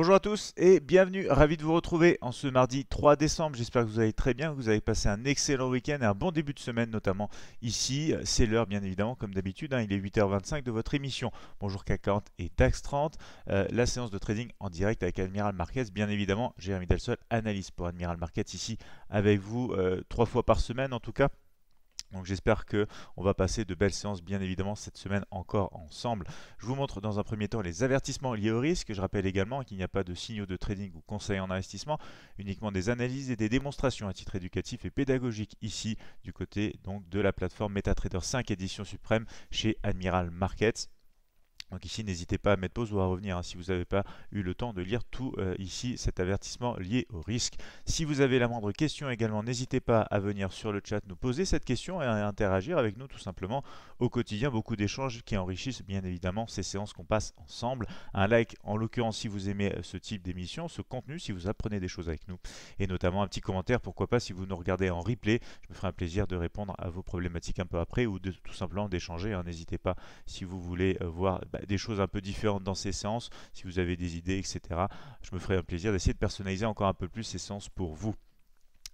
Bonjour à tous et bienvenue, ravi de vous retrouver en ce mardi 3 décembre, j'espère que vous allez très bien, que vous avez passé un excellent week-end et un bon début de semaine notamment ici, c'est l'heure bien évidemment comme d'habitude, hein, il est 8h25 de votre émission. Bonjour CAC 40 et DAX 30, euh, la séance de trading en direct avec Admiral Marquez, bien évidemment Jérémy Delsol, analyse pour Admiral Markets ici avec vous euh, trois fois par semaine en tout cas donc j'espère que on va passer de belles séances bien évidemment cette semaine encore ensemble. Je vous montre dans un premier temps les avertissements liés au risque. Je rappelle également qu'il n'y a pas de signaux de trading ou conseils en investissement, uniquement des analyses et des démonstrations à titre éducatif et pédagogique ici du côté donc de la plateforme MetaTrader 5 édition suprême chez Admiral Markets. Donc ici, n'hésitez pas à mettre pause ou à revenir hein, si vous n'avez pas eu le temps de lire tout euh, ici cet avertissement lié au risque. Si vous avez la moindre question également, n'hésitez pas à venir sur le chat nous poser cette question et à interagir avec nous tout simplement au quotidien. Beaucoup d'échanges qui enrichissent bien évidemment ces séances qu'on passe ensemble. Un like en l'occurrence si vous aimez euh, ce type d'émission, ce contenu, si vous apprenez des choses avec nous. Et notamment un petit commentaire, pourquoi pas si vous nous regardez en replay, je me ferai un plaisir de répondre à vos problématiques un peu après ou de tout simplement d'échanger. Hein. N'hésitez pas si vous voulez euh, voir... Bah, des choses un peu différentes dans ces séances. Si vous avez des idées, etc., je me ferai un plaisir d'essayer de personnaliser encore un peu plus ces séances pour vous.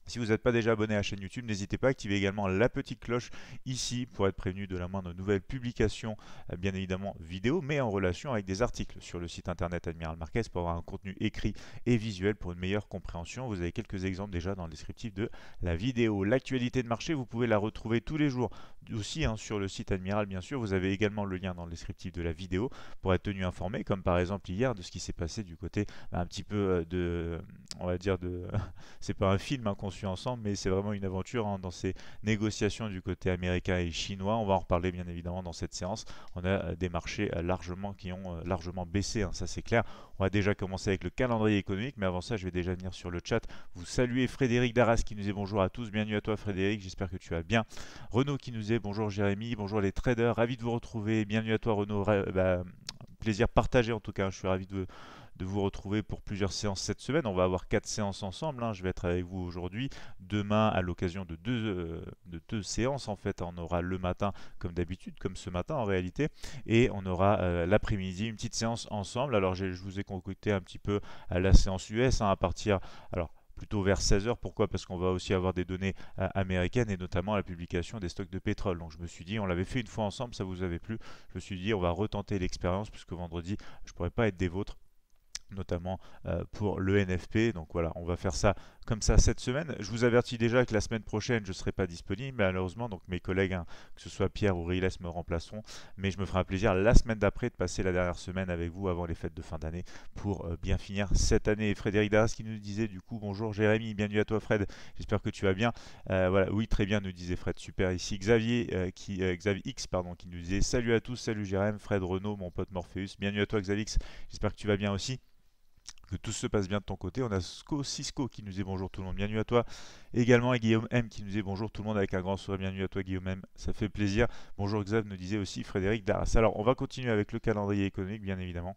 Si vous n'êtes pas déjà abonné à la chaîne YouTube, n'hésitez pas à activer également la petite cloche ici pour être prévenu de la moindre nouvelle publication, euh, bien évidemment vidéo, mais en relation avec des articles sur le site internet Admiral Marquez pour avoir un contenu écrit et visuel pour une meilleure compréhension. Vous avez quelques exemples déjà dans le descriptif de la vidéo. L'actualité de marché, vous pouvez la retrouver tous les jours aussi hein, sur le site Admiral, bien sûr. Vous avez également le lien dans le descriptif de la vidéo pour être tenu informé, comme par exemple hier de ce qui s'est passé du côté bah, un petit peu euh, de, on va dire de, c'est pas un film hein, ensemble, mais c'est vraiment une aventure hein, dans ces négociations du côté américain et chinois. On va en reparler bien évidemment dans cette séance. On a euh, des marchés euh, largement qui ont euh, largement baissé, hein, ça c'est clair. On va déjà commencer avec le calendrier économique, mais avant ça, je vais déjà venir sur le chat. Vous saluer Frédéric Darras qui nous est bonjour à tous, bienvenue à toi Frédéric, j'espère que tu vas bien. Renaud qui nous est bonjour Jérémy, bonjour les traders, ravi de vous retrouver, bienvenue à toi Renaud. Bah, plaisir partagé en tout cas, je suis ravi de de vous retrouver pour plusieurs séances cette semaine. On va avoir quatre séances ensemble. Hein. Je vais être avec vous aujourd'hui. Demain, à l'occasion de deux, euh, de deux séances, en fait, on aura le matin comme d'habitude, comme ce matin en réalité. Et on aura euh, l'après-midi, une petite séance ensemble. Alors, je vous ai concocté un petit peu à la séance US hein, à partir... Alors, plutôt vers 16h. Pourquoi Parce qu'on va aussi avoir des données euh, américaines et notamment la publication des stocks de pétrole. Donc je me suis dit, on l'avait fait une fois ensemble, ça vous avait plu. Je me suis dit, on va retenter l'expérience puisque vendredi, je ne pourrais pas être des vôtres notamment euh, pour le NFP. Donc voilà, on va faire ça comme ça cette semaine. Je vous avertis déjà que la semaine prochaine, je ne serai pas disponible, malheureusement. Donc mes collègues, hein, que ce soit Pierre ou Riles, me remplaceront. Mais je me ferai un plaisir la semaine d'après de passer la dernière semaine avec vous avant les fêtes de fin d'année pour euh, bien finir cette année. Frédéric Daras qui nous disait du coup bonjour Jérémy, bienvenue à toi Fred, j'espère que tu vas bien. Euh, voilà, oui, très bien, nous disait Fred, super. Ici Xavier, qui, Xavier X pardon, qui nous disait salut à tous, salut Jérémy, Fred Renault, mon pote Morpheus, bienvenue à toi Xavix, j'espère que tu vas bien aussi que tout se passe bien de ton côté. On a Sco Cisco qui nous dit bonjour tout le monde, bienvenue à toi. Également et Guillaume M qui nous dit bonjour tout le monde avec un grand sourire, bienvenue à toi Guillaume M, ça fait plaisir. Bonjour Xav nous disait aussi Frédéric daras Alors on va continuer avec le calendrier économique bien évidemment.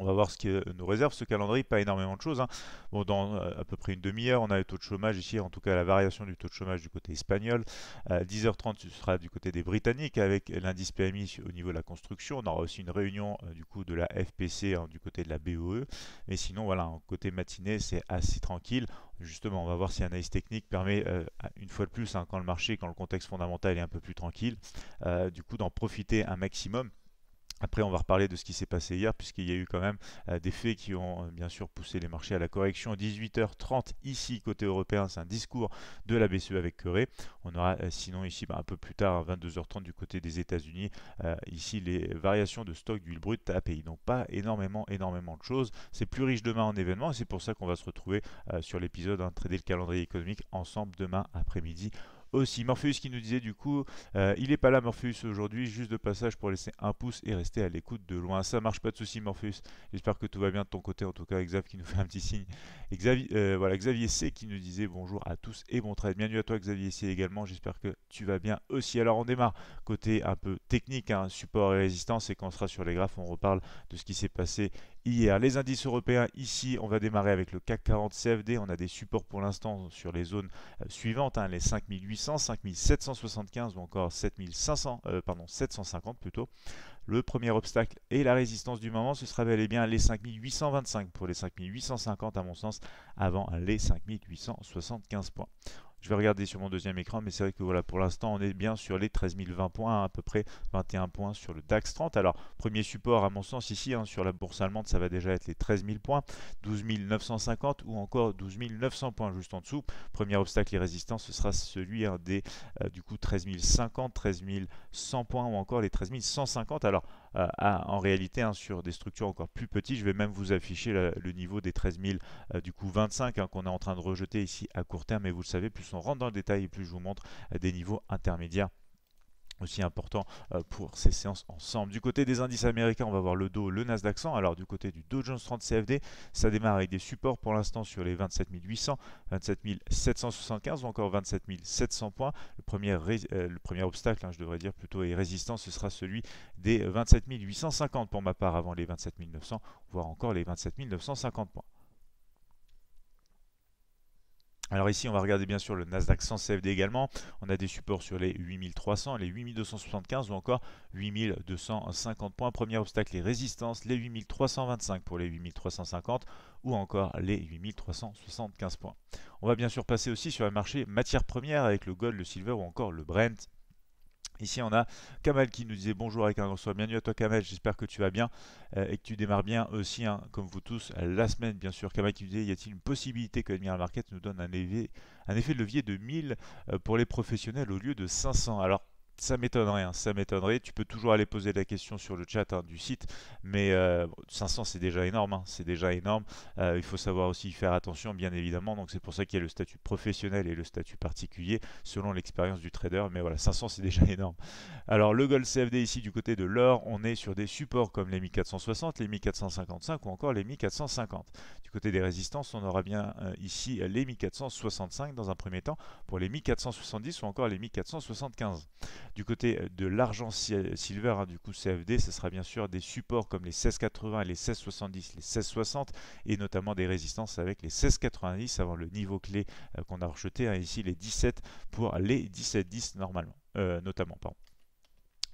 On va voir ce que nous réserve ce calendrier, pas énormément de choses. Hein. Bon, dans euh, à peu près une demi-heure, on a le taux de chômage ici, en tout cas la variation du taux de chômage du côté espagnol. 10h30, ce sera du côté des Britanniques avec l'indice PMI au niveau de la construction. On aura aussi une réunion euh, du coup de la FPC hein, du côté de la BOE. Mais sinon, voilà, côté matinée, c'est assez tranquille. Justement, on va voir si l'analyse technique permet, euh, une fois de plus, hein, quand le marché, quand le contexte fondamental est un peu plus tranquille, du coup d'en profiter un maximum. Après, on va reparler de ce qui s'est passé hier, puisqu'il y a eu quand même euh, des faits qui ont euh, bien sûr poussé les marchés à la correction. 18h30 ici, côté européen, c'est un discours de la BCE avec Curé. On aura euh, sinon ici, bah, un peu plus tard, 22h30 du côté des États-Unis, ici les variations de stock d'huile brute à pays. Donc pas énormément, énormément de choses. C'est plus riche demain en événements, c'est pour ça qu'on va se retrouver sur l'épisode hein, Trader le calendrier économique ensemble demain après-midi aussi. Morpheus qui nous disait du coup, euh, il est pas là Morpheus aujourd'hui, juste de passage pour laisser un pouce et rester à l'écoute de loin. Ça marche pas de souci Morpheus. J'espère que tout va bien de ton côté en tout cas, Exav qui nous fait un petit signe Xavier, euh, voilà, Xavier C qui nous disait bonjour à tous et bon trade. Bienvenue à toi Xavier C également, j'espère que tu vas bien aussi. Alors on démarre côté un peu technique, un hein, support et résistance, et quand on sera sur les graphes, on reparle de ce qui s'est passé hier. Les indices européens ici, on va démarrer avec le CAC 40 CFD, on a des supports pour l'instant sur les zones euh, suivantes, hein, les 5800, 5775 ou encore 7500, euh, pardon, 750 plutôt. Le premier obstacle et la résistance du moment, ce sera bel et bien les 5825 pour les 5850 à mon sens, avant les 5875 points. Je vais regarder sur mon deuxième écran, mais c'est vrai que voilà, pour l'instant, on est bien sur les 13 020 points, à peu près 21 points sur le DAX 30. Alors, premier support, à mon sens, ici, hein, sur la bourse allemande, ça va déjà être les 13 000 points, 12 950 ou encore 12 900 points juste en dessous. Premier obstacle et résistance, ce sera celui hein, des, euh, du coup, 13 050, 13 100 points ou encore les 13 150. Alors, euh, en réalité hein, sur des structures encore plus petites. Je vais même vous afficher le niveau des 13 000 euh, du coup 25 hein, qu'on est en train de rejeter ici à court terme. Mais vous le savez, plus on rentre dans le détail et plus je vous montre euh, des niveaux intermédiaires aussi important euh, pour ces séances ensemble. Du côté des indices américains, on va voir le Dow, le Nasdaq 100. Alors du côté du Dow Jones 30 CFD, ça démarre avec des supports pour l'instant sur les 27 800, 27 775 ou encore 27 700 points. Le premier, euh, le premier obstacle, hein, je devrais dire plutôt et résistant, ce sera celui des 27 850 pour ma part avant les 27 900, voire encore les 27 950 points. Alors ici, on va regarder bien sûr le Nasdaq 100 CFD également. On a des supports sur les 8300, les 8275 ou encore 8250 points. Premier obstacle, les résistances, les 8325 pour les 8350 ou encore les 8375 points. On va bien sûr passer aussi sur les marché matières premières avec le gold, le silver ou encore le Brent. Ici, on a Kamal qui nous disait bonjour avec un grand soir. Bienvenue à toi, Kamal. J'espère que tu vas bien euh, et que tu démarres bien aussi, hein, comme vous tous, la semaine, bien sûr. Kamal qui nous disait y a-t-il une possibilité que Admiral Market nous donne un, un effet de levier de 1000 euh, pour les professionnels au lieu de 500 Alors, ça m'étonnerait, hein, ça m'étonnerait. Tu peux toujours aller poser la question sur le chat hein, du site, mais 500 euh, c'est déjà énorme, hein, c'est déjà énorme. Euh, il faut savoir aussi faire attention, bien évidemment. Donc c'est pour ça qu'il y a le statut professionnel et le statut particulier selon l'expérience du trader. Mais voilà, 500 c'est déjà énorme. Alors le gold CFD ici du côté de l'or, on est sur des supports comme les 1460, les 1455 ou encore les 1450. Du côté des résistances, on aura bien euh, ici les 1465 dans un premier temps pour les 1470 ou encore les 1475. Du côté euh, de l'argent silver, hein, du coup CFD, ce sera bien sûr des supports comme les 1680, et les 1670, les 1660 et notamment des résistances avec les 1690 avant le niveau clé euh, qu'on a rejeté, hein, ici les 17 pour les 1710 normalement, euh, notamment.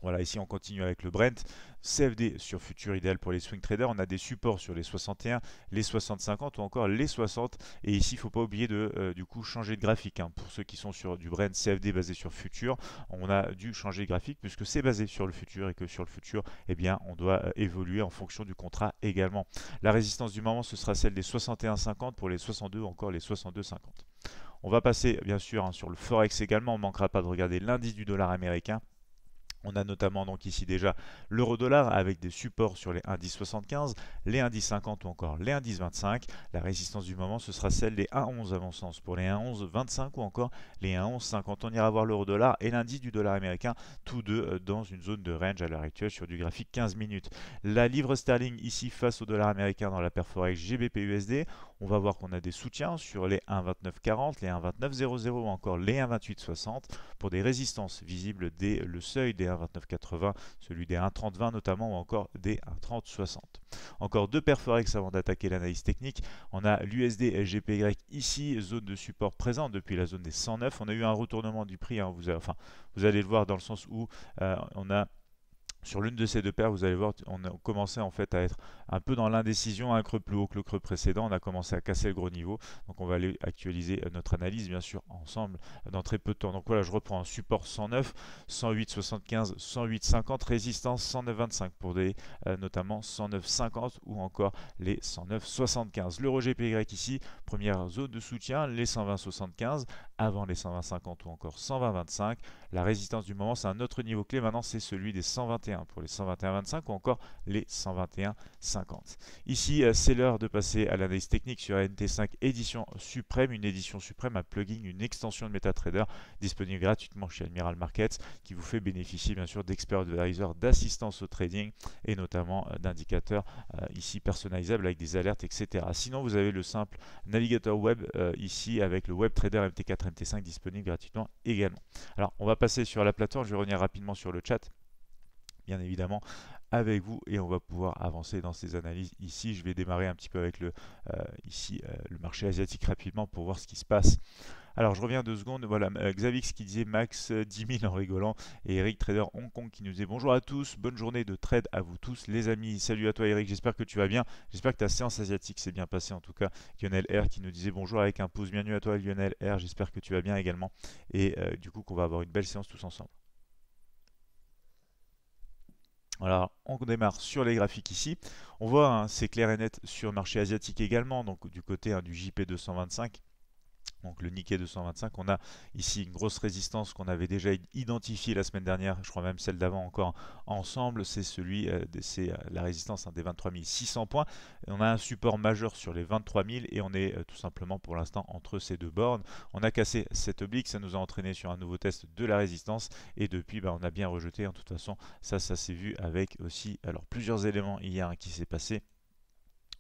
Voilà, ici on continue avec le Brent, CFD sur futur idéal pour les swing traders, on a des supports sur les 61, les 60-50 ou encore les 60 et ici il ne faut pas oublier de euh, du coup changer de graphique. Hein. Pour ceux qui sont sur du Brent CFD basé sur futur, on a dû changer de graphique puisque c'est basé sur le futur et que sur le futur, eh bien on doit euh, évoluer en fonction du contrat également. La résistance du moment ce sera celle des 61-50 pour les 62 ou encore les 62-50. On va passer bien sûr hein, sur le Forex également, on ne manquera pas de regarder l'indice du dollar américain on a notamment donc ici déjà l'euro-dollar avec des supports sur les 110,75, les 110,50 ou encore les 110,25. La résistance du moment, ce sera celle des 1,11 à mon sens pour les 111,25 25 ou encore les 111,50. 50. On ira voir l'euro-dollar et l'indice du dollar américain, tous deux euh, dans une zone de range à l'heure actuelle sur du graphique 15 minutes. La livre sterling ici face au dollar américain dans la perforée GBPUSD on va voir qu'on a des soutiens sur les 1,2940, les 1,2900 ou encore les 1,2860 pour des résistances visibles dès le seuil des 1,2980, celui des 1,3020 notamment ou encore des 1,3060. Encore deux perforex avant d'attaquer l'analyse technique. On a l'USD SGPY ici, zone de support présente depuis la zone des 109. On a eu un retournement du prix, hein, vous, enfin, vous allez le voir dans le sens où euh, on a sur l'une de ces deux paires, vous allez voir, on a commencé en fait à être un peu dans l'indécision, un creux plus haut que le creux précédent, on a commencé à casser le gros niveau, donc on va aller actualiser euh, notre analyse bien sûr ensemble euh, dans très peu de temps. Donc voilà, je reprends un support 109, 108, 75, 108, 50, résistance 109, 25 pour des euh, notamment 109, 50 ou encore les 109, 75. le rejet PY ici, première zone de soutien, les 120, 75 avant les 120, 50 ou encore 120, 25. La résistance du moment, c'est un autre niveau clé. Maintenant, c'est celui des 121 pour les 121,25 ou encore les 121,50. Ici, euh, c'est l'heure de passer à l'analyse technique sur NT5 édition suprême. Une édition suprême à plugin, une extension de MetaTrader disponible gratuitement chez Admiral Markets qui vous fait bénéficier bien sûr d'experts de advisors, d'assistance au trading et notamment euh, d'indicateurs euh, ici personnalisables avec des alertes, etc. Sinon, vous avez le simple navigateur web ici avec le Web Trader MT4, MT5 disponible gratuitement également. Alors, on va sur la plateforme, je vais revenir rapidement sur le chat, bien évidemment, avec vous et on va pouvoir avancer dans ces analyses. Ici, je vais démarrer un petit peu avec le, euh, ici, euh, le marché asiatique rapidement pour voir ce qui se passe. Alors je reviens deux secondes, voilà, euh, Xavix qui disait max 10 euh, 000 en rigolant, et Eric Trader Hong Kong qui nous disait bonjour à tous, bonne journée de trade à vous tous les amis, salut à toi Eric, j'espère que tu vas bien, j'espère que ta séance asiatique s'est bien passée en tout cas, Lionel R qui nous disait bonjour avec un pouce bienvenue à toi Lionel R, j'espère que tu vas bien également, et euh, du coup qu'on va avoir une belle séance tous ensemble. Voilà, on démarre sur les graphiques ici. On voit, hein, c'est clair et net sur le marché asiatique également, donc du côté hein, du JP225 donc le Nikkei 225. On a ici une grosse résistance qu'on avait déjà identifiée la semaine dernière, je crois même celle d'avant encore ensemble, c'est celui euh, c'est euh, la résistance hein, des 23 600 points. on a un support majeur sur les 23 000 et on est euh, tout simplement pour l'instant entre ces deux bornes. On a cassé cette oblique, ça nous a entraîné sur un nouveau test de la résistance et depuis bah, on a bien rejeté. En hein. toute façon, ça, ça s'est vu avec aussi alors plusieurs éléments hier hein, qui s'est passé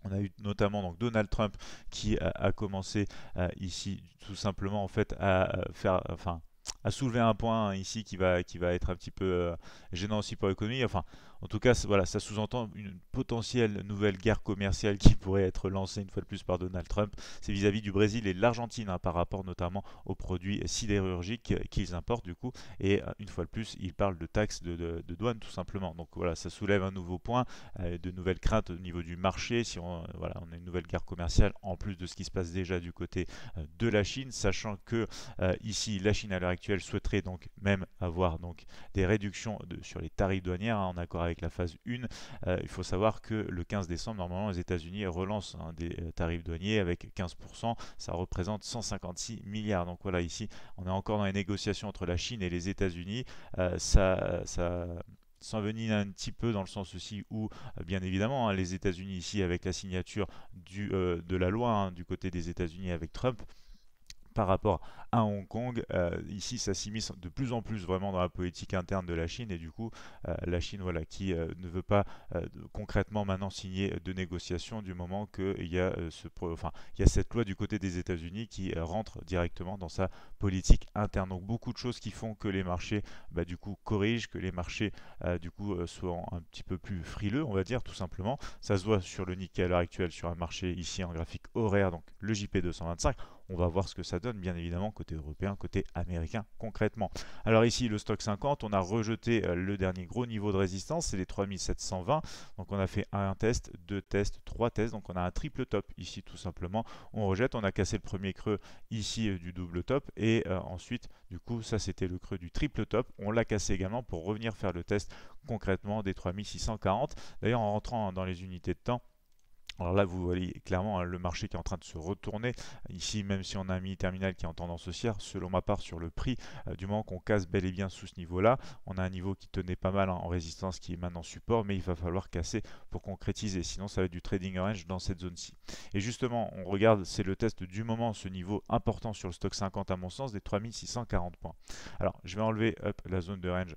on a eu notamment donc Donald Trump qui a, commencé euh, ici tout simplement en fait à euh, faire, enfin à soulever un point hein, ici qui va qui va être un petit peu euh, gênant aussi pour l'économie. Enfin, en tout cas, voilà, ça sous-entend une potentielle nouvelle guerre commerciale qui pourrait être lancée une fois de plus par Donald Trump. C'est vis-à-vis du Brésil et de l'Argentine, hein, par rapport notamment aux produits sidérurgiques euh, qu'ils importent du coup. Et euh, une fois de plus, il parle de taxes de, douane tout simplement. Donc voilà, ça soulève un nouveau point, euh, de nouvelles craintes au niveau du marché. Si on, voilà, on a une nouvelle guerre commerciale en plus de ce qui se passe déjà du côté de la Chine, sachant que ici la Chine à l'heure actuelle souhaiterait donc même avoir donc des réductions sur les tarifs douanières hein, en accord avec la phase 1. Euh, il faut savoir que le 15 décembre, normalement, les États-Unis relancent hein, des euh, tarifs douaniers avec 15%. Ça représente 156 milliards. Donc voilà, ici, on est encore dans les négociations entre la Chine et les États-Unis. Euh, ça, ça s'envenine un petit peu dans le sens aussi où, bien évidemment, hein, les États-Unis ici, avec la signature du, de la loi hein, du côté des États-Unis avec Trump, par rapport à Hong Kong. Euh, ici, ça s'immisce de plus en plus vraiment dans la politique interne de la Chine et du coup, euh, la Chine voilà, qui euh, ne veut pas concrètement maintenant signer de négociations du moment qu'il y, a ce, enfin, il y a cette loi du côté des États-Unis qui rentre directement dans sa politique interne. Donc beaucoup de choses qui font que les marchés bah, du coup corrigent, que les marchés du coup soient un petit peu plus frileux, on va dire tout simplement. Ça se voit sur le nickel à l'heure actuelle sur un marché ici en graphique horaire, donc le JP225. On va voir ce que ça donne, bien évidemment, côté européen, côté américain, concrètement. Alors ici, le stock 50, on a rejeté euh, le dernier gros niveau de résistance, c'est les 3720. Donc on a fait un test, deux tests, trois tests. Donc on a un triple top ici, tout simplement. On rejette, on a cassé le premier creux ici euh, du double top. Et euh, ensuite, du coup, ça c'était le creux du triple top. On l'a cassé également pour revenir faire le test concrètement des 3640. D'ailleurs, en rentrant dans les unités de temps, alors là, vous voyez clairement hein, le marché qui est en train de se retourner. Ici, même si on a un mini terminal qui est en tendance haussière, selon ma part, sur le prix, euh, du moment qu'on casse bel et bien sous ce niveau-là, on a un niveau qui tenait pas mal hein, en résistance qui est maintenant support, mais il va falloir casser pour concrétiser. Sinon, ça va être du trading range dans cette zone-ci. Et justement, on regarde, c'est le test du moment, ce niveau important sur le stock 50 à mon sens, des 3640 points. Alors, je vais enlever la zone de range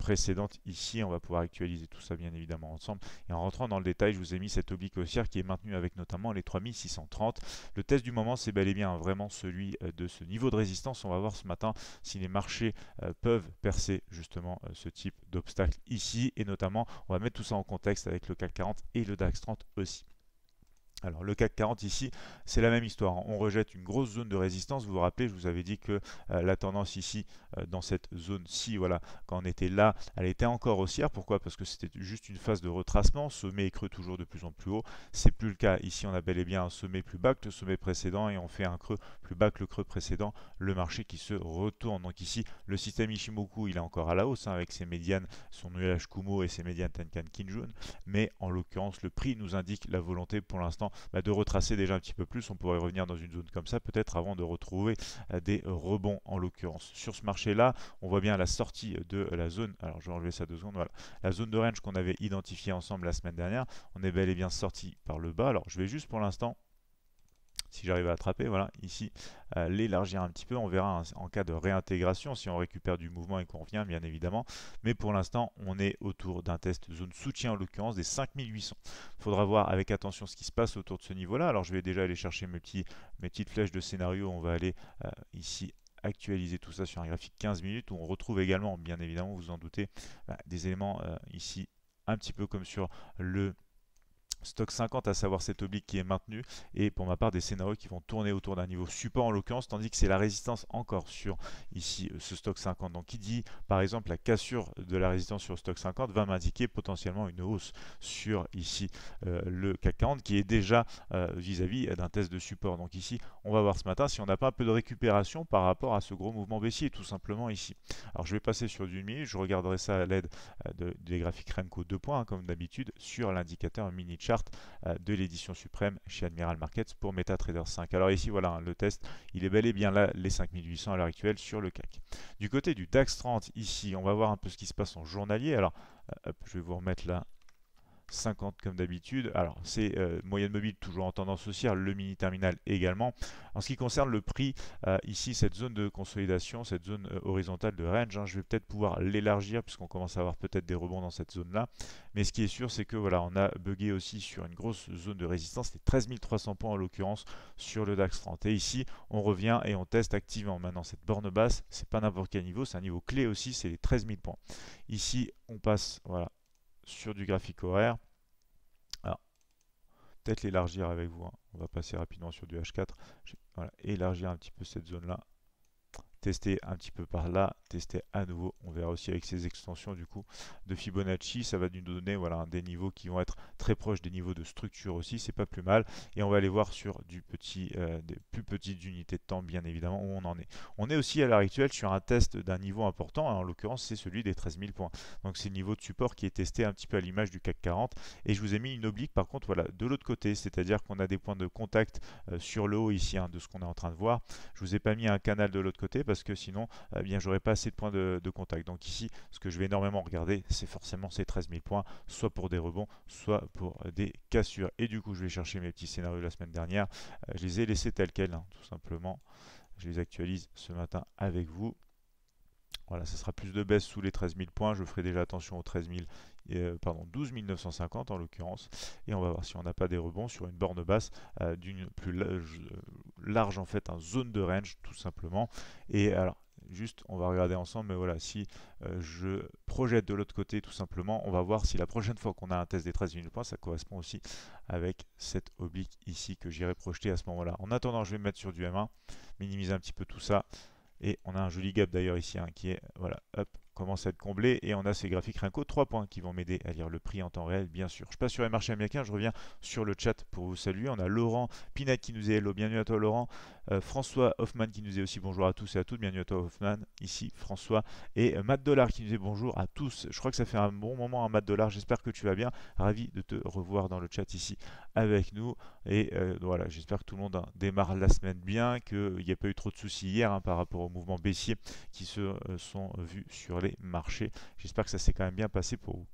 précédente. Ici, on va pouvoir actualiser tout ça bien évidemment ensemble. Et en rentrant dans le détail, je vous ai mis cette oblique haussière qui est maintenue avec notamment les 3630. Le test du moment, c'est bel et bien hein, vraiment celui euh, de ce niveau de résistance. On va voir ce matin si les marchés euh, peuvent percer justement euh, ce type d'obstacle ici. Et notamment, on va mettre tout ça en contexte avec le CAC 40 et le DAX 30 aussi. Alors le CAC 40 ici, c'est la même histoire. Hein. On rejette une grosse zone de résistance. Vous vous rappelez, je vous avais dit que euh, la tendance ici, euh, dans cette zone-ci, voilà, quand on était là, elle était encore haussière. Pourquoi Parce que c'était juste une phase de retracement. Sommet et creux toujours de plus en plus haut. C'est plus le cas. Ici, on a bel et bien un sommet plus bas que le sommet précédent et on fait un creux plus bas que le creux précédent. Le marché qui se retourne. Donc ici, le système Ishimoku, il est encore à la hausse hein, avec ses médianes, son nuage Kumo et ses médianes Tenkan Kinjun. Mais en l'occurrence, le prix nous indique la volonté pour l'instant bah, de retracer déjà un petit peu plus. On pourrait revenir dans une zone comme ça peut-être avant de retrouver euh, des rebonds en l'occurrence. Sur ce marché-là, on voit bien la sortie de la zone. Alors je vais enlever ça deux secondes. Voilà. La zone de range qu'on avait identifiée ensemble la semaine dernière, on est bel et bien sorti par le bas. Alors je vais juste pour l'instant si j'arrive à attraper, voilà, ici, euh, l'élargir un petit peu. On verra en cas de réintégration, si on récupère du mouvement et qu'on revient, bien évidemment. Mais pour l'instant, on est autour d'un test zone soutien, en l'occurrence, des 5800. Il faudra voir avec attention ce qui se passe autour de ce niveau-là. Alors, je vais déjà aller chercher mes, mes petites flèches de scénario. On va aller euh, ici actualiser tout ça sur un graphique 15 minutes où on retrouve également, bien évidemment, vous en doutez, bah, des éléments euh, ici un petit peu comme sur le Stock 50, à savoir cette oblique qui est maintenue, et pour ma part des scénarios qui vont tourner autour d'un niveau support en l'occurrence, tandis que c'est la résistance encore sur ici euh, ce stock 50. Donc qui dit par exemple la cassure de la résistance sur le stock 50 va m'indiquer potentiellement une hausse sur ici euh, le CAC 40 qui est déjà euh, vis-à-vis d'un test de support. Donc ici on va voir ce matin si on n'a pas un peu de récupération par rapport à ce gros mouvement baissier tout simplement ici. Alors je vais passer sur du mi je regarderai ça à l'aide des graphiques renko 2 points hein, comme d'habitude sur l'indicateur mini chat euh, de l'édition suprême chez Admiral Markets pour MetaTrader 5. Alors ici, voilà, hein, le test, il est bel et bien là, les 5800 à l'heure actuelle sur le CAC. Du côté du DAX 30, ici, on va voir un peu ce qui se passe en journalier. Alors, euh, je vais vous remettre là 50 comme d'habitude. Alors c'est euh, moyenne mobile toujours en tendance haussière, le mini terminal également. En ce qui concerne le prix, euh, ici cette zone de consolidation, cette zone euh, horizontale de range, hein, je vais peut-être pouvoir l'élargir puisqu'on commence à avoir peut-être des rebonds dans cette zone là. Mais ce qui est sûr c'est que voilà, on a bugué aussi sur une grosse zone de résistance, les 13 300 points en l'occurrence sur le DAX 30. Et ici on revient et on teste activement maintenant cette borne basse, c'est pas n'importe quel niveau, c'est un niveau clé aussi, c'est les 13 000 points. Ici on passe voilà sur du graphique horaire. Alors, peut-être l'élargir avec vous. Hein. On va passer rapidement sur du H4. élargir un petit peu cette zone-là tester un petit peu par là, tester à nouveau. On verra aussi avec ces extensions du coup de Fibonacci, ça va nous donner voilà, des niveaux qui vont être très proches des niveaux de structure aussi, c'est pas plus mal. Et on va aller voir sur du petit, euh, des plus petites unités de temps, bien évidemment, où on en est. On est aussi à l'heure actuelle sur un test d'un niveau important, en l'occurrence c'est celui des 13 000 points. Donc c'est le niveau de support qui est testé un petit peu à l'image du CAC 40. Et je vous ai mis une oblique par contre voilà, de l'autre côté, c'est-à-dire qu'on a des points de contact euh, sur le haut ici hein, de ce qu'on est en train de voir. Je vous ai pas mis un canal de l'autre côté parce que sinon, eh bien, j'aurais pas assez de points de, contact. Donc ici, ce que je vais énormément regarder, c'est forcément ces 13 000 points, soit pour des rebonds, soit pour des cassures. Et du coup, je vais chercher mes petits scénarios de la semaine dernière. Euh, je les ai laissés tels quels, hein, tout simplement. Je les actualise ce matin avec vous. Voilà, ce sera plus de baisse sous les 13 000 points. Je ferai déjà attention aux 13 000. Euh, pardon, 12 950 en l'occurrence. Et on va voir si on n'a pas des rebonds sur une borne basse euh, d'une plus euh, large, en fait, un zone de range tout simplement. Et alors juste on va regarder ensemble mais voilà si je projette de l'autre côté tout simplement on va voir si la prochaine fois qu'on a un test des 13 000 points ça correspond aussi avec cette oblique ici que j'irai projeter à ce moment là en attendant je vais me mettre sur du M1 minimiser un petit peu tout ça et on a un joli gap d'ailleurs ici hein, qui est voilà hop commence à être comblé et on a ces graphiques Rinco 3 points qui vont m'aider à lire le prix en temps réel, bien sûr. Je passe sur les marchés américains, je reviens sur le chat pour vous saluer. On a Laurent pinac qui nous est hello, bienvenue à toi Laurent. Euh, François Hoffman qui nous dit aussi bonjour à tous et à toutes, bienvenue à toi Hoffman, ici François, et euh, Matt Dollar qui nous dit bonjour à tous. Je crois que ça fait un bon moment, à hein, Matt Dollar, j'espère que tu vas bien, ravi de te revoir dans le chat ici avec nous, et euh, voilà, j'espère que tout le monde hein, démarre la semaine bien, qu'il n'y a pas eu trop de soucis hier hein, par rapport aux mouvements baissiers qui se sont vus sur les marchés. J'espère que ça s'est quand même bien passé pour vous.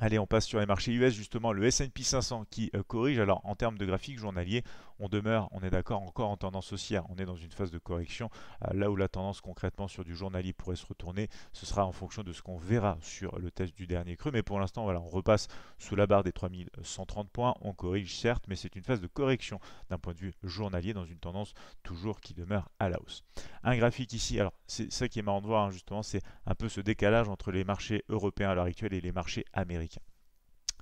Allez, on passe sur les marchés US, justement le S&P 500 qui corrige. Alors en termes de graphique journalier, on demeure, on est d'accord, encore en tendance haussière. On est dans une phase de correction. Euh, là où la tendance concrètement sur du journalier pourrait se retourner, ce sera en fonction de ce qu'on verra sur le test du dernier creux. Mais pour l'instant, on repasse sous la barre des 3130 points. On corrige certes, mais c'est une phase de correction d'un point de vue journalier dans une tendance toujours qui demeure à la hausse. Un graphique ici, alors c'est ça qui est marrant de voir hein, justement, c'est un peu ce décalage entre les marchés européens à l'heure actuelle et les marchés américains.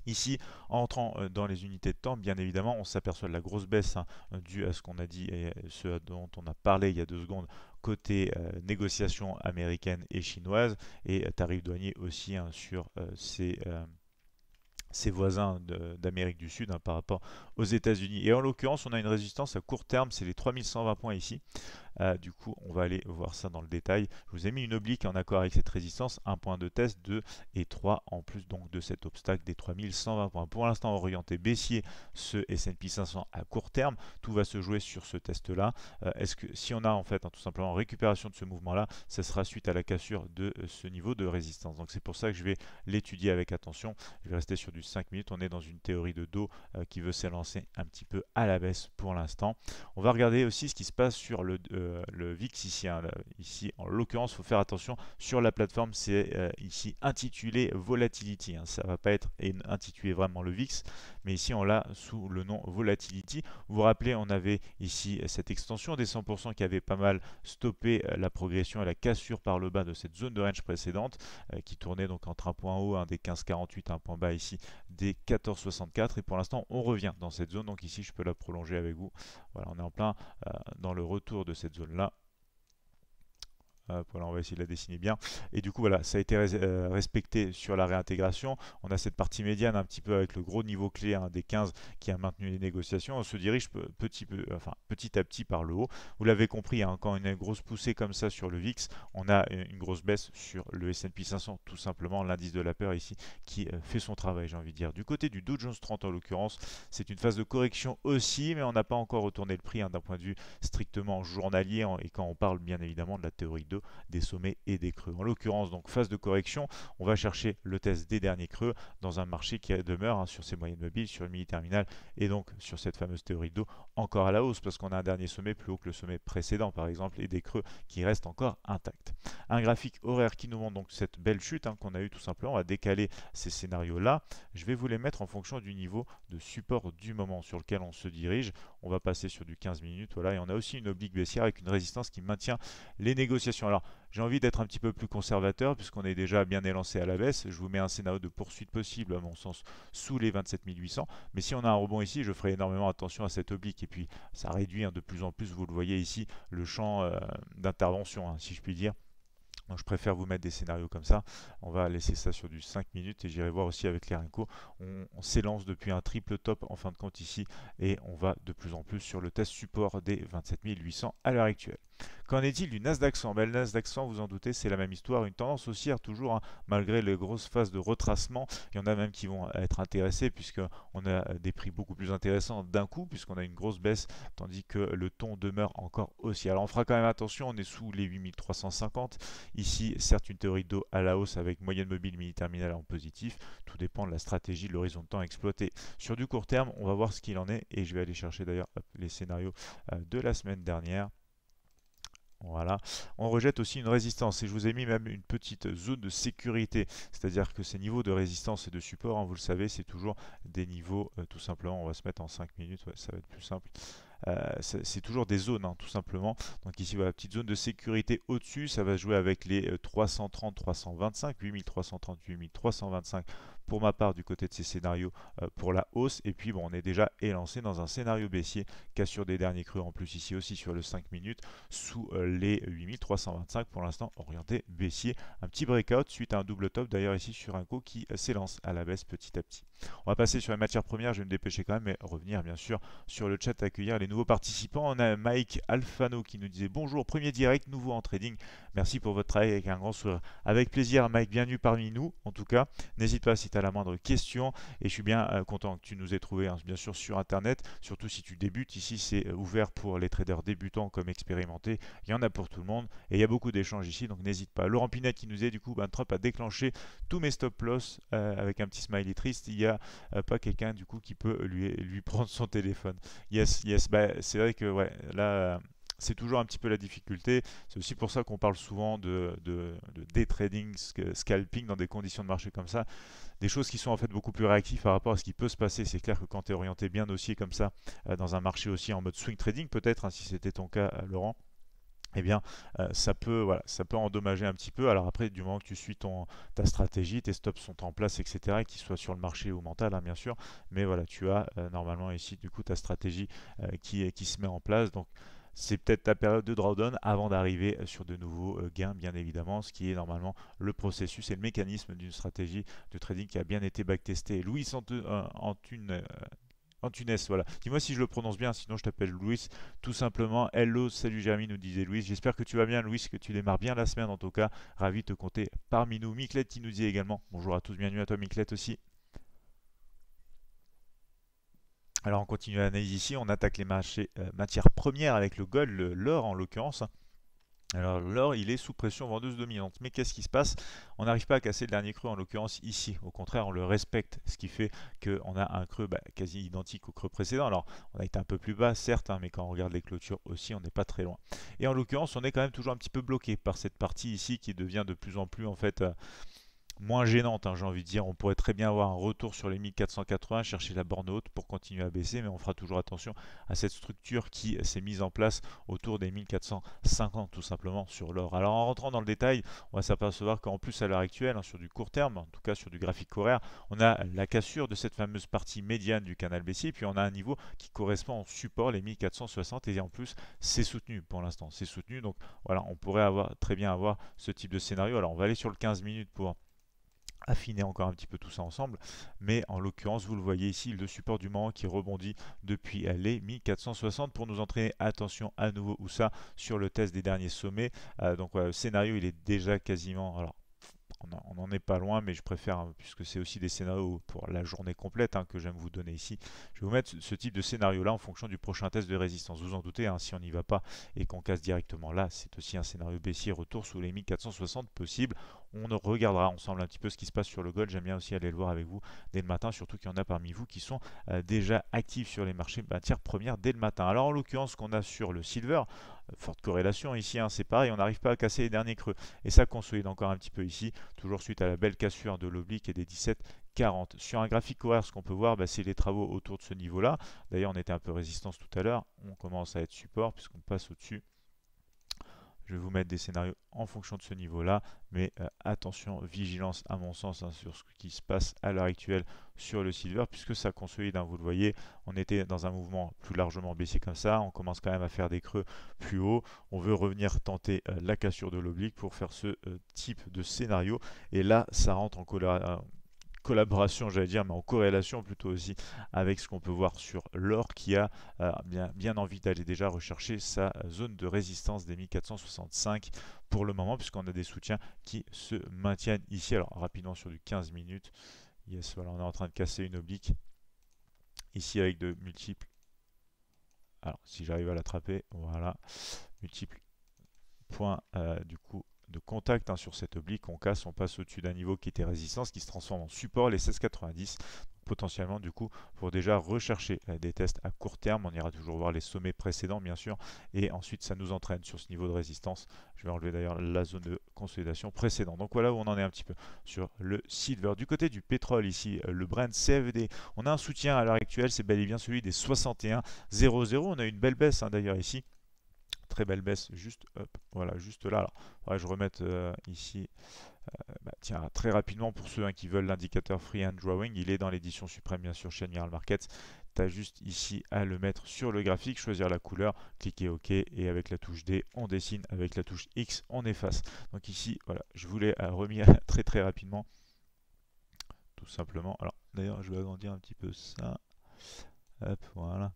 Ici, en entrant euh, dans les unités de temps, bien évidemment, on s'aperçoit de la grosse baisse hein, due à ce qu'on a dit et euh, ce dont on a parlé il y a deux secondes côté euh, négociations négociation américaine et chinoise et tarifs douaniers aussi hein, sur ces ses voisins d'Amérique du Sud hein, par rapport aux États-Unis. Et en l'occurrence, on a une résistance à court terme, c'est les 3120 points ici. Euh, du coup, on va aller voir ça dans le détail. Je vous ai mis une oblique en accord avec cette résistance, un point de test, 2 et 3, en plus donc de cet obstacle des 3120 points. Pour l'instant, orienté baissier, ce S&P 500 à court terme, tout va se jouer sur ce test-là. Euh, est-ce que si on a en fait hein, tout simplement récupération de ce mouvement-là, ce sera suite à la cassure de euh, ce niveau de résistance. Donc c'est pour ça que je vais l'étudier avec attention. Je vais rester sur du 5 minutes. On est dans une théorie de dos qui veut s'élancer un petit peu à la baisse pour l'instant. On va regarder aussi ce qui se passe sur le le, VIX ici. Hein, ici, en l'occurrence, faut faire attention sur la plateforme. C'est euh, ici intitulé Volatility. Hein. ça va pas être intitulé vraiment le VIX, mais ici on l'a sous le nom volatility. Vous vous rappelez, on avait ici euh, cette extension des 100% qui avait pas mal stoppé euh, la progression et la cassure par le bas de cette zone de range précédente euh, qui tournait donc entre un point haut, un des 15,48, un point bas ici des 14,64 et pour l'instant on revient dans cette zone, donc ici je peux la prolonger avec vous. Voilà, on est en plein dans le retour de cette zone là voilà, on va essayer de la dessiner bien. Et du coup, voilà, ça a été euh, respecté sur la réintégration. On a cette partie médiane un petit peu avec le gros niveau clé hein, des 15 qui a maintenu les négociations. On se dirige petit, peu, enfin, petit à petit par le haut. Vous l'avez compris, hein, quand une grosse poussée comme ça sur le VIX, on a euh, une grosse baisse sur le S&P 500, tout simplement l'indice de la peur ici qui euh, fait son travail, j'ai envie de dire. Du côté du Dow Jones 30 en l'occurrence, c'est une phase de correction aussi, mais on n'a pas encore retourné le prix hein, d'un point de vue strictement journalier et quand on parle bien évidemment de la théorie de des sommets et des creux. En l'occurrence, donc phase de correction, on va chercher le test des derniers creux dans un marché qui demeure hein, sur ses moyennes mobiles, sur le mini terminal et donc sur cette fameuse théorie d'eau encore à la hausse parce qu'on a un dernier sommet plus haut que le sommet précédent par exemple et des creux qui restent encore intacts. Un graphique horaire qui nous montre donc cette belle chute hein, qu'on a eu tout simplement. On va décaler ces scénarios là. Je vais vous les mettre en fonction du niveau de support du moment sur lequel on se dirige. On va passer sur du 15 minutes voilà et on a aussi une oblique baissière avec une résistance qui maintient les négociations alors, j'ai envie d'être un petit peu plus conservateur puisqu'on est déjà bien élancé à la baisse. Je vous mets un scénario de poursuite possible, à mon sens, sous les 27 800. Mais si on a un rebond ici, je ferai énormément attention à cette oblique. Et puis, ça réduit hein, de plus en plus, vous le voyez ici, le champ euh, d'intervention, hein, si je puis dire. Donc je préfère vous mettre des scénarios comme ça. On va laisser ça sur du 5 minutes et j'irai voir aussi avec les court. on s'élance depuis un triple top en fin de compte ici et on va de plus en plus sur le test support des 27 800 à l'heure actuelle. Qu'en est-il du Nasdaq 100 ben, Le Nasdaq vous en doutez, c'est la même histoire, une tendance haussière toujours, hein, malgré les grosses phases de retracement. Il y en a même qui vont être intéressés, puisqu'on a des prix beaucoup plus intéressants d'un coup, puisqu'on a une grosse baisse, tandis que le ton demeure encore haussier. Alors on fera quand même attention, on est sous les 8350. Ici, certes, une théorie d'eau à la hausse avec moyenne mobile mini-terminale en positif. Tout dépend de la stratégie, de l'horizon de temps exploité. Sur du court terme, on va voir ce qu'il en est, et je vais aller chercher d'ailleurs les scénarios euh, de la semaine dernière. Voilà. On rejette aussi une résistance. Et je vous ai mis même une petite zone de sécurité. C'est-à-dire que ces niveaux de résistance et de support, hein, vous le savez, c'est toujours des niveaux, euh, tout simplement, on va se mettre en 5 minutes, ça va être plus simple. Euh, c'est toujours des zones hein, tout simplement donc ici voilà, la petite zone de sécurité au dessus ça va jouer avec les 330 325 8330 8325 pour ma part du côté de ces scénarios euh, pour la hausse. Et puis bon, on est déjà élancé dans un scénario baissier qui des derniers creux en plus ici aussi sur le 5 minutes sous euh, les 8325 pour l'instant orienté baissier. Un petit breakout suite à un double top d'ailleurs ici sur un coup qui euh, s'élance à la baisse petit à petit. On va passer sur les matières premières, je vais me dépêcher quand même, mais revenir bien sûr sur le chat, accueillir les nouveaux participants. On a Mike Alfano qui nous disait bonjour, premier direct, nouveau en trading. Merci pour votre travail avec un grand sourire. Avec plaisir Mike, bienvenue parmi nous en tout cas. N'hésite pas à citer la moindre question. Et je suis bien euh, content que tu nous aies trouvé, hein, bien sûr, sur Internet. Surtout si tu débutes. Ici, c'est euh, ouvert pour les traders débutants comme expérimentés. Il y en a pour tout le monde. Et il y a beaucoup d'échanges ici, donc n'hésite pas. Laurent Pinet qui nous est du coup, ben, Trump a déclenché tous mes stop-loss euh, avec un petit smiley triste. Il n'y a pas quelqu'un du coup qui peut lui, lui prendre son téléphone. Yes, yes. Bah, c'est vrai que ouais, là c'est toujours un petit peu la difficulté. C'est aussi pour ça qu'on parle souvent de, de, day trading, scalping dans des conditions de marché comme ça. Des choses qui sont en fait beaucoup plus réactives par rapport à ce qui peut se passer. C'est clair que quand tu es orienté bien aussi comme ça, euh, dans un marché aussi en mode swing trading peut-être, hein, si c'était ton cas, euh, Laurent, eh bien, euh, ça, peut, ça peut endommager un petit peu. Alors après, du moment que tu suis ton, ta stratégie, tes stops sont en place, etc., qu'ils soient sur le marché ou mental, hein, bien sûr. Mais voilà, tu as normalement ici, du coup, ta stratégie qui, qui se met en place. Donc, c'est peut-être ta période de drawdown avant d'arriver euh, sur de nouveaux euh, gains, bien évidemment, ce qui est normalement le processus et le mécanisme d'une stratégie de trading qui a bien été backtestée. Louis en euh, Antunes, voilà. Dis-moi si je le prononce bien, sinon je t'appelle Louis, tout simplement. Hello, salut Jérémy, nous disait Louis. J'espère que tu vas bien, Louis, que tu démarres bien la semaine en tout cas. Ravi de te compter parmi nous. Miclette qui nous dit également bonjour à tous, bienvenue à toi, Miclette aussi. Alors on continue l'analyse ici, on attaque les marchés, euh, matières premières avec le gold, l'or en l'occurrence. Alors l'or il est sous pression vendeuse dominante, mais qu'est-ce qui se passe On n'arrive pas à casser le dernier creux en l'occurrence ici, au contraire on le respecte, ce qui fait qu'on a un creux bah, quasi identique au creux précédent. Alors on a été un peu plus bas certes, hein, mais quand on regarde les clôtures aussi on n'est pas très loin. Et en l'occurrence on est quand même toujours un petit peu bloqué par cette partie ici qui devient de plus en plus en fait... Euh, moins gênante, hein, j'ai envie de dire. On pourrait très bien avoir un retour sur les 1480, chercher la borne haute pour continuer à baisser, mais on fera toujours attention à cette structure qui s'est mise en place autour des 1450 tout simplement sur l'or. Alors en rentrant dans le détail, on va s'apercevoir qu'en plus à l'heure actuelle, hein, sur du court terme, en tout cas sur du graphique horaire, on a la cassure de cette fameuse partie médiane du canal baissier, puis on a un niveau qui correspond au support, les 1460, et en plus c'est soutenu pour l'instant, c'est soutenu, donc voilà, on pourrait avoir, très bien avoir ce type de scénario. Alors on va aller sur le 15 minutes pour affiner encore un petit peu tout ça ensemble. Mais en l'occurrence, vous le voyez ici, le support du moment qui rebondit depuis les 1460 pour nous entraîner, attention à nouveau où ça, sur le test des derniers sommets. Euh, donc le scénario, il est déjà quasiment... Alors, on n'en est pas loin, mais je préfère, hein, puisque c'est aussi des scénarios pour la journée complète hein, que j'aime vous donner ici, je vais vous mettre ce type de scénario-là en fonction du prochain test de résistance. Vous en doutez, hein, si on n'y va pas et qu'on casse directement là, c'est aussi un scénario baissier retour sous les 1460 possible. On regardera ensemble un petit peu ce qui se passe sur le gold. J'aime bien aussi aller le voir avec vous dès le matin, surtout qu'il y en a parmi vous qui sont euh, déjà actifs sur les marchés matières premières dès le matin. Alors en l'occurrence, ce qu'on a sur le silver, euh, forte corrélation ici, hein, c'est pareil, on n'arrive pas à casser les derniers creux. Et ça consolide encore un petit peu ici, toujours suite à la belle cassure de l'oblique et des 17 40. Sur un graphique horaire, ce qu'on peut voir, bah, c'est les travaux autour de ce niveau-là. D'ailleurs, on était un peu résistance tout à l'heure. On commence à être support puisqu'on passe au-dessus je vais vous mettre des scénarios en fonction de ce niveau-là, mais euh, attention, vigilance à mon sens hein, sur ce qui se passe à l'heure actuelle sur le silver, puisque ça consolide, hein, vous le voyez, on était dans un mouvement plus largement baissé comme ça, on commence quand même à faire des creux plus haut, on veut revenir tenter euh, la cassure de l'oblique pour faire ce euh, type de scénario, et là ça rentre en, hein, collaboration, j'allais dire, mais en corrélation plutôt aussi avec ce qu'on peut voir sur l'or qui a euh, bien, bien envie d'aller déjà rechercher sa zone de résistance des 1465 pour le moment, puisqu'on a des soutiens qui se maintiennent ici. Alors rapidement sur du 15 minutes. Yes, voilà, on est en train de casser une oblique. Ici avec de multiples. Alors si j'arrive à l'attraper, voilà. Multiples points euh, du coup de contact hein, sur cet oblique, on casse, on passe au-dessus d'un niveau qui était résistance, qui se transforme en support, les 1690 potentiellement du coup pour déjà rechercher euh, des tests à court terme. On ira toujours voir les sommets précédents bien sûr et ensuite ça nous entraîne sur ce niveau de résistance. Je vais enlever d'ailleurs la zone de consolidation précédente. Donc voilà où on en est un petit peu sur le silver. Du côté du pétrole ici, euh, le Brent CFD, on a un soutien à l'heure actuelle, c'est bel et bien celui des 61,00. On a une belle baisse hein, d'ailleurs ici belle baisse juste hop, voilà juste là. Alors, je remette euh, ici. Euh, bah, tiens, très rapidement pour ceux hein, qui veulent l'indicateur free and drawing, il est dans l'édition suprême bien sûr chez market Markets. Tu as juste ici à le mettre sur le graphique, choisir la couleur, cliquer OK et avec la touche D on dessine, avec la touche X on efface. Donc ici, voilà, je voulais l'ai euh, remis très très rapidement. Tout simplement. Alors d'ailleurs je vais agrandir un petit peu ça. Hop, voilà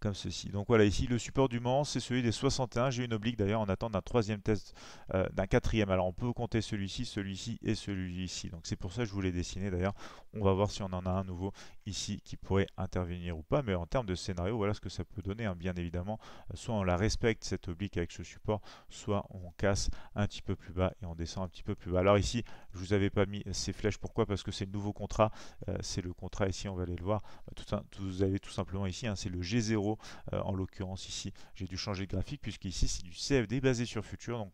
comme ceci. Donc voilà, ici le support du Mans, c'est celui des 61. J'ai une oblique d'ailleurs en attente un troisième test, euh, d'un quatrième. Alors on peut compter celui-ci, celui-ci et celui-ci. Donc c'est pour ça que je voulais dessiner d'ailleurs. On va voir si on en a un nouveau ici qui pourrait intervenir ou pas. Mais en termes de scénario, voilà ce que ça peut donner. Hein. Bien évidemment, euh, soit on la respecte cette oblique avec ce support, soit on casse un petit peu plus bas et on descend un petit peu plus bas. Alors ici, je vous avais pas mis ces flèches. Pourquoi Parce que c'est le nouveau contrat. Euh, c'est le contrat ici, on va aller le voir. Tout un, vous avez tout simplement ici, hein, c'est le G0 euh, en l'occurrence ici, j'ai dû changer de graphique puisque ici c'est du CFD basé sur futur. Donc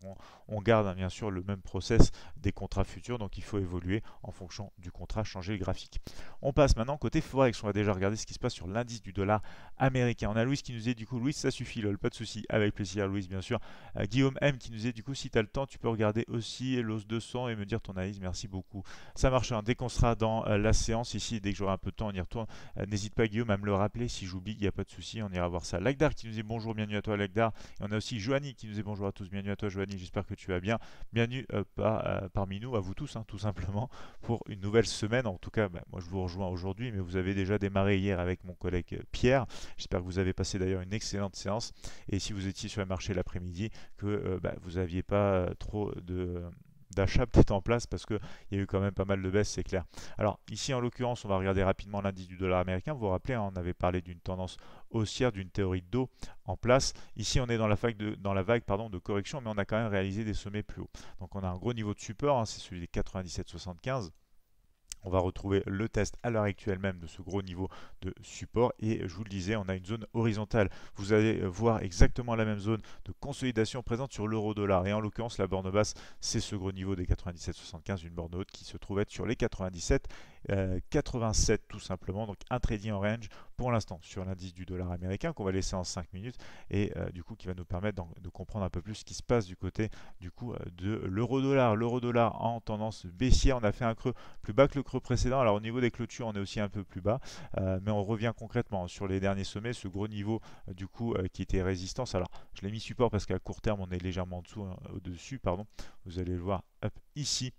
on, garde hein, bien sûr le même process des contrats futurs. Donc il faut évoluer en fonction du contrat, changer le graphique. On passe maintenant côté Forex. On va déjà regardé ce qui se passe sur l'indice du dollar américain. On a Louis qui nous dit du coup, Louis, ça suffit, lol, pas de souci, avec plaisir, louise bien sûr. Euh, Guillaume M qui nous dit du coup, si tu as le temps, tu peux regarder aussi l'os 200 et me dire ton analyse, merci beaucoup. Ça marche, hein. dès qu'on sera dans euh, la séance ici, dès que j'aurai un peu de temps, on y retourne. N'hésite pas, Guillaume, à me le rappeler si j'oublie, il n'y a pas de souci. Hein on ira voir ça. Lagdar qui nous dit bonjour, bienvenue à toi Lagdar. Et on a aussi Joanie qui nous dit bonjour à tous, bienvenue à toi Joanny. j'espère que tu vas bien. Bienvenue euh, euh, parmi nous, à vous tous, hein, tout simplement, pour une nouvelle semaine. En tout cas, bah, moi je vous rejoins aujourd'hui, mais vous avez déjà démarré hier avec mon collègue euh, Pierre. J'espère que vous avez passé d'ailleurs une excellente séance. Et si vous étiez sur le marché l'après-midi, que bah, vous n'aviez pas trop de d'achat peut-être en place parce qu'il y a eu quand même pas mal de baisses, c'est clair. Alors ici en l'occurrence, on va regarder rapidement l'indice du dollar américain. Vous vous rappelez, hein, on avait parlé d'une tendance haussière, d'une théorie d'eau en place. Ici, on est dans la, vague de, dans la vague pardon, de correction, mais on a quand même réalisé des sommets plus hauts. Donc on a un gros niveau de support, hein, c'est celui des 97,75 on va retrouver le test à l'heure actuelle même de ce gros niveau de support. Et je vous le disais, on a une zone horizontale. Vous allez voir exactement la même zone de consolidation présente sur l'euro dollar. Et en l'occurrence, la borne basse, c'est ce gros niveau des 97,75, une borne haute qui se trouvait être sur les 97 87 euh, tout simplement, donc un trading en range pour l'instant sur l'indice du dollar américain qu'on va laisser en 5 minutes et euh, du coup qui va nous permettre de comprendre un peu plus ce qui se passe du côté du coup euh, de l'euro dollar. L'euro dollar en tendance baissière, on a fait un creux plus bas que le creux précédent. Alors au niveau des clôtures, on est aussi un peu plus bas, mais on revient concrètement sur les derniers sommets, ce gros niveau du coup qui était résistance. Alors je l'ai mis support parce qu'à court terme on est légèrement dessous, hein, au-dessus, pardon. Vous allez le voir ici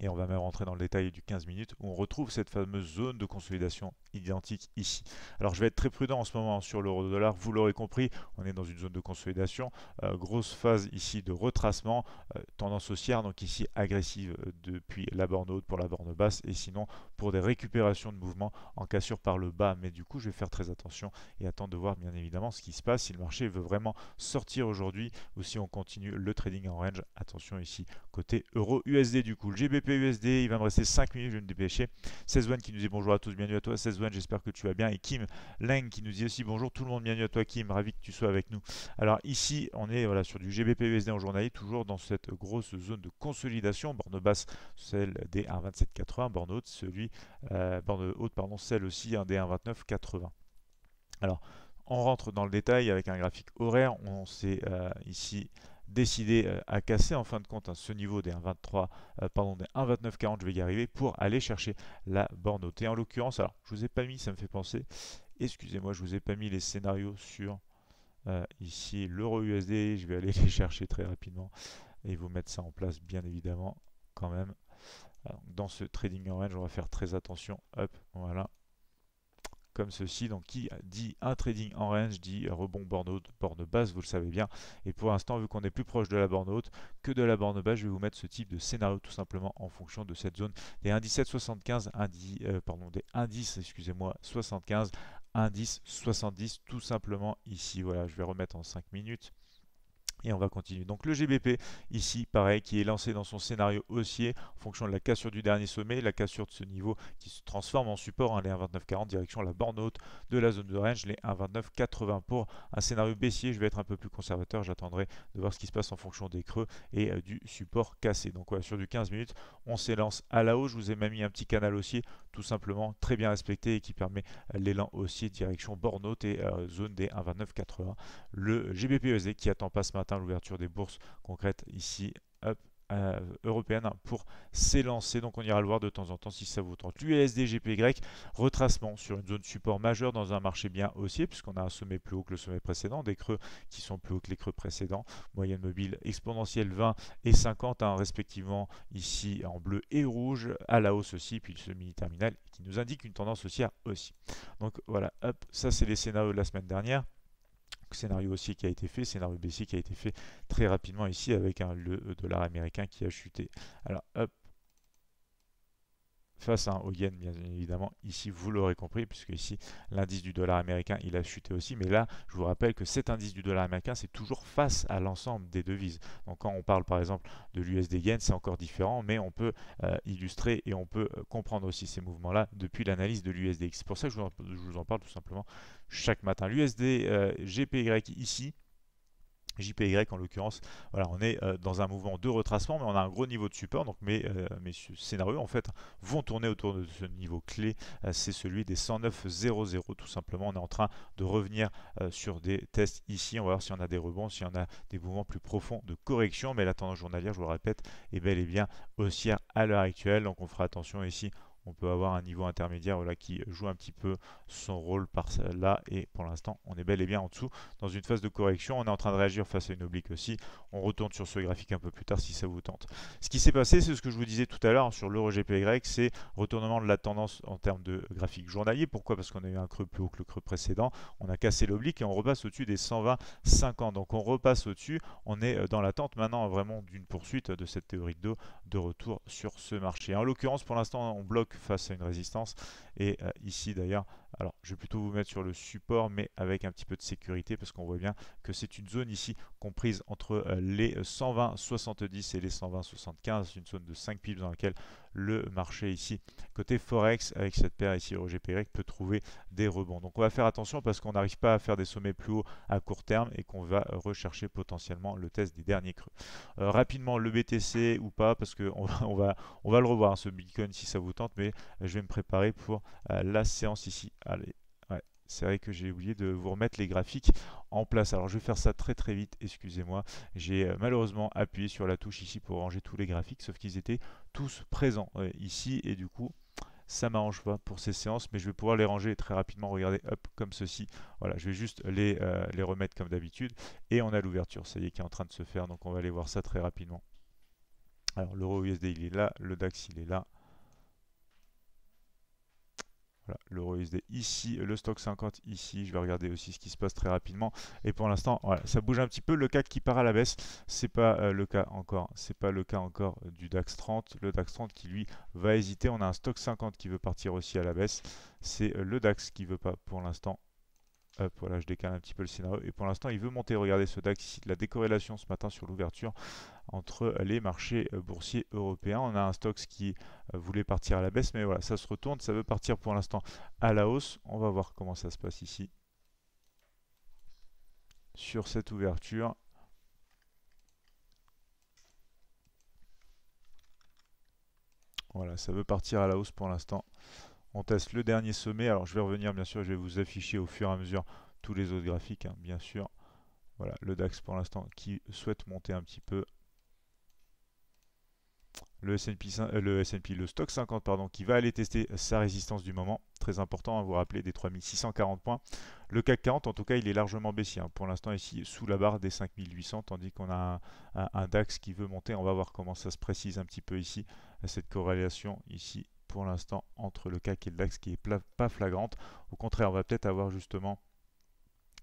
et on va même rentrer dans le détail du 15 minutes où on retrouve cette fameuse zone de consolidation identique ici. Alors je vais être très prudent en ce moment sur l'euro dollar, vous l'aurez compris, on est dans une zone de consolidation, euh, grosse phase ici de retracement, euh, tendance haussière donc ici agressive euh, depuis la borne haute pour la borne basse et sinon pour des récupérations de mouvement en cassure par le bas mais du coup je vais faire très attention et attendre de voir bien évidemment ce qui se passe si le marché veut vraiment sortir aujourd'hui ou si on continue le trading en range, attention ici côté euro USD du coup le GBP GBPUSD il va me rester 5 minutes, je vais me dépêcher. 16 qui nous dit bonjour à tous, bienvenue à toi. 16 j'espère que tu vas bien. Et Kim Leng qui nous dit aussi bonjour tout le monde, bienvenue à toi Kim, ravi que tu sois avec nous. Alors ici, on est voilà, sur du GBPUSD en journalier, toujours dans cette grosse zone de consolidation, borne basse, celle des 1,2780, borne haute, celui, euh, haute, pardon, celle aussi hein, un des 1,2980. Alors, on rentre dans le détail avec un graphique horaire, on sait euh, ici décider euh, à casser en fin de compte hein, ce niveau des 1,23, euh, pardon, des 1,2940, je vais y arriver, pour aller chercher la borne haute. Et en l'occurrence, alors je vous ai pas mis, ça me fait penser, excusez-moi, je vous ai pas mis les scénarios sur euh, ici l'euro USD, je vais aller les chercher très rapidement et vous mettre ça en place bien évidemment quand même. dans ce trading range, on va faire très attention. Hop, voilà, comme ceci. Donc qui dit un trading en range dit rebond borne haute, borne basse, vous le savez bien. Et pour l'instant, vu qu'on est plus proche de la borne haute que de la borne basse, je vais vous mettre ce type de scénario tout simplement en fonction de cette zone des 1,1775, euh, pardon, des indices, excusez-moi, 75, indice 70 tout simplement ici. Voilà, je vais remettre en 5 minutes. Et on va continuer. Donc le GBP, ici, pareil, qui est lancé dans son scénario haussier en fonction de la cassure du dernier sommet, la cassure de ce niveau qui se transforme en support, hein, les 1,2940 direction la borne haute de la zone de range, les 1,2980 pour un scénario baissier. Je vais être un peu plus conservateur, j'attendrai de voir ce qui se passe en fonction des creux et euh, du support cassé. Donc sur du 15 minutes, on s'élance à la hausse. Je vous ai même mis un petit canal haussier, tout simplement très bien respecté et qui permet euh, l'élan haussier direction borne haute et euh, zone des 1,2980. Le GBP e qui attend pas ce matin l'ouverture des bourses concrètes ici euh, européenne hein, pour s'élancer. Donc on ira le voir de temps en temps si ça vaut tente. L'USD grec retracement sur une zone support majeure dans un marché bien haussier, puisqu'on a un sommet plus haut que le sommet précédent, des creux qui sont plus hauts que les creux précédents. Moyenne mobile exponentielle 20 et 50, hein, respectivement ici en bleu et rouge, à la hausse aussi, puis le semi terminal qui nous indique une tendance haussière aussi. Donc voilà, ça c'est les scénarios de la semaine dernière scénario aussi qui a été fait, scénario baissier qui a été fait très rapidement ici avec un, le euh, dollar américain qui a chuté. Alors hop, face au yen bien évidemment. Ici, vous l'aurez compris, puisque ici, l'indice du dollar américain, il a chuté aussi. Mais là, je vous rappelle que cet indice du dollar américain, c'est toujours face à l'ensemble des devises. Donc, quand on parle, par exemple, de l'USD Yen, c'est encore différent, mais on peut euh, illustrer et on peut euh, comprendre aussi ces mouvements-là depuis l'analyse de l'USDX. C'est pour ça que je vous, en, parle tout simplement chaque matin. L'USD euh, gp GPY ici, JPY en l'occurrence, voilà, on est euh, dans un mouvement de retracement, mais on a un gros niveau de support, donc mes, euh, scénarios en fait vont tourner autour de ce niveau clé, euh, c'est celui des 109.00 tout simplement. On est en train de revenir sur des tests ici, on va voir si on a des rebonds, si on a des mouvements plus profonds de correction, mais la tendance journalière, je vous le répète, est bel et bien haussière à l'heure actuelle, donc on fera attention ici on peut avoir un niveau intermédiaire voilà, qui joue un petit peu son rôle par là et pour l'instant on est bel et bien en dessous dans une phase de correction on est en train de réagir face à une oblique aussi on retourne sur ce graphique un peu plus tard si ça vous tente ce qui s'est passé c'est ce que je vous disais tout à l'heure hein, sur l'euro GPY. c'est retournement de la tendance en termes de graphique journalier pourquoi parce qu'on a eu un creux plus haut que le creux précédent on a cassé l'oblique et on repasse au-dessus des 120 50 donc on repasse au-dessus on est euh, dans l'attente maintenant vraiment d'une poursuite de cette théorie de de retour sur ce marché en l'occurrence pour l'instant on bloque face à une résistance. Et euh, ici d'ailleurs, alors, je vais plutôt vous mettre sur le support, mais avec un petit peu de sécurité, parce qu'on voit bien que c'est une zone ici comprise entre euh, les 120,70 et les 120,75. C'est une zone de 5 pips dans laquelle le marché ici, côté Forex, avec cette paire ici, Roger Pérec, peut trouver des rebonds. Donc, on va faire attention parce qu'on n'arrive pas à faire des sommets plus hauts à court terme et qu'on va rechercher potentiellement le test des derniers creux. Euh, rapidement, le BTC ou pas, parce qu'on va, on va, on va le revoir, hein, ce Bitcoin, si ça vous tente, mais je vais me préparer pour euh, la séance ici Allez, ouais, c'est vrai que j'ai oublié de vous remettre les graphiques en place. Alors je vais faire ça très très vite, excusez-moi. J'ai euh, malheureusement appuyé sur la touche ici pour ranger tous les graphiques, sauf qu'ils étaient tous présents ici et du coup ça m'arrange pas pour ces séances, mais je vais pouvoir les ranger très rapidement. Regardez, hop, comme ceci. Voilà, je vais juste les, euh, les remettre comme d'habitude. Et on a l'ouverture, ça y est, qui est en train de se faire. Donc on va aller voir ça très rapidement. Alors l'euro USD, il est là, le DAX, il est là. Voilà, l'euro USD ici, euh, le stock 50 ici, je vais regarder aussi ce qui se passe très rapidement. Et pour l'instant, ça bouge un petit peu, le CAC qui part à la baisse, c'est pas euh, le cas encore, c'est pas le cas encore du DAX 30, le DAX 30 qui lui va hésiter, on a un stock 50 qui veut partir aussi à la baisse, c'est euh, le DAX qui veut pas pour l'instant Hop, voilà, je décale un petit peu le scénario. Et pour l'instant, il veut monter. Regardez ce DAX ici, de la décorrélation ce matin sur l'ouverture entre les marchés euh, boursiers européens. On a un Stock qui euh, voulait partir à la baisse, mais voilà, ça se retourne. Ça veut partir pour l'instant à la hausse. On va voir comment ça se passe ici. Sur cette ouverture. Voilà, ça veut partir à la hausse pour l'instant. On teste le dernier sommet. Alors je vais revenir bien sûr, je vais vous afficher au fur et à mesure tous les autres graphiques, hein, bien sûr. Voilà, le DAX pour l'instant qui souhaite monter un petit peu. Le S&P, euh, le, S&P, le stock 50 pardon, qui va aller tester sa résistance du moment. Très important, à hein, vous rappeler des 3640 points. Le CAC 40, en tout cas, il est largement baissier. Hein, pour l'instant, ici, sous la barre des 5800, tandis qu'on a un, un, DAX qui veut monter. On va voir comment ça se précise un petit peu ici, cette corrélation ici pour l'instant entre le CAC et le DAX qui est pas flagrante. Au contraire, on va peut-être avoir justement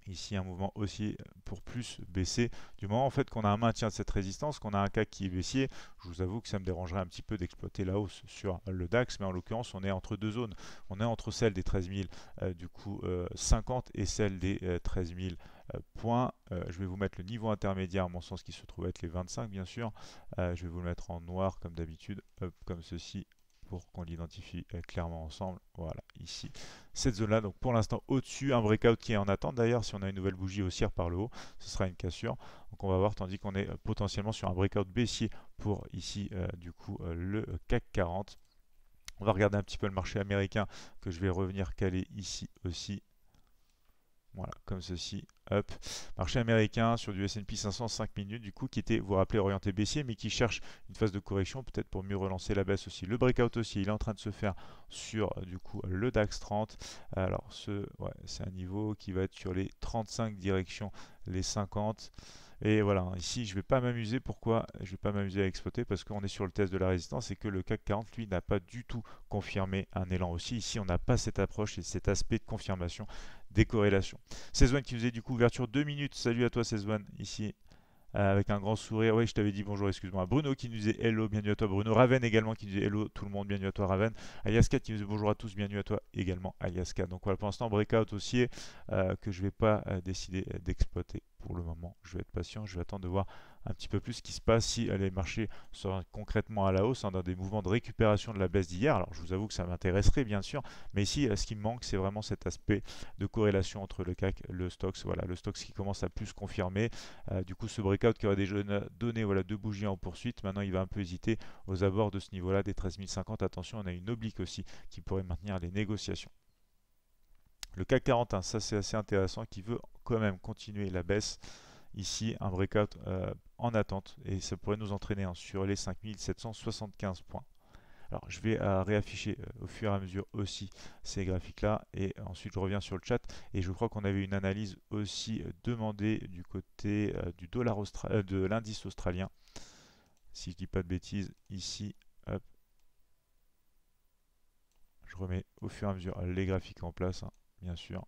ici un mouvement haussier pour plus baisser. Du moment en fait qu'on a un maintien de cette résistance, qu'on a un CAC qui est baissier, je vous avoue que ça me dérangerait un petit peu d'exploiter la hausse sur le DAX, mais en l'occurrence on est entre deux zones. On est entre celle des 13 000 euh, du coup 50 euh, et celle des 13000 euh, 13 points. je vais vous mettre le niveau intermédiaire, à mon sens, qui se trouve être les 25 bien sûr. je vais vous le mettre en noir comme d'habitude, comme ceci pour qu'on l'identifie euh, clairement ensemble. Voilà, ici, cette zone-là. Donc pour l'instant, au-dessus, un breakout qui est en attente. D'ailleurs, si on a une nouvelle bougie haussière par le haut, ce sera une cassure. Donc on va voir, tandis qu'on est euh, potentiellement sur un breakout baissier pour ici, euh, du coup, le CAC 40. On va regarder un petit peu le marché américain que je vais revenir caler ici aussi. Voilà, comme ceci. Hop. Marché américain sur du S&P 500 5 minutes, du coup, qui était, vous, vous rappelez, orienté baissier, mais qui cherche une phase de correction, peut-être pour mieux relancer la baisse aussi. Le breakout aussi, il est en train de se faire sur, euh, du coup, le DAX 30. Alors, ce, ouais, c'est un niveau qui va être sur les 35 directions, les 50. Et voilà, ici, je ne vais pas m'amuser. Pourquoi Je ne vais pas m'amuser à exploiter Parce qu'on est sur le test de la résistance et que le CAC 40, lui, n'a pas du tout confirmé un élan aussi. Ici, on n'a pas cette approche et cet aspect de confirmation des corrélations. qui faisait du coup ouverture 2 minutes. Salut à toi Sezwan, ici euh, avec un grand sourire. Oui, je t'avais dit bonjour, excuse-moi. Bruno qui nous disait hello, bienvenue à toi. Bruno Raven également qui nous disait hello, tout le monde, bienvenue à toi Raven. Aliaska qui nous disait bonjour à tous, bienvenue à toi également Aliaska. Donc voilà, pour l'instant, breakout aussi euh, que je vais pas euh, décider d'exploiter pour le moment. Je vais être patient, je vais attendre de voir un petit peu plus ce qui se passe si les marchés sont concrètement à la hausse hein, dans des mouvements de récupération de la baisse d'hier. Alors je vous avoue que ça m'intéresserait bien sûr, mais ici euh, ce qui me manque c'est vraiment cet aspect de corrélation entre le CAC, le Stox, voilà, le Stox qui commence à plus confirmer. Euh, du coup ce breakout qui aurait déjà donné voilà deux bougies en poursuite, maintenant il va un peu hésiter aux abords de ce niveau-là des 13 050. Attention, on a une oblique aussi qui pourrait maintenir les négociations. Le CAC 41, hein, ça c'est assez intéressant, qui veut quand même continuer la baisse. Ici, un breakout euh, en attente et ça pourrait nous entraîner hein, sur les 5775 points. Alors je vais euh, réafficher euh, au fur et à mesure aussi ces graphiques là et ensuite je reviens sur le chat et je crois qu'on avait une analyse aussi demandée du côté du dollar austral de l'indice australien. Si je dis pas de bêtises ici, je remets au fur et à mesure les graphiques en place. Hein bien sûr.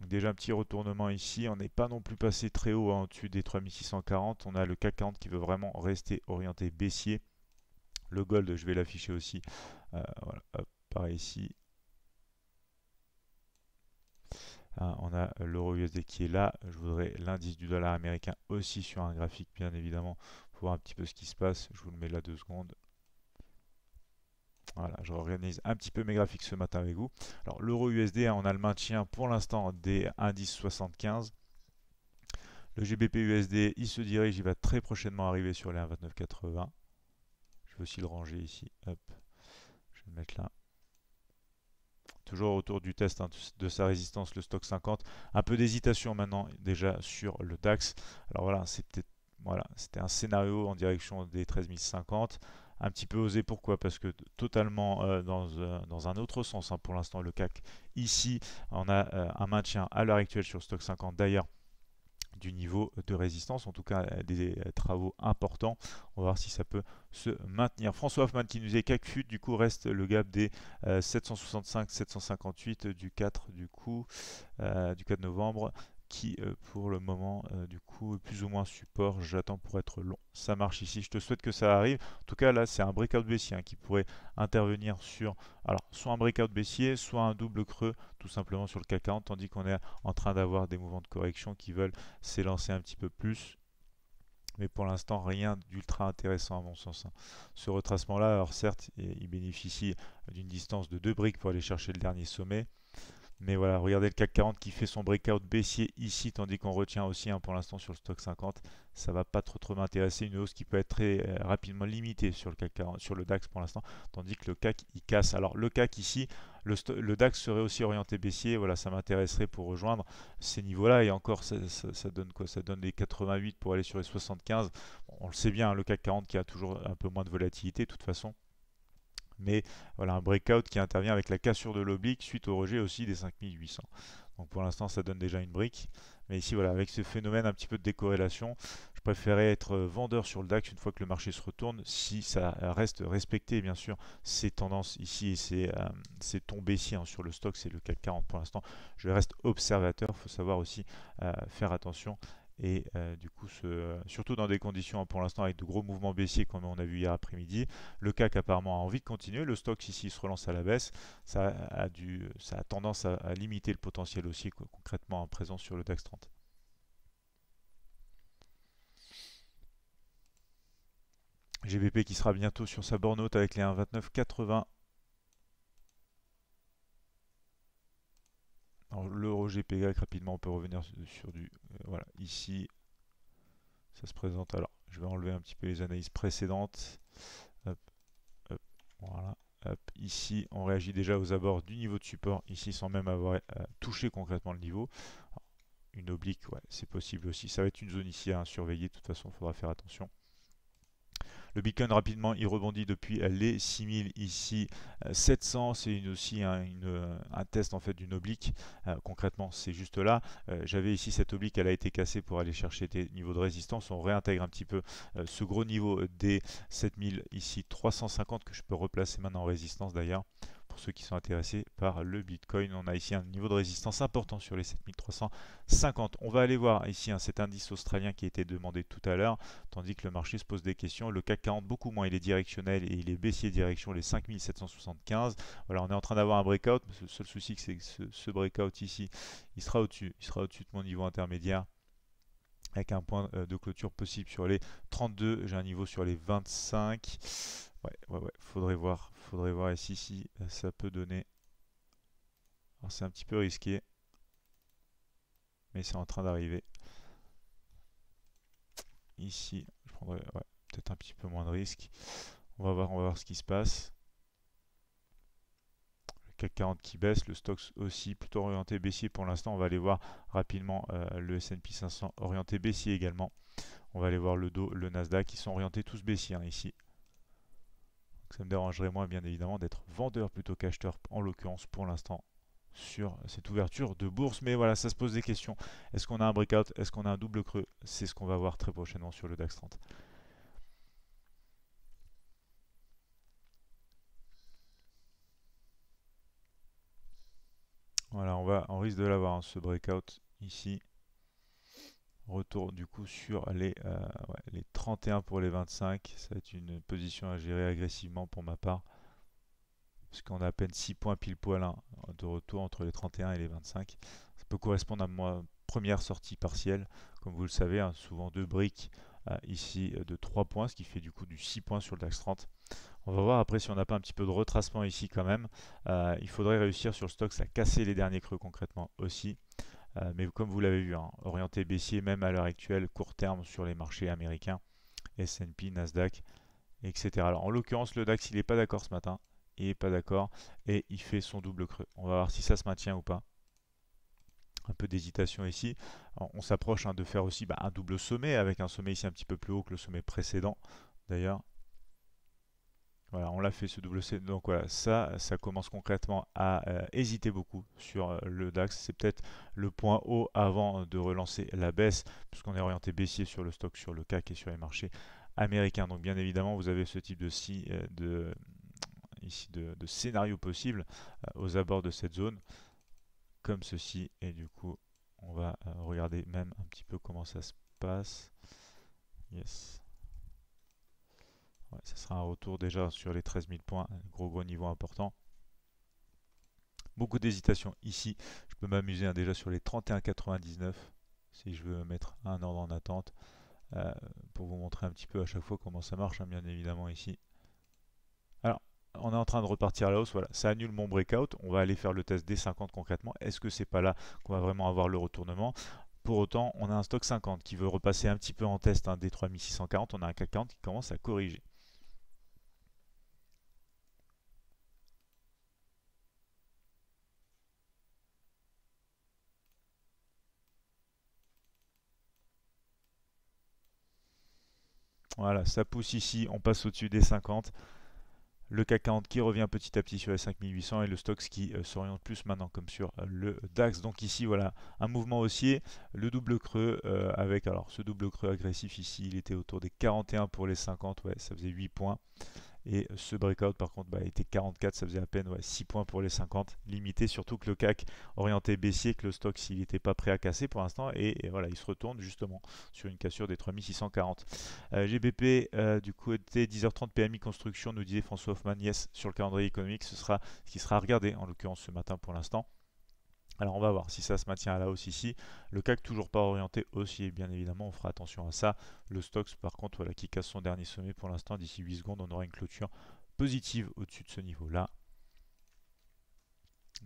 déjà un petit retournement ici, on n'est pas non plus passé très haut en hein, dessus des 3640, on a le CAC 40 qui veut vraiment rester orienté baissier. Le gold, je vais l'afficher aussi, euh, par ici. Hein, on a l'euro USD qui est là, je voudrais l'indice du dollar américain aussi sur un graphique bien évidemment, pour voir un petit peu ce qui se passe, je vous le mets là deux secondes. Voilà, je réorganise un petit peu mes graphiques ce matin avec vous. Alors l'euro USD, hein, on a le maintien pour l'instant des indices 75. Le GBP USD, il se dirige, il va très prochainement arriver sur les 1,2980. Je veux aussi le ranger ici. Hop. Je vais le mettre là toujours autour du test hein, de sa résistance, le stock 50. Un peu d'hésitation maintenant déjà sur le DAX. Alors voilà, c'était voilà, un scénario en direction des 13050 un petit peu osé. Pourquoi Parce que totalement euh, euh, dans, un autre sens hein, pour l'instant le CAC. Ici, on a euh, un maintien à l'heure actuelle sur Stock 50 d'ailleurs du niveau de résistance, en tout cas des travaux importants. On va voir si ça peut se maintenir. François Hoffman qui nous est CAC FUT, du coup reste le gap des 765-758 du 4 du coup du 4 novembre qui euh, pour le moment euh, du coup plus ou moins support j'attends pour être long ça marche ici je te souhaite que ça arrive en tout cas là c'est un breakout baissier hein, qui pourrait intervenir sur alors soit un breakout baissier soit un double creux tout simplement sur le CAC 40 tandis qu'on est en train d'avoir des mouvements de correction qui veulent s'élancer un petit peu plus mais pour l'instant rien d'ultra intéressant à mon sens. Hein. Ce retracement là, alors certes, il bénéficie d'une distance de deux briques pour aller chercher le dernier sommet, mais voilà, regardez le CAC 40 qui fait son breakout baissier ici, tandis qu'on retient aussi un hein, pour l'instant sur le stock 50. Ça va pas trop trop m'intéresser, une hausse qui peut être très euh, rapidement limitée sur le CAC 40, sur le DAX pour l'instant, tandis que le CAC il casse. Alors le CAC ici, le, DAX serait aussi orienté baissier, voilà, ça m'intéresserait pour rejoindre ces niveaux-là. Et encore, ça, donne quoi Ça donne des 88 pour aller sur les 75. on le sait bien, hein, le CAC 40 qui a toujours un peu moins de volatilité de toute façon mais voilà un breakout qui intervient avec la cassure de l'oblique suite au rejet aussi des 5800. Donc pour l'instant ça donne déjà une brique, mais ici voilà avec ce phénomène un petit peu de décorrélation, je préférais être vendeur sur le DAX une fois que le marché se retourne, si ça reste respecté bien sûr ces tendances ici et ces, euh, ici hein, sur le stock, c'est le CAC 40 pour l'instant, je reste observateur, Il faut savoir aussi euh, faire attention et euh, du coup ce, surtout dans des conditions pour l'instant avec de gros mouvements baissiers comme on a vu hier après-midi le CAC apparemment a envie de continuer le stock ici se relance à la baisse ça a, ça tendance à, limiter le potentiel aussi concrètement en présence sur le DAX 30 GBP qui sera bientôt sur sa borne haute avec les 1,2980 le Roger rapidement, on peut revenir sur, du... Euh, voilà, ici, ça se présente. Alors, je vais enlever un petit peu les analyses précédentes. voilà. ici, on réagit déjà aux abords du niveau de support, ici, sans même avoir euh, touché concrètement le niveau. une oblique, ouais, c'est possible aussi. Ça va être une zone ici à surveiller, de toute façon, il faudra faire attention. Le Bitcoin rapidement il rebondit depuis les 6000 ici 700 euh, c'est aussi euh, un, test en fait d'une oblique euh, concrètement c'est juste là j'avais ici cette oblique elle a été cassée pour aller chercher des niveaux de résistance on réintègre un petit peu ce gros niveau des 7000 ici 350 que je peux replacer maintenant en résistance d'ailleurs ceux qui sont intéressés par le Bitcoin. On a ici un niveau de résistance important sur les 7350. On va aller voir ici cet indice australien qui a été demandé tout à l'heure, tandis que le marché se pose des questions. Le CAC 40 beaucoup moins, il est directionnel et il est baissier direction les 5775. Voilà, on est en train d'avoir un breakout. le seul souci, c'est que ce, ce breakout ici, il sera au-dessus. Il sera au-dessus de mon niveau intermédiaire avec un point euh, de clôture possible sur les 32. J'ai un niveau sur les 25. Ouais, ouais, ouais, faudrait voir, faudrait voir ici si euh, ça peut donner. Alors c'est un petit peu risqué. Mais c'est en train d'arriver. Ici, je prendrais peut-être un petit peu moins de risque. On va voir, on va voir ce qui se passe. Le CAC 40 qui baisse, le stocks aussi plutôt orienté baissier pour l'instant. On va aller voir rapidement euh, le S&P 500 orienté baissier également. On va aller voir le dos, le Nasdaq qui sont orientés tous baissiers hein, ici ça me dérangerait moins bien évidemment d'être vendeur plutôt qu'acheteur en l'occurrence pour l'instant sur cette ouverture de bourse. Mais voilà, ça se pose des questions. Est-ce qu'on a un breakout Est-ce qu'on a un double creux C'est ce qu'on va voir très prochainement sur le DAX 30. Voilà, on, va, on risque de l'avoir, hein, ce breakout ici. Retour du coup sur les, euh, les 31 pour les 25. Ça va être une position à gérer agressivement pour ma part. Parce qu'on a à peine 6 points pile poil de retour entre les 31 et les 25. Ça peut correspondre à ma première sortie partielle. Comme vous le savez, hein, souvent deux briques euh, ici euh, de 3 points, ce qui fait du coup du 6 points sur le DAX 30. On va voir après si on n'a pas un petit peu de retracement ici quand même. il faudrait réussir sur le stock, ça casser les derniers creux concrètement aussi. Euh, mais comme vous l'avez vu, hein, orienté baissier même à l'heure actuelle, court terme sur les marchés américains, S&P, Nasdaq, etc. Alors en l'occurrence, le DAX, il n'est pas d'accord ce matin. Il n'est pas d'accord et il fait son double creux. On va voir si ça se maintient ou pas un peu d'hésitation ici. on s'approche hein, de faire aussi bah, un double sommet avec un sommet ici un petit peu plus haut que le sommet précédent d'ailleurs. Voilà, on l'a fait ce double C. Donc voilà, ça, ça commence concrètement à euh, hésiter beaucoup sur euh, le DAX. C'est peut-être le point haut avant de relancer la baisse, puisqu'on est orienté baissier sur le stock, sur le CAC et sur les marchés américains. Donc bien évidemment, vous avez ce type de, euh, ici de, de, scénario possible aux abords de cette zone, comme ceci. Et du coup, on va regarder même un petit peu comment ça se passe. Yes. Ouais, ça sera un retour déjà sur les 13 000 points, gros gros niveau important. Beaucoup d'hésitation ici, je peux m'amuser hein, déjà sur les 31,99 si je veux mettre un ordre en attente euh, pour vous montrer un petit peu à chaque fois comment ça marche hein, bien évidemment ici. Alors, on est en train de repartir à la hausse, voilà, ça annule mon breakout, on va aller faire le test des 50 concrètement, est-ce que c'est pas là qu'on va vraiment avoir le retournement pour autant, on a un stock 50 qui veut repasser un petit peu en test hein, des 3640, on a un CAC 40 qui commence à corriger. Voilà, ça pousse ici, on passe au-dessus des 50. Le CAC 40 qui revient petit à petit sur les 5800 et le Stoxx qui euh, s'oriente plus maintenant comme sur euh, le DAX. Donc ici voilà un mouvement haussier, le double creux euh, avec alors ce double creux agressif ici il était autour des 41 pour les 50, ouais ça faisait 8 points. Et ce breakout, par contre, bah, était 44, ça faisait à peine ouais, 6 points pour les 50, limité, surtout que le CAC orienté baissier, que le stock, s'il n'était pas prêt à casser pour l'instant, et, voilà, il se retourne justement sur une cassure des 3640. Euh, GBP, euh, du coup, était 10h30 PMI construction, nous disait François Hoffman, yes, sur le calendrier économique, ce sera ce qui sera regardé, en l'occurrence ce matin pour l'instant. Alors on va voir si ça se maintient à la hausse ici. Le CAC toujours pas orienté haussier, bien évidemment, on fera attention à ça. Le stoxx par contre, voilà, qui casse son dernier sommet pour l'instant. D'ici 8 secondes, on aura une clôture positive au-dessus de ce niveau-là.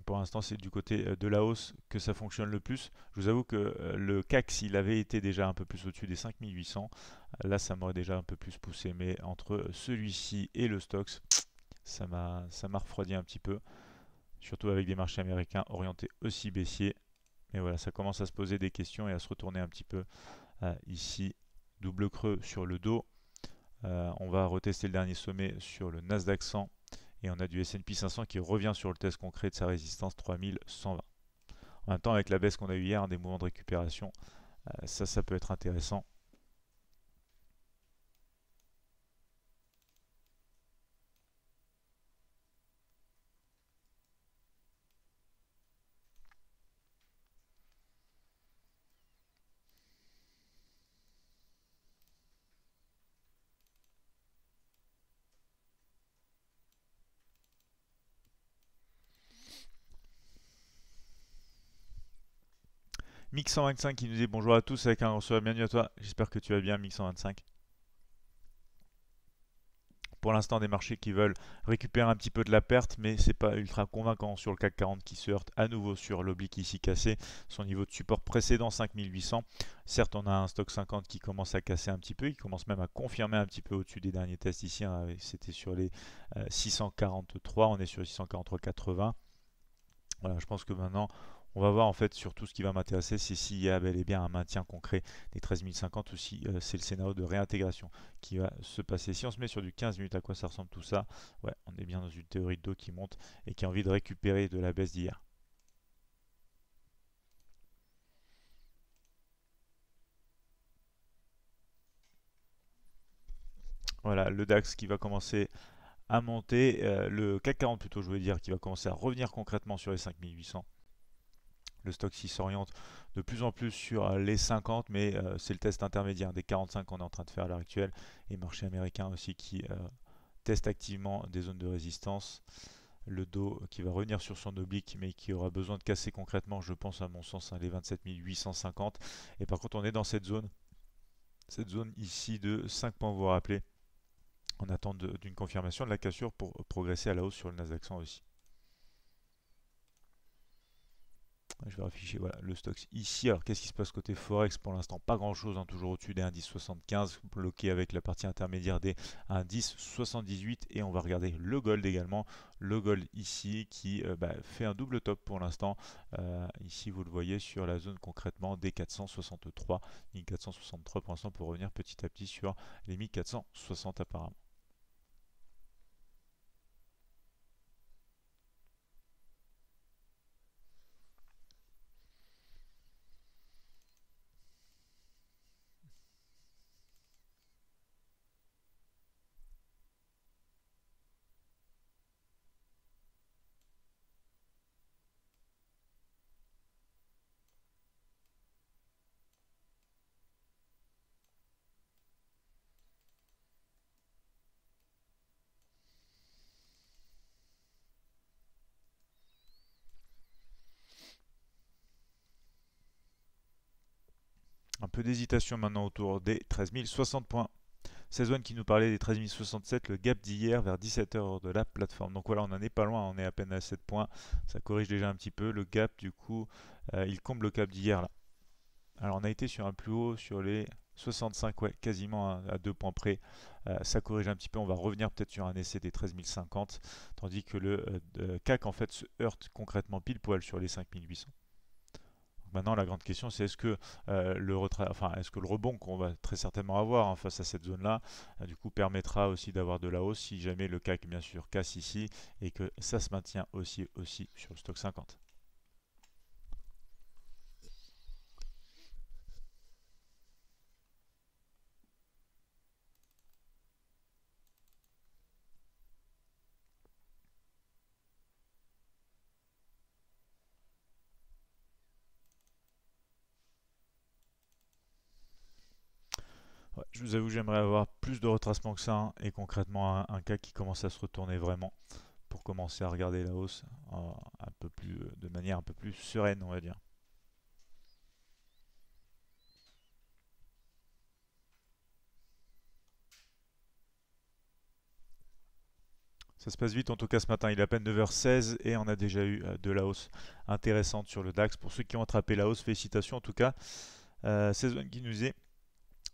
Pour l'instant, c'est du côté euh, de la hausse que ça fonctionne le plus. Je vous avoue que euh, le CAC, s'il avait été déjà un peu plus au-dessus des 5800, là, ça m'aurait déjà un peu plus poussé. Mais entre euh, celui-ci et le Stox, ça m'a refroidi un petit peu surtout avec des marchés américains orientés aussi baissiers. Mais voilà, ça commence à se poser des questions et à se retourner un petit peu euh, ici. Double creux sur le dos. Euh, on va retester le dernier sommet sur le Nasdaq 100. Et on a du S&P 500 qui revient sur le test concret de sa résistance 3120. En même temps, avec la baisse qu'on a eu hier, hein, des mouvements de récupération, euh, ça, ça peut être intéressant. Mix125 qui nous dit bonjour à tous avec un reçoit bienvenue à toi. J'espère que tu vas bien, Mix125. Pour l'instant, des marchés qui veulent récupérer un petit peu de la perte, mais c'est pas ultra convaincant sur le CAC 40 qui se heurte à nouveau sur l'oblique ici cassé, son niveau de support précédent 5800. Certes, on a un stock 50 qui commence à casser un petit peu, il commence même à confirmer un petit peu au-dessus des derniers tests ici. Hein. C'était sur les 643, euh, on est sur 643,80. Voilà, je pense que maintenant on va voir en fait surtout ce qui va m'intéresser, c'est s'il y a bel et bien un maintien concret des 050 ou si euh, c'est le scénario de réintégration qui va se passer. Si on se met sur du 15 minutes, à quoi ça ressemble tout ça Ouais, on est bien dans une théorie de qui monte et qui a envie de récupérer de la baisse d'hier. Voilà, le DAX qui va commencer à monter, euh, le CAC 40 plutôt je veux dire, qui va commencer à revenir concrètement sur les 5800 le stock s'oriente de plus en plus sur euh, les 50, mais euh, c'est le test intermédiaire des 45 qu'on est en train de faire à l'heure actuelle, et marché américain aussi qui euh, teste activement des zones de résistance. Le dos qui va revenir sur son oblique, mais qui aura besoin de casser concrètement, je pense à mon sens, à hein, les 27 850. Et par contre, on est dans cette zone, cette zone ici de 5 points, vous vous rappelez, en attente d'une confirmation de la cassure pour progresser à la hausse sur le Nasdaq 100 aussi. Je vais afficher le stock ici. Alors qu'est-ce qui se passe côté Forex Pour l'instant pas grand chose, hein, toujours au-dessus des indices 75, bloqué avec la partie intermédiaire des indices 78 et on va regarder le gold également. Le gold ici qui euh, bah, fait un double top pour l'instant. Euh, ici vous le voyez sur la zone concrètement des 463, 1463 pour l'instant pour revenir petit à petit sur les 1460 apparemment. peu d'hésitation maintenant autour des 13 060 points. zones qui nous parlait des 13 067, le gap d'hier vers 17h de la plateforme. Donc voilà, on n'en est pas loin, on est à peine à 7 points. Ça corrige déjà un petit peu. Le gap, du coup, euh, il comble le cap d'hier là. Alors on a été sur un plus haut sur les 65, ouais, quasiment à, 2 points près. Euh, ça corrige un petit peu. On va revenir peut-être sur un essai des 13 050. tandis que le euh, CAC en fait se heurte concrètement pile poil sur les 5800 maintenant, la grande question, c'est est-ce que, euh, le retrait, est-ce que le rebond qu'on va très certainement avoir en hein, face à cette zone-là, euh, du coup, permettra aussi d'avoir de la hausse si jamais le CAC, bien sûr, casse ici et que ça se maintient aussi, aussi sur le stock 50. je vous avoue j'aimerais avoir plus de retracement que ça hein, et concrètement un, cas qui commence à se retourner vraiment pour commencer à regarder la hausse euh, un peu plus, euh, de manière un peu plus sereine on va dire. Ça se passe vite en tout cas ce matin, il est à peine 9h16 et on a déjà eu euh, de la hausse intéressante sur le DAX. Pour ceux qui ont attrapé la hausse, félicitations en tout cas. Euh, qui nous est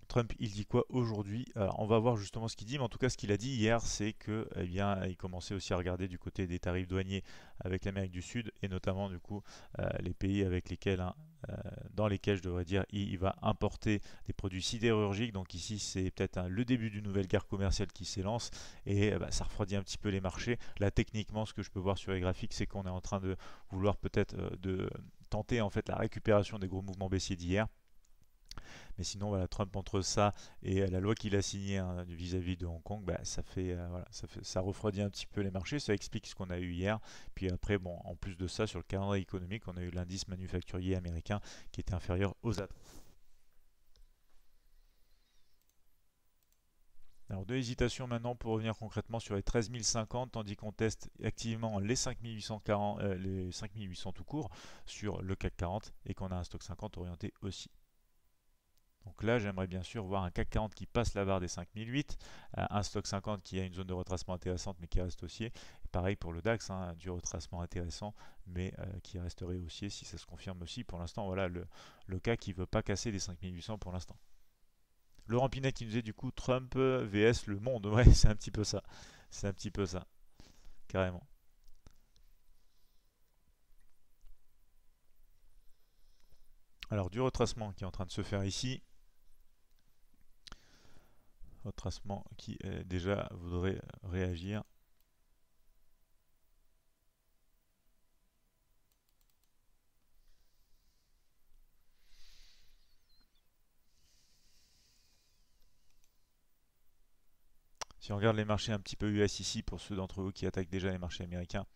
Trump, il dit quoi aujourd'hui on va voir justement ce qu'il dit, mais en tout cas, ce qu'il a dit hier, c'est que, eh bien, il commençait aussi à regarder du côté des tarifs douaniers avec l'Amérique du Sud et notamment, du coup, euh, les pays avec lesquels, hein, euh, dans lesquels, je devrais dire, il, va importer des produits sidérurgiques. Donc ici, c'est peut-être hein, le début d'une nouvelle guerre commerciale qui s'élance et eh ben, ça refroidit un petit peu les marchés. Là, techniquement, ce que je peux voir sur les graphiques, c'est qu'on est en train de vouloir peut-être euh, de tenter en fait la récupération des gros mouvements baissiers d'hier mais sinon, voilà, Trump entre ça et euh, la loi qu'il a signée hein, vis-à-vis de Hong Kong, bah, euh, ça, fait, ça refroidit un petit peu les marchés, ça explique ce qu'on a eu hier. Puis après, bon, en plus de ça, sur le calendrier économique, on a eu l'indice manufacturier américain qui était inférieur aux attentes. Alors deux hésitations maintenant pour revenir concrètement sur les 13 tandis qu'on teste activement les 5840, euh, les 5800 tout court sur le CAC 40 et qu'on a un stock 50 orienté aussi. Donc là, j'aimerais bien sûr voir un CAC 40 qui passe la barre des 5008, euh, un stock 50 qui a une zone de retracement intéressante mais qui reste haussier. pareil pour le DAX, hein, du retracement intéressant mais euh, qui resterait haussier si ça se confirme aussi. Pour l'instant, voilà le, le CAC qui ne veut pas casser les 5800 pour l'instant. Laurent Pinet qui nous est du coup Trump vs le monde. Ouais, c'est un petit peu ça. C'est un petit peu ça. Carrément. Alors du retracement qui est en train de se faire ici, tracement qui est euh, déjà voudrait réagir. Si on regarde les marchés un petit peu US ici, pour ceux d'entre vous qui attaquent déjà les marchés américains,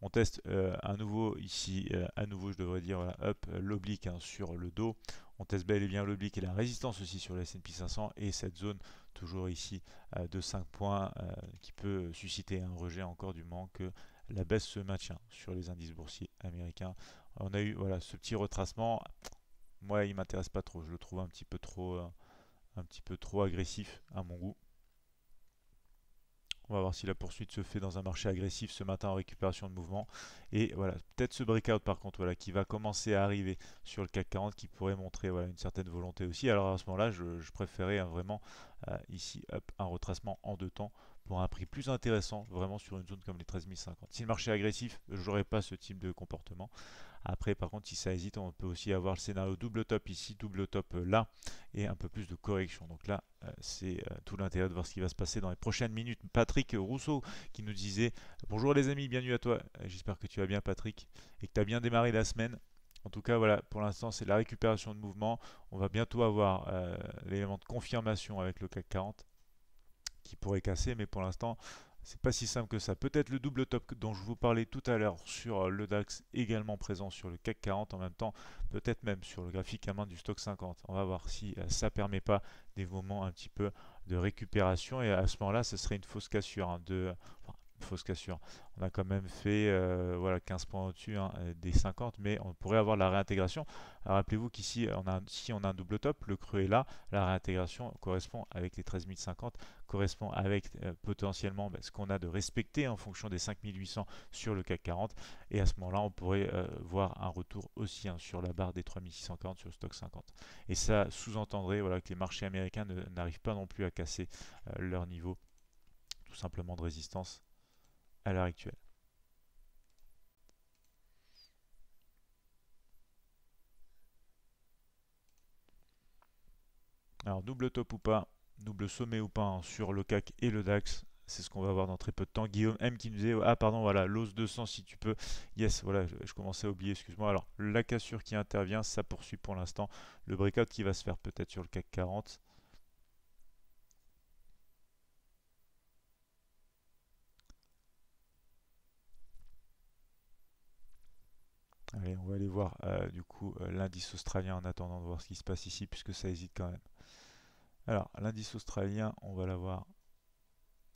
on teste euh, à nouveau ici, euh, à nouveau je devrais dire, voilà, up l'oblique hein, sur le dos. On teste et bien l'oblique et la résistance aussi sur les S&P 500 et cette zone toujours ici euh, de 5 points euh, qui peut susciter un rejet encore du manque la baisse se maintient sur les indices boursiers américains. On a eu voilà ce petit retracement. Moi, il m'intéresse pas trop. Je le trouve un petit peu trop, euh, un petit peu trop agressif à mon goût. On va voir si la poursuite se fait dans un marché agressif ce matin en récupération de mouvement. Et voilà, peut-être ce breakout par contre, voilà, qui va commencer à arriver sur le CAC 40, qui pourrait montrer voilà, une certaine volonté aussi. Alors à ce moment-là, je, préférais hein, vraiment euh, ici un retracement en deux temps pour un prix plus intéressant, vraiment sur une zone comme les 1350. Si le marché est agressif, je pas ce type de comportement. Après, par contre, si ça hésite, on peut aussi avoir le scénario double top ici, double top euh, là, et un peu plus de correction. Donc là, euh, c'est euh, tout l'intérêt de voir ce qui va se passer dans les prochaines minutes. Patrick Rousseau qui nous disait Bonjour les amis, bienvenue à toi. J'espère que tu vas bien, Patrick, et que tu as bien démarré la semaine. En tout cas, voilà, pour l'instant, c'est la récupération de mouvement. On va bientôt avoir l'élément de confirmation avec le CAC 40 qui pourrait casser, mais pour l'instant, c'est pas si simple que ça. Peut-être le double top dont je vous parlais tout à l'heure sur euh, le DAX également présent sur le CAC 40 en même temps, peut-être même sur le graphique à main du stock 50. On va voir si euh, ça permet pas des moments un petit peu de récupération et à ce moment-là, ce serait une fausse cassure hein, de, fausse cassure On a quand même fait euh, voilà, 15 points au-dessus hein, euh, des 50, mais on pourrait avoir la réintégration. Rappelez-vous qu'ici, on a, si on a un double top, le creux est là, la réintégration correspond avec les 13 correspond avec euh, potentiellement ben, ce qu'on a de respecter en fonction des 5800 sur le CAC 40. Et à ce moment-là, on pourrait voir un retour aussi hein, sur la barre des 3640 sur le stock 50. Et ça sous-entendrait voilà, que les marchés américains n'arrivent pas non plus à casser leur niveau tout simplement de résistance à l'heure actuelle. Alors double top ou pas, double sommet ou pas hein, sur le CAC et le DAX, c'est ce qu'on va voir dans très peu de temps. Guillaume M qui nous disait Ah, pardon, voilà, l'os 200 si tu peux. Yes, voilà, je, je commençais à oublier, excuse-moi. Alors, la cassure qui intervient, ça poursuit pour l'instant. Le breakout qui va se faire peut-être sur le CAC 40. on va aller voir euh, du coup euh, l'indice australien en attendant de voir ce qui se passe ici puisque ça hésite quand même. Alors, l'indice australien, on va l'avoir.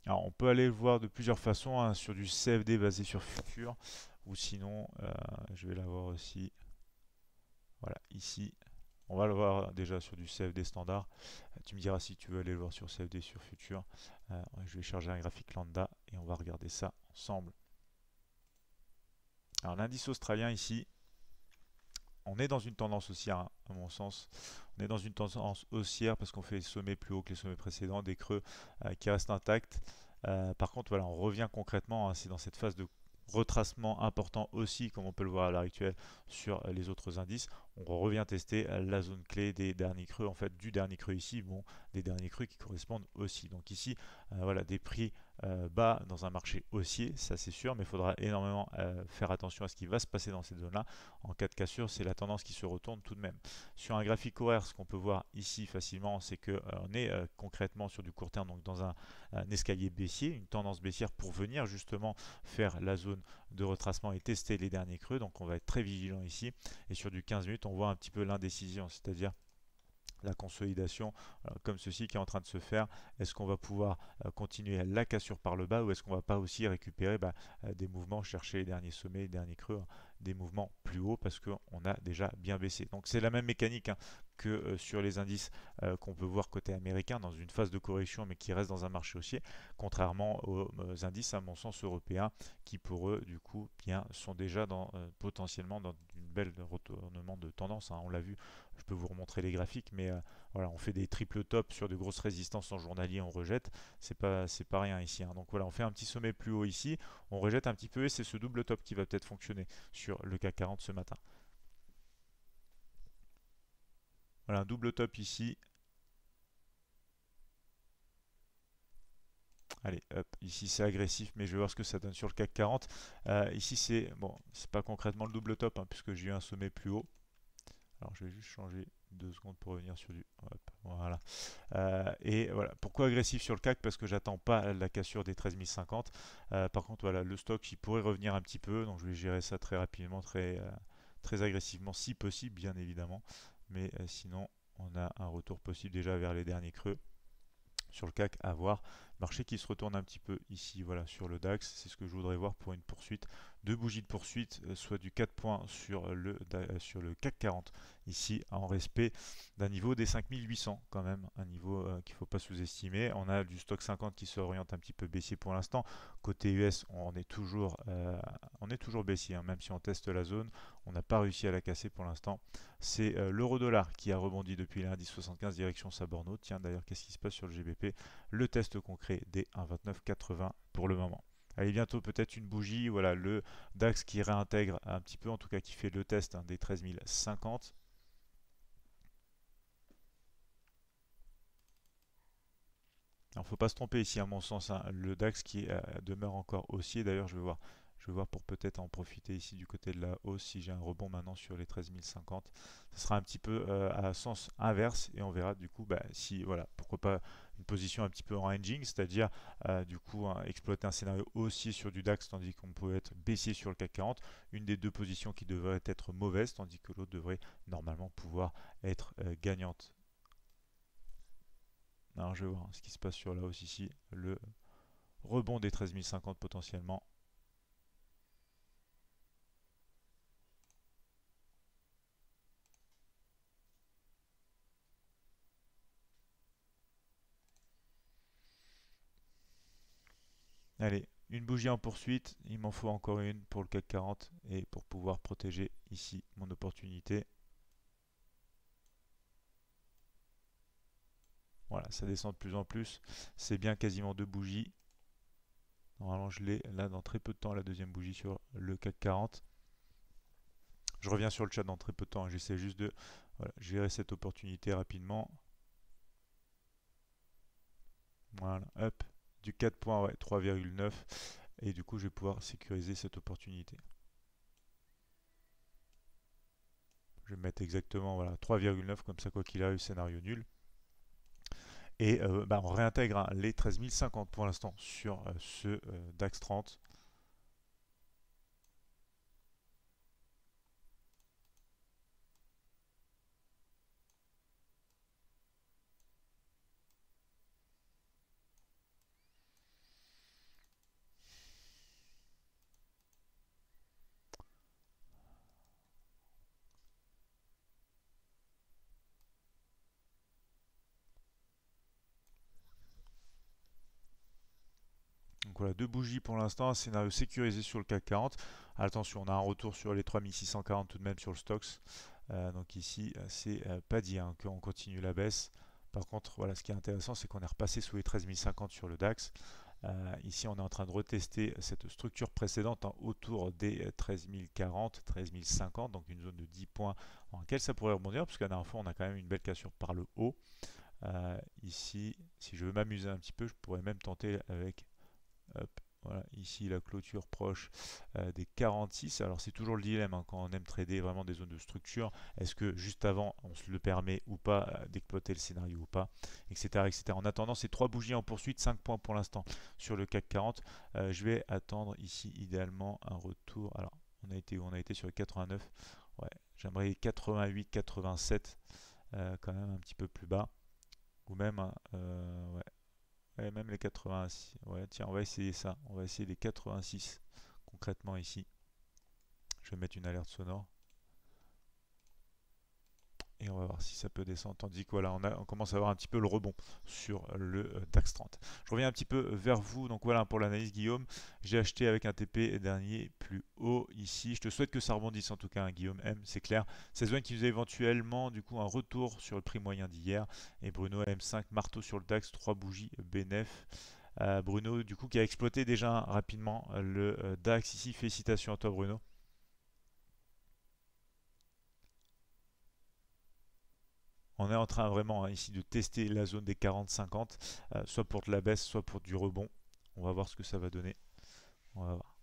Alors, on peut aller le voir de plusieurs façons, hein, sur du CFD basé sur futur, ou sinon, euh, je vais l'avoir aussi, voilà, ici. On va le voir déjà sur du CFD standard. Tu me diras si tu veux aller le voir sur CFD sur futur. je vais charger un graphique lambda et on va regarder ça ensemble. Alors, l'indice australien ici, on est dans une tendance haussière, hein, à mon sens. On est dans une tendance haussière parce qu'on fait les sommets plus hauts que les sommets précédents, des creux euh, qui restent intacts. Euh, par contre, voilà, on revient concrètement, hein, c'est dans cette phase de retracement important aussi, comme on peut le voir à l'heure actuelle, sur euh, les autres indices on revient tester la zone clé des derniers creux, en fait du dernier creux ici, bon, des derniers creux qui correspondent aussi. Donc ici, euh, voilà, des prix euh, bas dans un marché haussier, ça c'est sûr, mais il faudra énormément euh, faire attention à ce qui va se passer dans cette zone-là. En cas de cassure, c'est la tendance qui se retourne tout de même. Sur un graphique horaire, ce qu'on peut voir ici facilement, c'est que on est concrètement sur du court terme, donc dans un, escalier baissier, une tendance baissière pour venir justement faire la zone de retracement et tester les derniers creux. Donc on va être très vigilant ici. Et sur du 15 minutes, on voit un petit peu l'indécision, c'est-à-dire la consolidation euh, comme ceci qui est en train de se faire est-ce qu'on va pouvoir euh, continuer la cassure par le bas ou est-ce qu'on va pas aussi récupérer bah, euh, des mouvements chercher les derniers sommets les derniers creux hein, des mouvements plus hauts parce qu'on a déjà bien baissé donc c'est la même mécanique hein, que sur les indices qu'on peut voir côté américain dans une phase de correction mais qui reste dans un marché haussier contrairement aux, indices à mon sens européens qui pour eux du coup bien sont déjà dans potentiellement dans une belle retournement de tendance hein. on l'a vu je peux vous remontrer les graphiques, mais euh, voilà, on fait des triples tops sur de grosses résistances en journalier, on rejette, c'est pas c'est pas rien ici. Hein. Donc voilà, on fait un petit sommet plus haut ici, on rejette un petit peu et c'est ce double top qui va peut-être fonctionner sur le CAC 40 ce matin. Voilà, un double top ici. Allez, hop, ici c'est agressif, mais je vais voir ce que ça donne sur le CAC 40. Euh, ici c'est, bon, c'est pas concrètement le double top, hein, puisque j'ai eu un sommet plus haut. Alors je vais juste changer deux secondes pour revenir sur du... voilà. Euh, et voilà. Pourquoi agressif sur le CAC Parce que j'attends pas la cassure des 13 Euh, par contre, voilà, le stock, il pourrait revenir un petit peu. Donc je vais gérer ça très rapidement, très, euh, très agressivement, si possible, bien évidemment. Mais euh, sinon, on a un retour possible déjà vers les derniers creux sur le CAC à voir. Marché qui se retourne un petit peu ici, voilà, sur le DAX. C'est ce que je voudrais voir pour une poursuite deux bougies de poursuite, euh, soit du 4 points sur euh, le, euh, sur le CAC 40, ici en respect d'un niveau des 5800 quand même, un niveau qu'il ne faut pas sous-estimer. On a du stock 50 qui s'oriente un petit peu baissier pour l'instant. Côté US, on est toujours, on est toujours baissier, hein. même si on teste la zone, on n'a pas réussi à la casser pour l'instant. C'est l'euro dollar qui a rebondi depuis lundi 75 direction saborno Tiens, d'ailleurs, qu'est-ce qui se passe sur le GBP Le test concret des 1,2980 pour le moment. Allez, bientôt peut-être une bougie. Voilà, le DAX qui réintègre un petit peu, en tout cas qui fait le test hein, des des Il Alors, faut pas se tromper ici, à mon sens. Hein. Le DAX qui euh, demeure encore haussier. D'ailleurs, je vais voir voir pour peut-être en profiter ici du côté de la hausse si j'ai un rebond maintenant sur les 13050. Ce sera un petit peu euh, à sens inverse et on verra du coup bah, si, voilà, pourquoi pas une position un petit peu en ranging, c'est-à-dire euh, du coup hein, exploiter un scénario haussier sur du DAX tandis qu'on peut être baissier sur le CAC 40. Une des deux positions qui devrait être mauvaise tandis que l'autre devrait normalement pouvoir être euh, gagnante. Alors je vois ce qui se passe sur la hausse ici. Le rebond des 13050 potentiellement. Allez, une bougie en poursuite, il m'en faut encore une pour le CAC 40 et pour pouvoir protéger ici mon opportunité. Voilà, ça descend de plus en plus. C'est bien quasiment deux bougies. Normalement, je l'ai là dans très peu de temps, la deuxième bougie sur le CAC 40. Je reviens sur le chat dans très peu de temps. Hein. J'essaie juste de gérer cette opportunité rapidement. Voilà, hop, du points, ouais, 3,9. Et du coup, je vais pouvoir sécuriser cette opportunité. Je vais mettre exactement voilà, 3,9, comme ça, quoi qu'il eu scénario nul. Et euh, bah, on réintègre hein, les 13 050 pour l'instant sur euh, ce euh, DAX 30. deux bougies pour l'instant, un scénario sécurisé sur le CAC 40. Attention, on a un retour sur les 3640 tout de même sur le stocks. Euh, donc ici, euh, c'est euh, pas dit hein, qu'on continue la baisse. Par contre, voilà, ce qui est intéressant, c'est qu'on est repassé sous les 13050 sur le DAX. ici, on est en train de retester cette structure précédente autour des 13040, 13050, donc une zone de 10 points en laquelle ça pourrait rebondir, parce qu'à la on a quand même une belle cassure par le haut. ici, si je veux m'amuser un petit peu, je pourrais même tenter avec voilà, ici la clôture proche euh, des 46. Alors c'est toujours le dilemme hein, quand on aime trader vraiment des zones de structure. Est-ce que juste avant on se le permet ou pas euh, d'exploiter le scénario ou pas, etc., etc. En attendant ces trois bougies en poursuite, 5 points pour l'instant sur le CAC 40. Euh, je vais attendre ici idéalement un retour. Alors on a été où On a été sur 89. Ouais, j'aimerais 88, 87 quand même un petit peu plus bas ou même hein, même les 86. Ouais, tiens, on va essayer ça. On va essayer les 86 concrètement ici. Je vais mettre une alerte sonore et on va voir si ça peut descendre. Tandis que on, commence à avoir un petit peu le rebond sur le euh, DAX 30. Je reviens un petit peu vers vous. Donc voilà pour l'analyse, Guillaume. J'ai acheté avec un TP dernier plus haut ici. Je te souhaite que ça rebondisse en tout cas, hein, Guillaume M, c'est clair. C'est zone qui faisait éventuellement du coup un retour sur le prix moyen d'hier. Et Bruno M5, marteau sur le DAX, 3 bougies BNF. Euh, Bruno, du coup, qui a exploité déjà rapidement le euh, DAX ici. Félicitations à toi, Bruno. on est en train vraiment hein, ici de tester la zone des 40-50, euh, soit pour de la baisse, soit pour du rebond. On va voir ce que ça va donner. On va voir.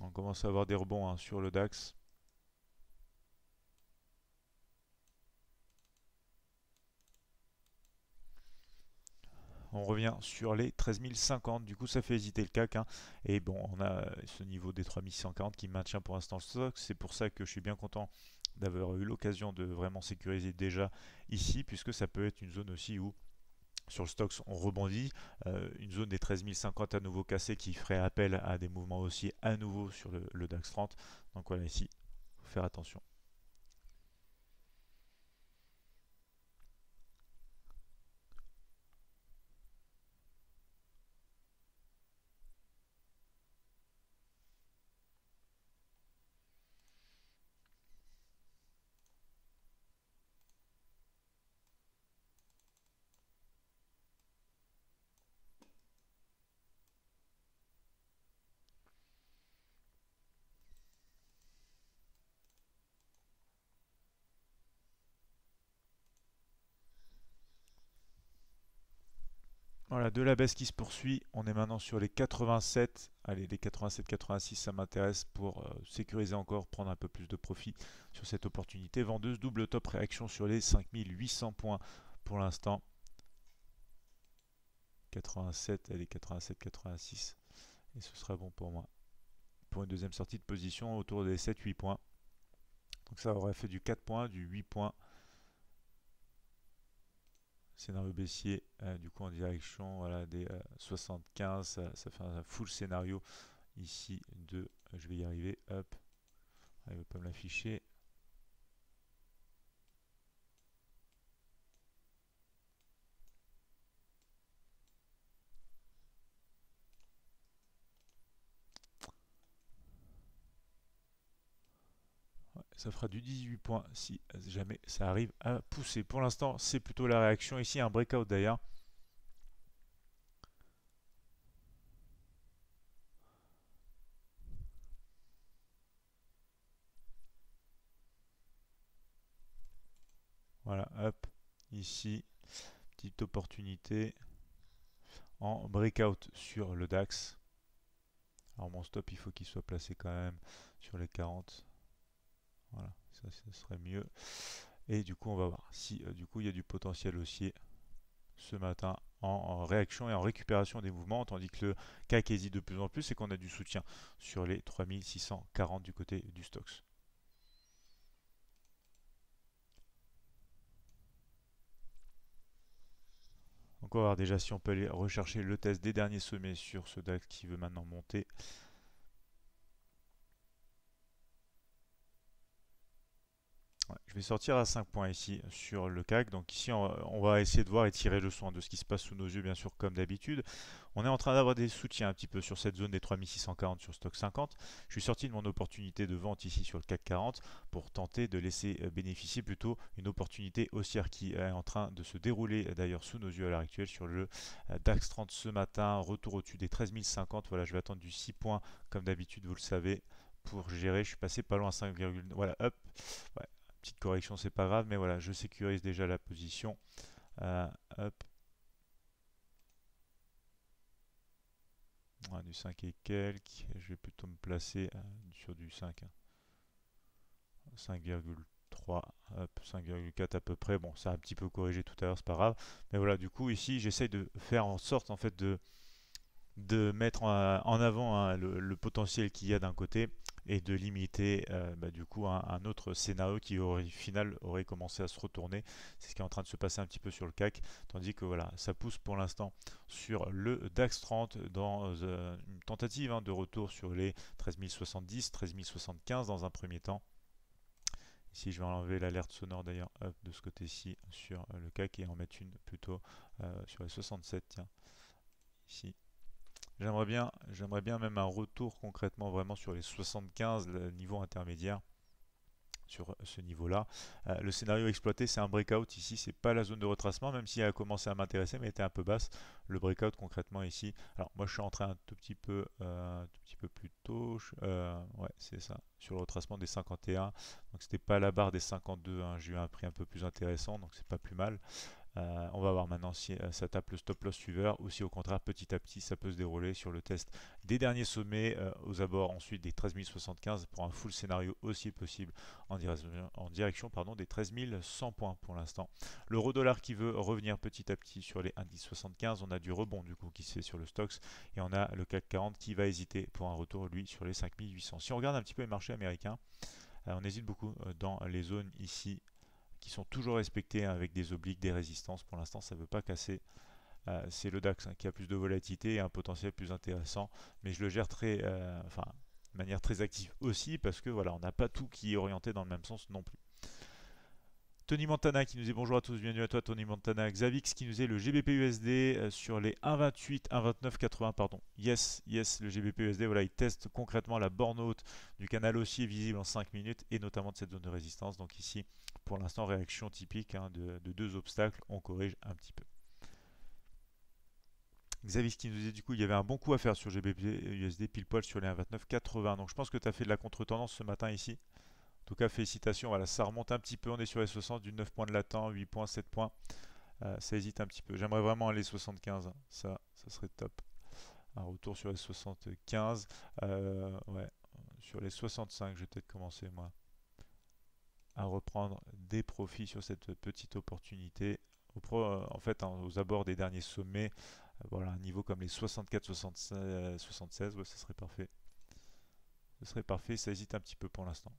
On commence à avoir des rebonds hein, sur le DAX. on revient sur les 13050. Du coup, ça fait hésiter le CAC. Hein. Et bon, on a ce niveau des 3140 qui maintient pour l'instant le stock. C'est pour ça que je suis bien content d'avoir eu l'occasion de vraiment sécuriser déjà ici, puisque ça peut être une zone aussi où sur le stocks on rebondit euh, une zone des 13050 à nouveau cassée qui ferait appel à des mouvements aussi à nouveau sur le, DAX 30 donc voilà ici faire attention de la baisse qui se poursuit. On est maintenant sur les 87. Allez, les 87-86, ça m'intéresse pour euh, sécuriser encore, prendre un peu plus de profit sur cette opportunité vendeuse. Double top réaction sur les 5800 points pour l'instant. 87, allez, 87-86. Et ce sera bon pour moi. Pour une deuxième sortie de position autour des 7-8 points. Donc ça aurait fait du 4 points, du 8 points scénario baissier euh, du coup en direction voilà, des 75 euh, ça, fait un full scénario ici de je vais y arriver hop ah, il ne veut pas me l'afficher ça fera du 18 points si jamais ça arrive à pousser. Pour l'instant, c'est plutôt la réaction. Ici, un breakout d'ailleurs. Voilà, hop, ici, petite opportunité en breakout sur le DAX. Alors mon stop, il faut qu'il soit placé quand même sur les 40. Voilà, ça, serait mieux. Et du coup, on va voir si euh, du coup il y a du potentiel haussier ce matin en, réaction et en récupération des mouvements, tandis que le CAC hésite de plus en plus et qu'on a du soutien sur les 3640 du côté du Stox. Donc on va voir déjà si on peut aller rechercher le test des derniers sommets sur ce DAX qui veut maintenant monter. je vais sortir à 5 points ici sur le CAC. Donc ici, on, va essayer de voir et tirer le soin de ce qui se passe sous nos yeux, bien sûr, comme d'habitude. On est en train d'avoir des soutiens un petit peu sur cette zone des 3640 sur stock 50. Je suis sorti de mon opportunité de vente ici sur le CAC 40 pour tenter de laisser euh, bénéficier plutôt une opportunité haussière qui euh, est en train de se dérouler euh, d'ailleurs sous nos yeux à l'heure actuelle sur le DAX 30 ce matin. Retour au-dessus des 1350. Voilà, je vais attendre du 6 points comme d'habitude, vous le savez pour gérer. Je suis passé pas loin à 5, voilà, hop, ouais, petite correction, c'est pas grave, mais voilà, je sécurise déjà la position. Euh, ah, du 5 et quelques, je vais plutôt me placer euh, sur du 5. 5,3, 5,4 à peu près. Bon, ça a un petit peu corrigé tout à l'heure, c'est pas grave. Mais voilà, du coup, ici, j'essaye de faire en sorte, en fait, de de mettre en, avant hein, le, potentiel qu'il y a d'un côté et de limiter euh, bah, du coup un, autre scénario qui au final aurait commencé à se retourner. C'est ce qui est en train de se passer un petit peu sur le CAC, tandis que voilà, ça pousse pour l'instant sur le DAX 30 dans euh, une tentative hein, de retour sur les 13070, 13075 dans un premier temps. Ici, je vais enlever l'alerte sonore d'ailleurs de ce côté-ci sur euh, le CAC et en mettre une plutôt sur les 67, tiens, ici. J'aimerais bien, j'aimerais bien même un retour concrètement vraiment sur les 75, le niveau intermédiaire sur ce niveau-là. Euh, le scénario exploité, c'est un breakout ici, c'est pas la zone de retracement, même si elle a commencé à m'intéresser, mais était un peu basse. Le breakout concrètement ici. Alors moi je suis entré un tout petit peu, euh, tout petit peu plus tôt. Euh, ouais, c'est ça. Sur le retracement des 51, donc c'était pas la barre des 52. Hein. J'ai eu un prix un peu plus intéressant, donc c'est pas plus mal. Euh, on va voir maintenant si euh, ça tape le stop loss suiveur ou si au contraire petit à petit ça peut se dérouler sur le test des derniers sommets euh, aux abords ensuite des 13075 pour un full scénario aussi possible en, direction pardon, des 13100 points pour l'instant. L'euro dollar qui veut revenir petit à petit sur les indices 75, on a du rebond du coup qui se fait sur le stocks et on a le CAC 40 qui va hésiter pour un retour lui sur les 5800. Si on regarde un petit peu les marchés américains, on hésite beaucoup dans les zones ici qui sont toujours respectés hein, avec des obliques, des résistances. Pour l'instant, ça ne veut pas casser. Euh, c'est le DAX hein, qui a plus de volatilité et un potentiel plus intéressant. Mais je le gère très, euh, enfin, de manière très active aussi parce que voilà, on n'a pas tout qui est orienté dans le même sens non plus. Tony Montana qui nous dit bonjour à tous, bienvenue à toi Tony Montana, Xavix qui nous est le GBPUSD euh, sur les 1.28, 1.29, 80, pardon. Yes, yes, le GBPUSD, voilà, il teste concrètement la borne haute du canal aussi visible en 5 minutes et notamment de cette zone de résistance. Donc ici, pour l'instant, réaction typique hein, de, deux obstacles, on corrige un petit peu. xavix qui nous dit du coup il y avait un bon coup à faire sur GBP USD pile poil sur les 80 Donc je pense que tu as fait de la contre-tendance ce matin ici. En tout cas, félicitations. Voilà, ça remonte un petit peu. On est sur les 60, du 9 points de latin, 8 points, 7 points. Euh, ça hésite un petit peu. J'aimerais vraiment aller 75. Hein. Ça, ça serait top. Un retour sur les 75. Euh, ouais, sur les 65, je vais peut-être commencer moi à reprendre des profits sur cette petite opportunité. Au euh, en fait, hein, aux abords des derniers sommets, voilà, un niveau comme les 64, 76, 76 ouais, ça serait parfait. Ce serait parfait, ça hésite un petit peu pour l'instant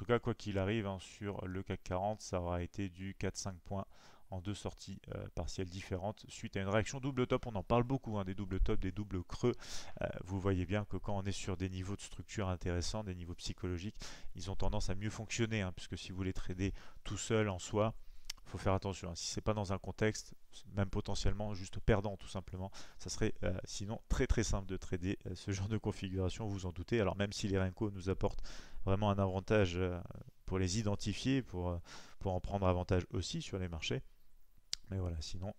tout cas, quoi qu'il arrive, hein, sur le CAC 40, ça aura été du 4-5 points en deux sorties euh, partielles différentes suite à une réaction double top. On en parle beaucoup hein, des doubles tops, des doubles creux. Euh, vous voyez bien que quand on est sur des niveaux de structure intéressants, des niveaux psychologiques, ils ont tendance à mieux fonctionner hein, puisque si vous les tradez tout seul en soi, faut faire attention. Si c'est pas dans un contexte, même potentiellement juste perdant tout simplement, ça serait euh, sinon très très simple de trader ce genre de configuration, vous en doutez. Alors même si les Renko nous apportent vraiment un avantage euh, pour les identifier, pour, euh, pour en prendre avantage aussi sur les marchés. Mais voilà, sinon...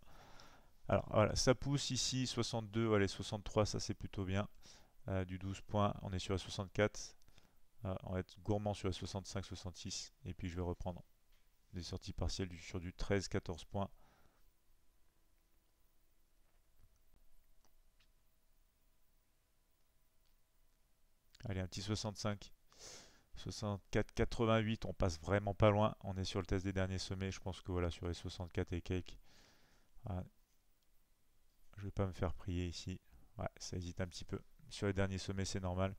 Alors voilà, ça pousse ici, 62, allez, 63, ça c'est plutôt bien. Euh, du 12 points, on est sur la 64. on va être gourmand sur la 65, 66. Et puis je vais reprendre des sorties partielles du, sur du 13, 14 points. Allez, un petit 65. 64-88, on passe vraiment pas loin. On est sur le test des derniers sommets. Je pense que voilà, sur les 64 et cake, ah. je vais pas me faire prier ici. Ouais, ça hésite un petit peu. Sur les derniers sommets, c'est normal.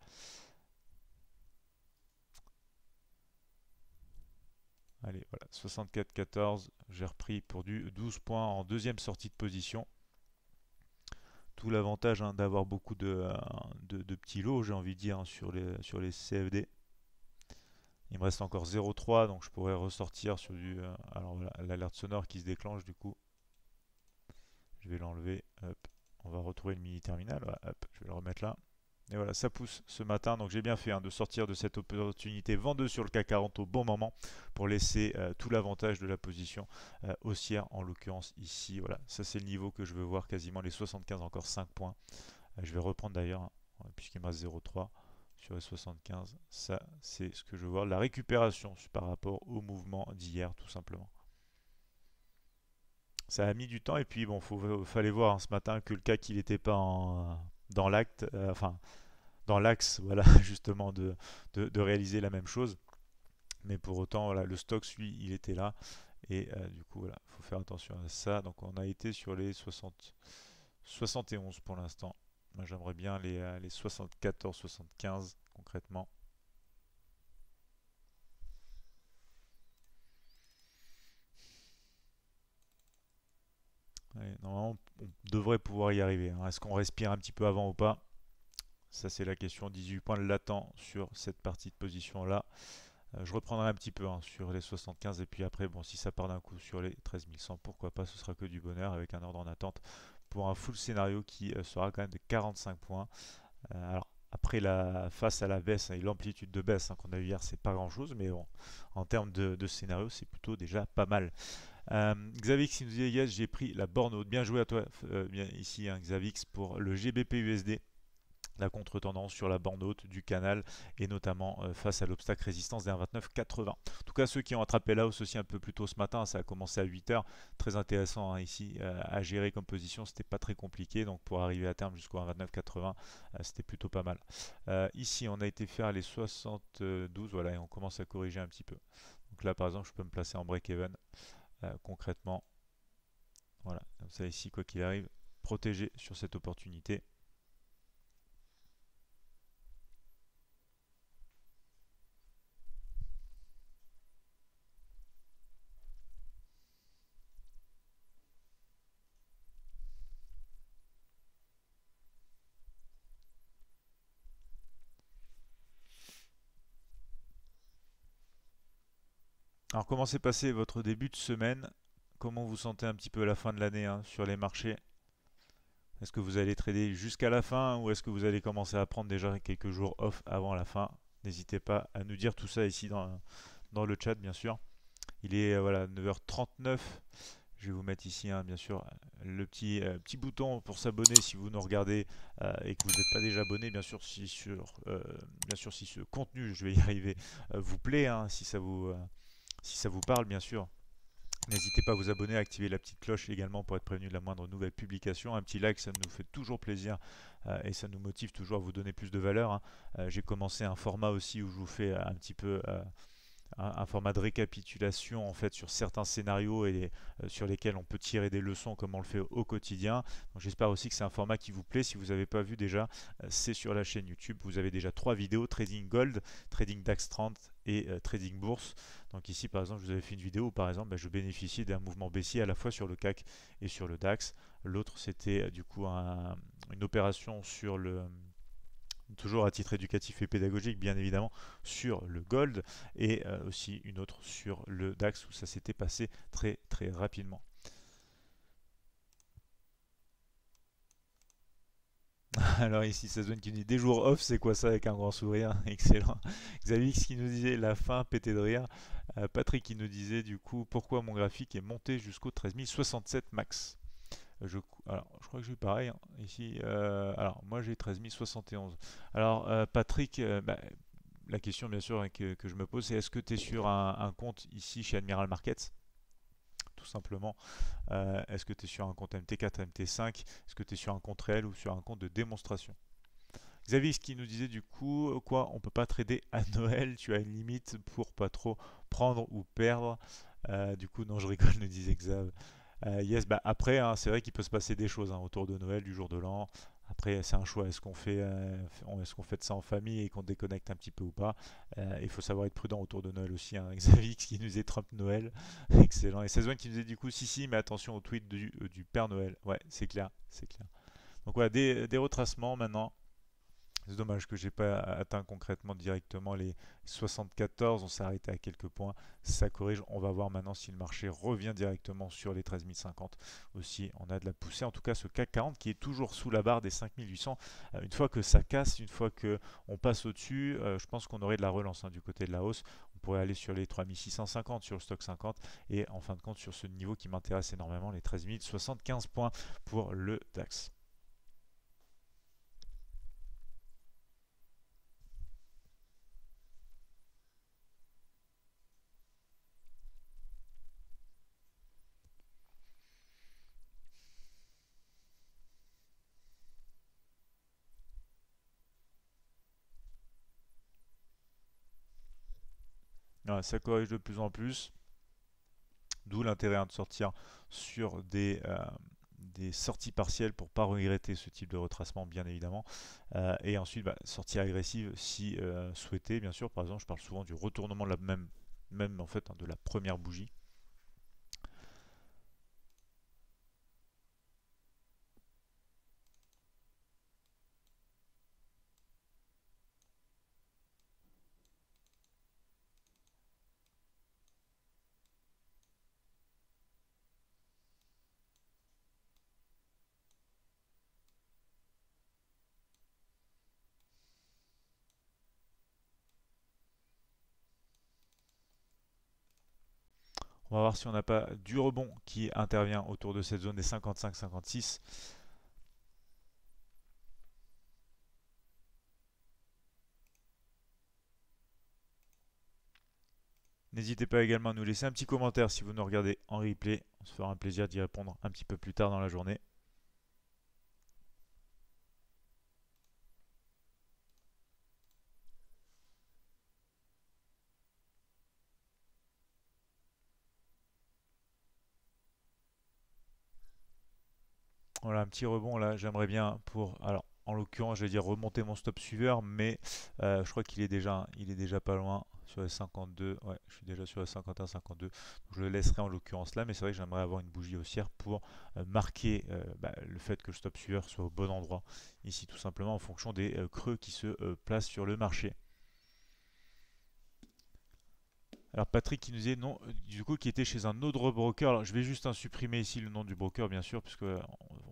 Allez, voilà, 64-14, j'ai repris pour du 12 points en deuxième sortie de position. Tout l'avantage hein, d'avoir beaucoup euh, de, de, petits lots, j'ai envie de dire, hein, sur, les, sur les CFD. Il me reste encore 0,3, donc je pourrais ressortir sur du... Euh, alors l'alerte sonore qui se déclenche du coup. Je vais l'enlever, On va retrouver le mini terminal, je vais le remettre là. Et voilà, ça pousse ce matin, donc j'ai bien fait hein, de sortir de cette opportunité 2 sur le CAC 40 au bon moment pour laisser euh, tout l'avantage de la position euh, haussière, en l'occurrence ici. Voilà, ça c'est le niveau que je veux voir quasiment, les 75, encore 5 points. je vais reprendre d'ailleurs, hein, puisqu'il me reste 0,3 sur les 75. Ça, c'est ce que je vois La récupération par rapport au mouvement d'hier, tout simplement. Ça a mis du temps. Et puis, bon, il euh, fallait voir hein, ce matin que le cas il n'était pas en, dans l'acte, euh, enfin, dans l'axe, voilà, justement, de, réaliser la même chose. Mais pour autant, le stock, lui, il était là. Et euh, du coup, voilà, faut faire attention à ça. Donc, on a été sur les 60, 71 pour l'instant. Moi, j'aimerais bien les, euh, les 74-75 concrètement. normalement, on devrait pouvoir y arriver. Hein. Est-ce qu'on respire un petit peu avant ou pas Ça, c'est la question. 18 points de latent sur cette partie de position-là. Euh, je reprendrai un petit peu hein, sur les 75. Et puis après, bon, si ça part d'un coup sur les 13100, pourquoi pas Ce sera que du bonheur avec un ordre en attente un full scénario qui euh, sera quand même de 45 points. Euh, alors après la face à la baisse hein, et l'amplitude de baisse hein, qu'on a eu hier, c'est pas grand chose, mais bon, en termes de, scénario, c'est plutôt déjà pas mal. Euh, Xavix il nous dit yes, j'ai pris la borne haute. Bien joué à toi euh, bien, ici, hein, Xavix, pour le GBP USD la contre-tendance sur la bande haute du canal et notamment euh, face à l'obstacle résistance des 1,29,80. En tout cas, ceux qui ont attrapé là aussi un peu plus tôt ce matin, ça a commencé à 8h, très intéressant hein, ici euh, à gérer comme position, c'était pas très compliqué, donc pour arriver à terme jusqu'au 1,29,80, euh, c'était plutôt pas mal. ici, on a été faire les 72, voilà, et on commence à corriger un petit peu. Donc là, par exemple, je peux me placer en break-even concrètement. Voilà, comme ça ici, quoi qu'il arrive, protégé sur cette opportunité. Alors comment s'est passé votre début de semaine Comment vous sentez un petit peu la fin de l'année hein, sur les marchés Est-ce que vous allez trader jusqu'à la fin ou est-ce que vous allez commencer à prendre déjà quelques jours off avant la fin N'hésitez pas à nous dire tout ça ici dans, dans le chat bien sûr. Il est euh, voilà 9h39. Je vais vous mettre ici, hein, bien sûr, le petit, euh, petit bouton pour s'abonner si vous nous regardez euh, et que vous n'êtes pas déjà abonné. Bien sûr, si, sur, bien sûr, si ce contenu, je vais y arriver, vous plaît, hein, si ça vous si ça vous parle, bien sûr, N'hésitez pas à vous abonner, à activer la petite cloche également pour être prévenu de la moindre nouvelle publication. Un petit like, ça nous fait toujours plaisir euh, et ça nous motive toujours à vous donner plus de valeur. Hein. Euh, j'ai commencé un format aussi où je vous fais un petit peu euh, un, format de récapitulation en fait sur certains scénarios et sur lesquels on peut tirer des leçons comme on le fait au quotidien. j'espère aussi que c'est un format qui vous plaît. Si vous n'avez pas vu déjà, c'est sur la chaîne YouTube. Vous avez déjà trois vidéos Trading Gold, Trading DAX 30 et euh, trading bourse. Donc ici par exemple je vous avais fait une vidéo où par exemple bah, je bénéficie d'un mouvement baissier à la fois sur le CAC et sur le DAX. L'autre c'était euh, du coup une opération sur le toujours à titre éducatif et pédagogique bien évidemment sur le gold et euh, aussi une autre sur le DAX où ça s'était passé très très rapidement. Alors ici, ça donne qui dit des jours off, c'est quoi ça avec un grand sourire Excellent. Xavier qui nous disait la fin, pété de rire. Euh, Patrick qui nous disait du coup pourquoi mon graphique est monté jusqu'au 13067 max. Euh, je, alors, je crois que j'ai pareil hein, ici. Euh, alors, moi j'ai 13071. Alors, Patrick, bah, la question bien sûr hein, que, je me pose, c'est est-ce que tu es sur un, un compte ici chez Admiral Markets simplement. Euh, est-ce que tu es sur un compte MT4, MT5 Est-ce que tu es sur un compte réel ou sur un compte de démonstration Xavier qui nous disait du coup, euh, quoi, on peut pas trader à Noël, tu as une limite pour pas trop prendre ou perdre. Euh, du coup, non, je rigole, nous disait Xav. yes, bah après, hein, c'est vrai qu'il peut se passer des choses hein, autour de Noël, du jour de l'an. Après, c'est un choix. Est-ce qu'on fait, euh, est-ce qu'on fait ça en famille et qu'on déconnecte un petit peu ou pas euh, Il faut savoir être prudent autour de Noël aussi. Hein. Xavier qui nous est Trump Noël, excellent. Et saison qui nous est du coup, si si, mais attention au tweet euh, du, Père Noël. Ouais, c'est clair, c'est clair. Donc voilà, des, des retracements maintenant c'est dommage que j'ai pas atteint concrètement directement les 74. On s'est arrêté à quelques points. Ça corrige. On va voir maintenant si le marché revient directement sur les 13 Aussi, on a de la poussée. En tout cas, ce CAC 40 qui est toujours sous la barre des 5800. Euh, une fois que ça casse, une fois que on passe au-dessus, euh, je pense qu'on aurait de la relance hein, du côté de la hausse. On pourrait aller sur les 3650 sur le stock 50 et en fin de compte sur ce niveau qui m'intéresse énormément, les 13 075 points pour le DAX. Ah, ça corrige de plus en plus. D'où l'intérêt hein, de sortir sur euh, des, sorties partielles pour pas regretter ce type de retracement, bien évidemment. Euh, et ensuite, bah, sortie agressive si euh, souhaité, bien sûr. Par exemple, je parle souvent du retournement de la même, même en fait hein, de la première bougie. On va voir si on n'a pas du rebond qui intervient autour de cette zone des 55-56. N'hésitez pas également à nous laisser un petit commentaire si vous nous regardez en replay. On se fera un plaisir d'y répondre un petit peu plus tard dans la journée. Voilà un petit rebond là, j'aimerais bien pour. Alors en l'occurrence je vais dire remonter mon stop suiveur, mais euh, je crois qu'il est déjà il est déjà pas loin sur les 52. Ouais, je suis déjà sur les 51, 52. je le laisserai en l'occurrence là, mais c'est vrai que j'aimerais avoir une bougie haussière pour euh, marquer euh, bah, le fait que le stop suiveur soit au bon endroit ici tout simplement en fonction des creux qui se placent sur le marché. Alors Patrick qui nous disait non, euh, du coup qui était chez un autre broker. Alors je vais juste supprimer ici le nom du broker bien sûr, puisque euh,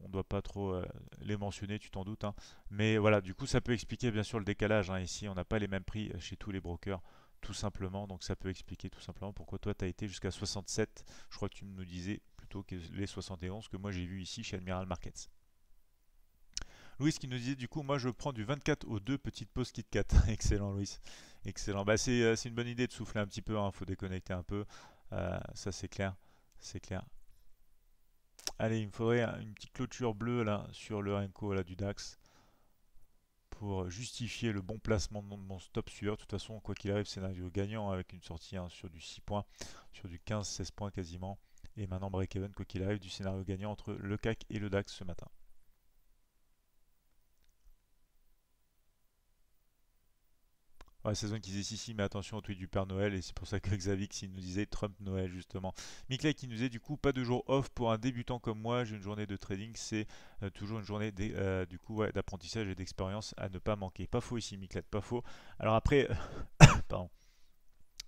on ne doit pas trop euh, les mentionner, tu t'en doutes. Hein. Mais voilà, du coup ça peut expliquer bien sûr le décalage. Hein. Ici on n'a pas les mêmes prix chez tous les brokers, tout simplement. Donc ça peut expliquer tout simplement pourquoi toi tu as été jusqu'à 67. Je crois que tu nous disais plutôt que les 71 que moi j'ai vu ici chez Admiral Markets. Louis qui nous disait du coup, moi je prends du 24 au 2 petites pauses Kit 4 Excellent Louis, excellent. Bah, euh, c'est une bonne idée de souffler un petit peu, il hein. faut déconnecter un peu. Euh, ça c'est clair, c'est clair. Allez, il me faudrait une petite clôture bleue là sur le Renko là, du DAX pour justifier le bon placement de mon stop sur. De toute façon, quoi qu'il arrive, scénario gagnant avec une sortie hein, sur du 6 points, sur du 15-16 points quasiment. Et maintenant break-even, quoi qu'il arrive, du scénario gagnant entre le CAC et le DAX ce matin. Ouais, saison qui disait si, si, mais attention au tweet du Père Noël, et c'est pour ça que Xavix nous disait Trump Noël, justement. Mickey qui nous est du coup, pas de jour off pour un débutant comme moi, j'ai une journée de trading, c'est euh, toujours une journée euh, du coup d'apprentissage et d'expérience à ne pas manquer. Pas faux ici, Mickey, pas faux. Alors après, pardon.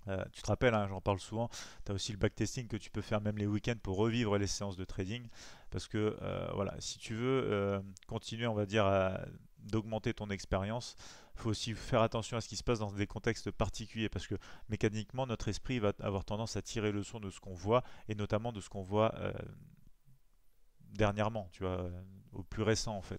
Euh, tu te rappelles, hein, j'en parle souvent, tu as aussi le backtesting que tu peux faire même les week-ends pour revivre les séances de trading. Parce que voilà, si tu veux continuer, on va dire, d'augmenter ton expérience, faut aussi faire attention à ce qui se passe dans des contextes particuliers parce que mécaniquement, notre esprit va avoir tendance à tirer le son de ce qu'on voit et notamment de ce qu'on voit euh, dernièrement, tu vois, euh, au plus récent en fait.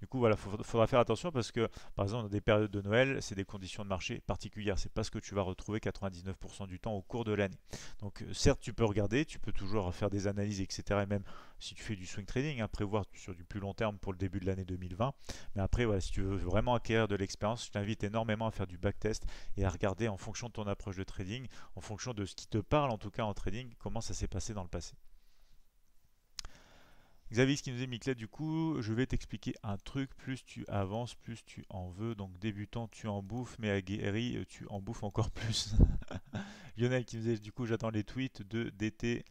Du coup, voilà, faudra, faire attention parce que, par exemple, dans des périodes de Noël, c'est des conditions de marché particulières. C'est pas ce que tu vas retrouver 99% du temps au cours de l'année. Donc, euh, certes, tu peux regarder, tu peux toujours faire des analyses, etc. Et même si tu fais du swing trading, hein, prévoir sur du plus long terme pour le début de l'année 2020. Mais après, voilà, si tu veux vraiment acquérir de l'expérience, je t'invite énormément à faire du backtest et à regarder en fonction de ton approche de trading, en fonction de ce qui te parle en tout cas en trading, comment ça s'est passé dans le passé. Xavix qui nous dit du coup, je vais t'expliquer un truc. Plus tu avances, plus tu en veux. Donc débutant, tu en bouffes, mais aguerri, euh, tu en bouffes encore plus. Lionel qui nous dit du coup, j'attends les tweets de DT.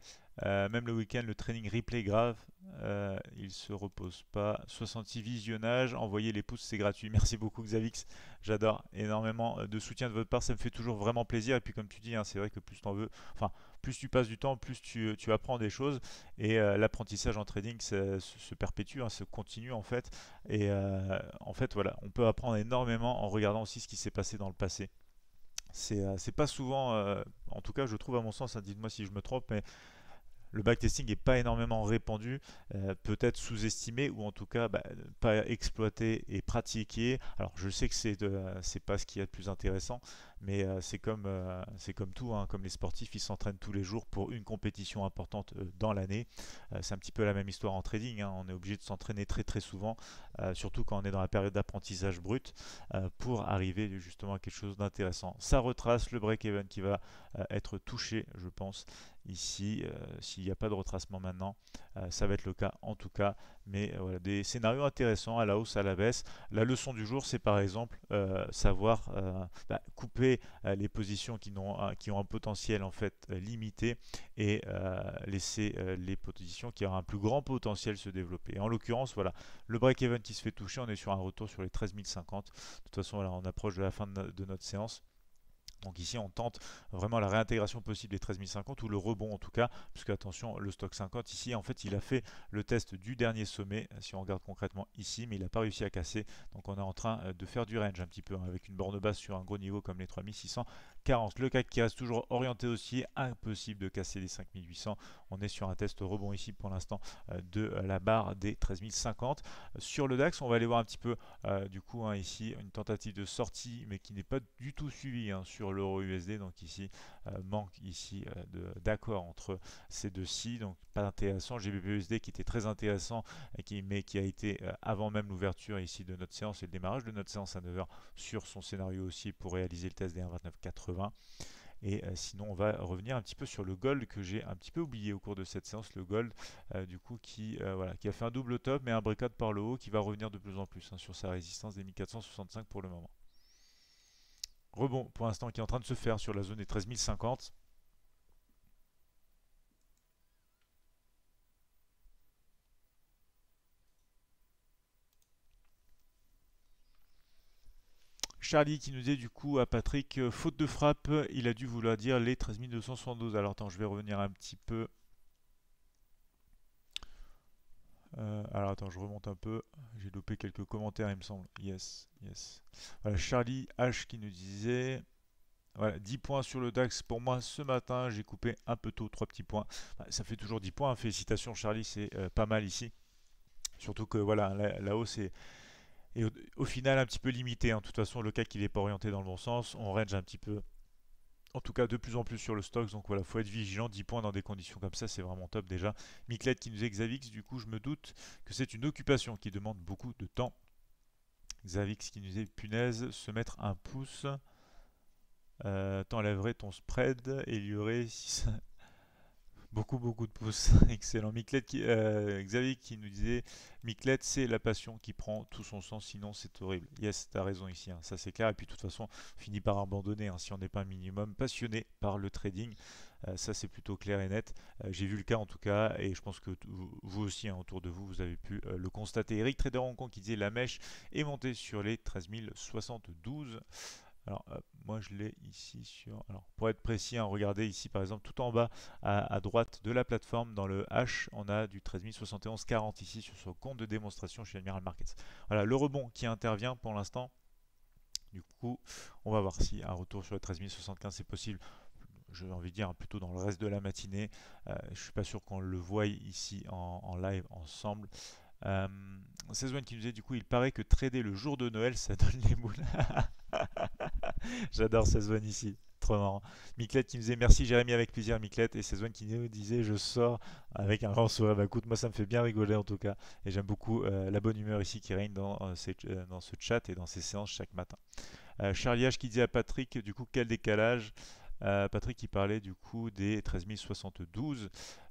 Euh, même le week-end, le training replay grave. Euh, il se repose pas. 66 visionnages. Envoyez les pouces, c'est gratuit. Merci beaucoup, Xavix. J'adore énormément de soutien de votre part. Ça me fait toujours vraiment plaisir. Et puis, comme tu dis, hein, c'est vrai que plus tu en veux. Enfin, plus tu passes du temps, plus tu, apprends des choses. Et euh, l'apprentissage en trading se, perpétue, hein, se continue en fait. Et euh, en fait, voilà, on peut apprendre énormément en regardant aussi ce qui s'est passé dans le passé. C'est euh, pas souvent, en tout cas, je trouve à mon sens, hein, dites-moi si je me trompe, mais le backtesting n'est pas énormément répandu, euh, peut-être sous-estimé ou en tout cas bah, pas exploité et pratiqué. Alors je sais que c'est n'est pas ce qu'il y a de plus intéressant, mais euh, c'est comme, euh, comme tout, hein, comme les sportifs, ils s'entraînent tous les jours pour une compétition importante dans l'année. c'est un petit peu la même histoire en trading, hein. on est obligé de s'entraîner très très souvent, surtout quand on est dans la période d'apprentissage brut, pour arriver justement à quelque chose d'intéressant. Ça retrace le break-even qui va être touché, je pense. Ici, euh, s'il n'y a pas de retracement maintenant, euh, ça va être le cas en tout cas. Mais euh, voilà, des scénarios intéressants à la hausse, à la baisse. La leçon du jour, c'est par exemple savoir bah, couper les positions qui, ont, qui ont un potentiel en fait limité et laisser les positions qui ont un plus grand potentiel se développer. en l'occurrence, voilà, le break-even qui se fait toucher, on est sur un retour sur les 13 De toute façon, voilà, on approche de la fin de notre séance. Donc ici, on tente vraiment la réintégration possible des 1350 ou le rebond en tout cas, puisque attention, le stock 50 ici, en fait, il a fait le test du dernier sommet, si on regarde concrètement ici, mais il n'a pas réussi à casser. Donc on est en train euh, de faire du range un petit peu, hein, avec une borne basse sur un gros niveau comme les 3600, 40. Le CAC qui reste toujours orienté aussi impossible de casser les 5800. On est sur un test rebond ici pour l'instant euh, de la barre des 13050. Sur le DAX, on va aller voir un petit peu euh, du coup hein, ici une tentative de sortie mais qui n'est pas du tout suivie hein, sur l'euro USD. Donc ici, euh, manque ici d'accord entre ces deux-ci. Donc pas intéressant. GBP-USD qui était très intéressant et qui, mais qui a été avant même l'ouverture ici de notre séance et le démarrage de notre séance à 9h sur son scénario aussi pour réaliser le test des 1,29,80 et euh, sinon, on va revenir un petit peu sur le gold que j'ai un petit peu oublié au cours de cette séance. Le gold, euh, du coup, qui, euh, voilà, qui a fait un double top, mais un bricade par le haut qui va revenir de plus en plus hein, sur sa résistance des 1465 pour le moment. Rebond pour l'instant qui est en train de se faire sur la zone des 13050. Charlie qui nous disait du coup à Patrick, euh, faute de frappe, il a dû vouloir dire les 13272. Alors attends, je vais revenir un petit peu. Euh, alors attends, je remonte un peu. J'ai loupé quelques commentaires, il me semble. Yes, yes. Voilà, Charlie H qui nous disait. Voilà, 10 points sur le DAX pour moi ce matin. J'ai coupé un peu tôt, 3 petits points. Bah, ça fait toujours 10 points. Félicitations, Charlie, c'est euh, pas mal ici. Surtout que voilà, la, haut hausse et au, final, un petit peu limité. en hein. De toute façon, le cas qu'il n'est pas orienté dans le bon sens, on range un petit peu. En tout cas, de plus en plus sur le stock Donc voilà, faut être vigilant. 10 points dans des conditions comme ça, c'est vraiment top déjà. Miklet qui nous est Xavix. Du coup, je me doute que c'est une occupation qui demande beaucoup de temps. Xavix qui nous est punaise. Se mettre un pouce. Euh, T'enlèverais ton spread et il y aurait Beaucoup, beaucoup de pouces. Excellent. Miclette euh, Xavier qui nous disait Miclette, c'est la passion qui prend tout son sens, sinon c'est horrible. Yes, t'as raison ici, hein. ça c'est clair. Et puis de toute façon, on finit par abandonner hein, si on n'est pas un minimum passionné par le trading. Euh, ça c'est plutôt clair et net. Euh, j'ai vu le cas en tout cas, et je pense que vous aussi, hein, autour de vous, vous avez pu le constater. Eric Trader en Kong qui disait La mèche est montée sur les 13 072. Alors, euh, moi, je l'ai ici sur... Alors, pour être précis, hein, regardez ici, par exemple, tout en bas, à, droite de la plateforme, dans le H, on a du 13071-40 ici sur son compte de démonstration chez Admiral Markets. Voilà, le rebond qui intervient pour l'instant. Du coup, on va voir si un retour sur le 13075 c'est possible j'ai envie de dire hein, plutôt dans le reste de la matinée. Euh, je suis pas sûr qu'on le voie ici en, live ensemble. Euh, qui nous dit du coup il paraît que trader le jour de Noël ça donne les boules. J'adore ces zone ici. Trop marrant. qui nous disait merci Jérémy avec plaisir Miclette et zones qui nous disait je sors avec un grand sourire. Bah écoute, moi ça me fait bien rigoler en tout cas et j'aime beaucoup euh, la bonne humeur ici qui règne dans, euh, euh, dans ce chat et dans ces séances chaque matin. Charlie qui dit à Patrick du coup quel décalage Patrick qui parlait du coup des 13072.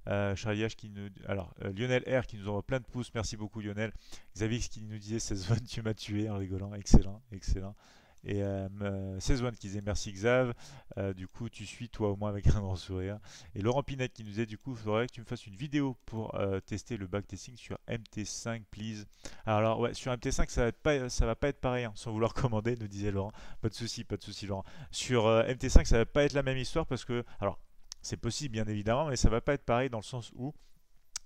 Euh, Charlie H qui nous... Alors, Lionel R qui nous envoie plein de pouces. Merci beaucoup Lionel. Xavier qui nous disait cette zone tu m'as tué en rigolant. Excellent, excellent. Et euh, 16 qui disait merci Xav, euh, du coup tu suis toi au moins avec un grand sourire. Et Laurent Pinette qui nous disait du coup faudrait que tu me fasses une vidéo pour euh, tester le backtesting sur MT5 please. Alors ouais sur MT5 ça va pas, ça va pas être pareil hein, sans vouloir commander nous disait Laurent. Pas de souci, pas de souci Laurent. Sur euh, MT5 ça va pas être la même histoire parce que alors c'est possible bien évidemment mais ça va pas être pareil dans le sens où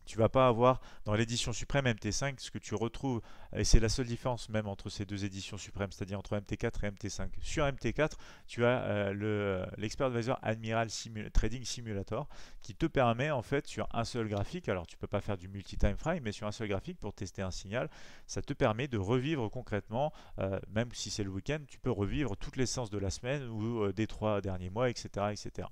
tu vas pas avoir dans l'édition suprême MT5 ce que tu retrouves, et c'est la seule différence même entre ces deux éditions suprêmes, c'est-à-dire entre MT4 et MT5. Sur MT4, tu as euh, le euh, l'Expert Advisor Admiral Trading Simulator qui te permet en fait sur un seul graphique, alors tu peux pas faire du multi-time frame, mais sur un seul graphique pour tester un signal, ça te permet de revivre concrètement, euh, même si c'est le week-end, tu peux revivre toutes les séances de la semaine ou des trois derniers mois, etc., etc.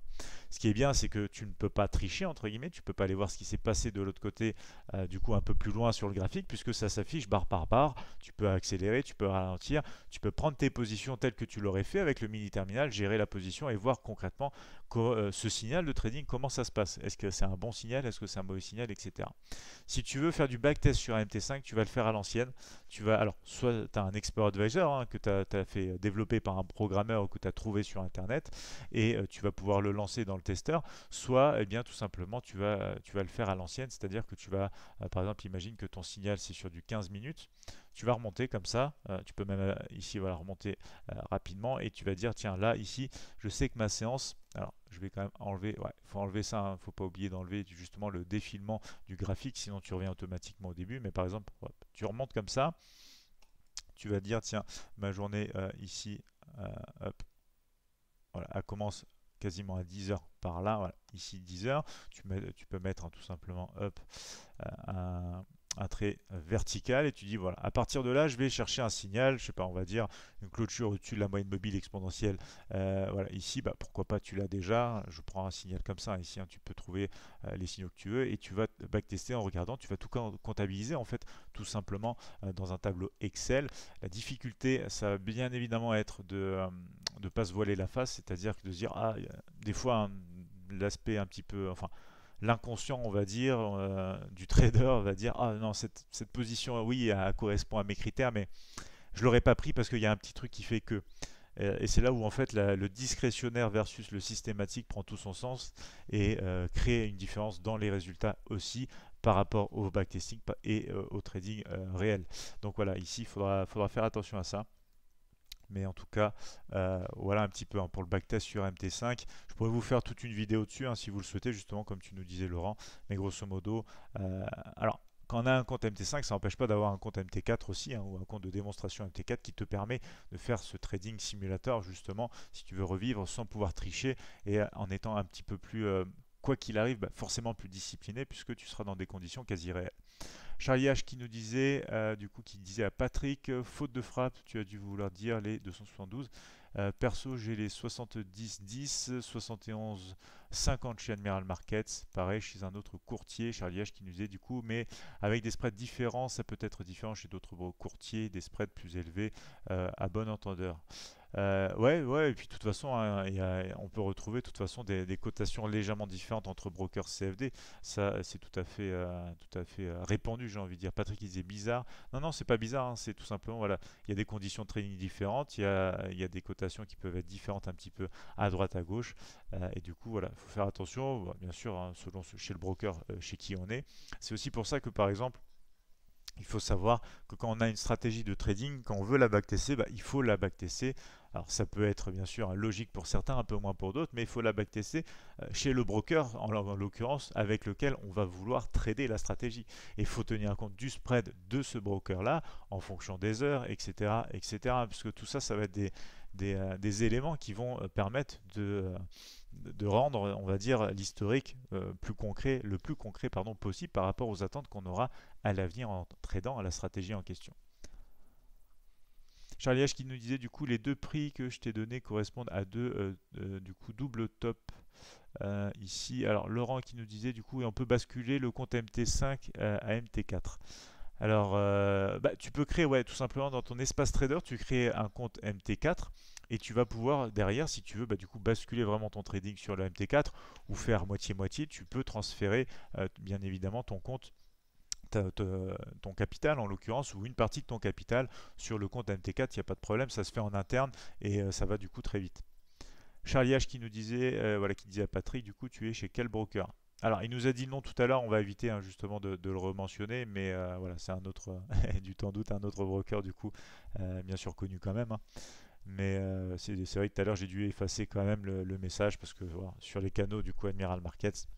Ce qui est bien, c'est que tu ne peux pas tricher entre guillemets, tu peux pas aller voir ce qui s'est passé de l'autre côté, euh, du coup, un peu plus loin sur le graphique, puisque ça s'affiche barre par barre. Tu peux accélérer, tu peux ralentir, tu peux prendre tes positions telles que tu l'aurais fait avec le mini terminal, gérer la position et voir concrètement euh, ce signal de trading, comment ça se passe. Est-ce que c'est un bon signal, est-ce que c'est un mauvais signal, etc. Si tu veux faire du backtest sur MT5, tu vas le faire à l'ancienne. Tu vas, alors, soit tu as un expert advisor hein, que tu as, fait développer par un programmeur que tu as trouvé sur Internet et euh, tu vas pouvoir le lancer dans le testeur, soit, et eh bien, tout simplement, tu vas, tu vas le faire à l'ancienne, c'est-à-dire que tu vas, euh, par exemple, imagine que ton signal c'est sur du 15 minutes, tu vas remonter comme ça, euh, tu peux même euh, ici voilà, remonter rapidement et tu vas dire tiens là ici je sais que ma séance alors, je vais quand même enlever, ouais, faut enlever ça, hein, faut pas oublier d'enlever justement le défilement du graphique, sinon tu reviens automatiquement au début. Mais par exemple, tu remontes comme ça, tu vas dire, tiens, ma journée ici, hop, voilà, elle commence quasiment à 10 heures par là. Voilà. Ici 10 heures. Tu, mets, tu peux mettre hein, tout simplement up euh, un un trait vertical et tu dis voilà à partir de là je vais chercher un signal je sais pas on va dire une clôture au-dessus de la moyenne mobile exponentielle euh, voilà ici bah, pourquoi pas tu l'as déjà je prends un signal comme ça ici hein, tu peux trouver euh, les signaux que tu veux et tu vas backtester en regardant tu vas tout comptabiliser en fait tout simplement euh, dans un tableau Excel la difficulté ça va bien évidemment être de ne pas se voiler la face c'est à dire que de dire ah des fois hein, l'aspect un petit peu enfin l'inconscient, on va dire, euh, du trader va dire Ah non, cette, position, oui, elle correspond à mes critères, mais je l'aurais pas pris parce qu'il y a un petit truc qui fait que. Euh, et c'est là où en fait le discrétionnaire versus le systématique prend tout son sens et euh, crée une différence dans les résultats aussi par rapport au backtesting et au trading réel. Donc voilà, ici il faudra, faudra faire attention à ça mais en tout cas, euh, voilà un petit peu hein, pour le backtest sur MT5. Je pourrais vous faire toute une vidéo dessus hein, si vous le souhaitez, justement, comme tu nous disais, Laurent. Mais grosso modo, euh, alors quand on a un compte MT5, ça n'empêche pas d'avoir un compte MT4 aussi, hein, ou un compte de démonstration MT4 qui te permet de faire ce trading simulateur, justement, si tu veux revivre sans pouvoir tricher et en étant un petit peu plus euh, quoi qu'il arrive, bah, forcément plus discipliné puisque tu seras dans des conditions quasi réelles. Charlie H qui nous disait, euh, du coup, qui disait à Patrick, euh, faute de frappe, tu as dû vouloir dire les 272. Euh, perso, j'ai les 70-10, 71-50 chez Admiral Markets. Pareil, chez un autre courtier, Charlie H qui nous disait, du coup, mais avec des spreads différents, ça peut être différent chez d'autres courtiers, des spreads plus élevés à bon entendeur. Euh, ouais, ouais, et puis de toute façon, hein, on peut retrouver de toute façon des, cotations légèrement différentes entre brokers CFD. Ça, c'est tout à fait, euh, tout à fait euh, répandu, j'ai envie de dire. Patrick, il disait bizarre. Non, non, c'est pas bizarre, hein, c'est tout simplement, voilà, il y a des conditions de trading différentes, il y a, y a, des cotations qui peuvent être différentes un petit peu à droite, à gauche. et du coup, voilà, il faut faire attention, bah, bien sûr, hein, selon ce, chez le broker chez qui on est. C'est aussi pour ça que, par exemple, il faut savoir que quand on a une stratégie de trading, quand on veut la backtester, bah, il faut la backtester. Alors ça peut être bien sûr hein, logique pour certains, un peu moins pour d'autres, mais il faut la backtester euh, chez le broker, en l'occurrence, avec lequel on va vouloir trader la stratégie. Et il faut tenir compte du spread de ce broker-là, en fonction des heures, etc. etc. Puisque tout ça, ça va être des, des euh, éléments qui vont euh, permettre de de rendre, on va dire, l'historique euh, plus concret, le plus concret pardon, possible par rapport aux attentes qu'on aura à l'avenir en tradant à la stratégie en question. Charlie H qui nous disait du coup les deux prix que je t'ai donné correspondent à deux euh, euh, du coup double top ici. Alors Laurent qui nous disait du coup on peut basculer le compte MT5 à MT4. Alors bah, tu peux créer ouais tout simplement dans ton espace trader tu crées un compte MT4 et tu vas pouvoir derrière, si tu veux, bah, du coup basculer vraiment ton trading sur le MT4 ou faire moitié-moitié, tu peux transférer euh, bien évidemment ton compte ton capital en l'occurrence ou une partie de ton capital sur le compte MT4, il n'y a pas de problème, ça se fait en interne et euh, ça va du coup très vite. Charlie H qui nous disait, euh, voilà, qui disait à Patrick, du coup tu es chez quel broker alors, il nous a dit non tout à l'heure, on va éviter hein, justement de, le rementionner, mais voilà, c'est un autre, du temps doute, un autre broker du coup, bien sûr connu quand même. Hein. Mais euh, c'est vrai que tout à l'heure j'ai dû effacer quand même le, message parce que sur les canaux du coup Admiral Markets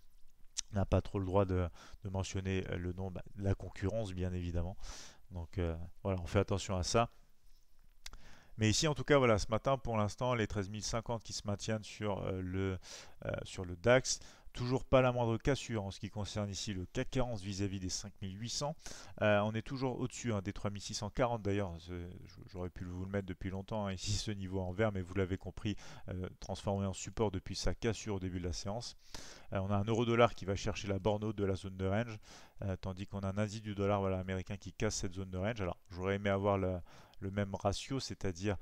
n'a pas trop le droit de, mentionner euh, le nom bah, de la concurrence bien évidemment. Donc euh, voilà, on fait attention à ça. Mais ici, en tout cas, voilà, ce matin, pour l'instant, les 13 050 qui se maintiennent sur, le, sur le DAX, Toujours pas la moindre cassure en ce qui concerne ici le CAC 40 vis-à-vis des 5800. Euh, on est toujours au-dessus hein, des 3640 d'ailleurs. J'aurais pu vous le mettre depuis longtemps hein, ici ce niveau en vert, mais vous l'avez compris, euh, transformé en support depuis sa cassure au début de la séance. Euh, on a un euro dollar qui va chercher la borne haute de la zone de range, tandis qu'on a un indice du dollar voilà, américain qui casse cette zone de range. Alors j'aurais aimé avoir le même ratio, c'est-à-dire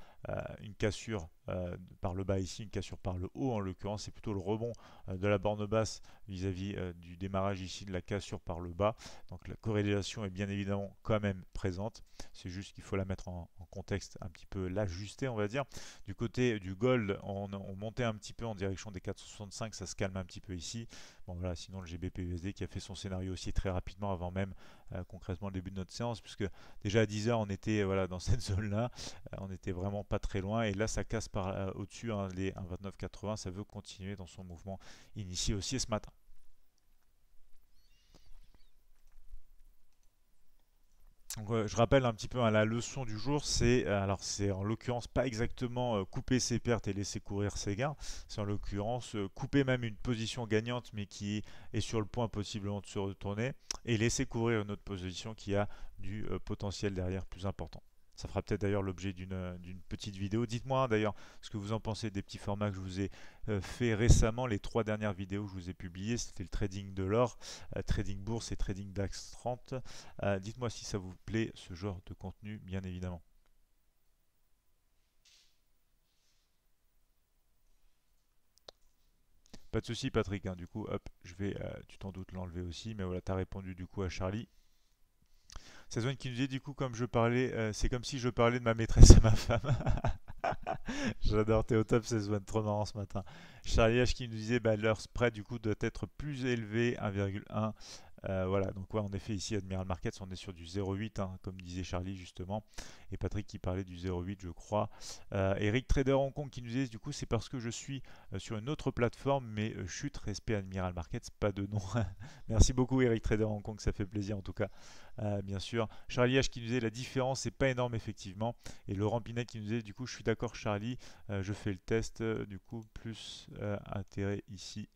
une cassure euh, par le bas ici, une cassure par le haut en l'occurrence, c'est plutôt le rebond euh, de la borne basse vis-à-vis euh, du démarrage ici de la cassure par le bas. Donc la corrélation est bien évidemment quand même présente, c'est juste qu'il faut la mettre en, contexte un petit peu, l'ajuster on va dire. Du côté du gold, on, on, montait un petit peu en direction des 465, ça se calme un petit peu ici. Bon voilà, sinon le GBPUSD qui a fait son scénario aussi très rapidement avant même concrètement le début de notre séance, puisque déjà à 10h on était voilà dans cette zone là, on était vraiment pas très loin et là ça casse euh, au-dessus, des hein, les 1,2980, ça veut continuer dans son mouvement initié aussi ce matin. Euh, je rappelle un petit peu à hein, la leçon du jour, c'est euh, alors c'est en l'occurrence pas exactement couper ses pertes et laisser courir ses gains, c'est en l'occurrence couper même une position gagnante mais qui est sur le point possiblement de se retourner et laisser courir une autre position qui a du potentiel derrière plus important. Ça fera peut-être d'ailleurs l'objet euh, d'une petite vidéo. Dites-moi d'ailleurs ce que vous en pensez des petits formats que je vous ai euh, fait récemment. Les trois dernières vidéos que je vous ai publiées, c'était le trading de l'or, euh, trading bourse et trading DAX 30. Dites-moi si ça vous plaît ce genre de contenu, bien évidemment. Pas de souci Patrick, hein. du coup, hop, je vais, tu t'en doutes, l'enlever aussi. Mais voilà, tu as répondu du coup à Charlie. Sazone qui nous disait du coup, comme je parlais, euh, c'est comme si je parlais de ma maîtresse et ma femme. J'adore, théo au top, trop marrant ce matin. Charlie H qui nous disait, bah, leur spread du coup doit être plus élevé, 1,1 euh, voilà, donc ouais, en effet, ici, Admiral Markets, on est sur du 0,8, hein, comme disait Charlie justement, et Patrick qui parlait du 0,8, je crois. Euh, Eric Trader Hong Kong qui nous dit, du coup, c'est parce que je suis euh, sur une autre plateforme, mais chute, respect Admiral Markets, pas de nom. Merci beaucoup, Eric Trader Hong Kong, ça fait plaisir en tout cas, bien sûr. Charlie H qui nous disait, la différence, c'est pas énorme, effectivement. Et Laurent Pinet qui nous disait, du coup, je suis d'accord, Charlie, je fais le test, du coup, plus intérêt ici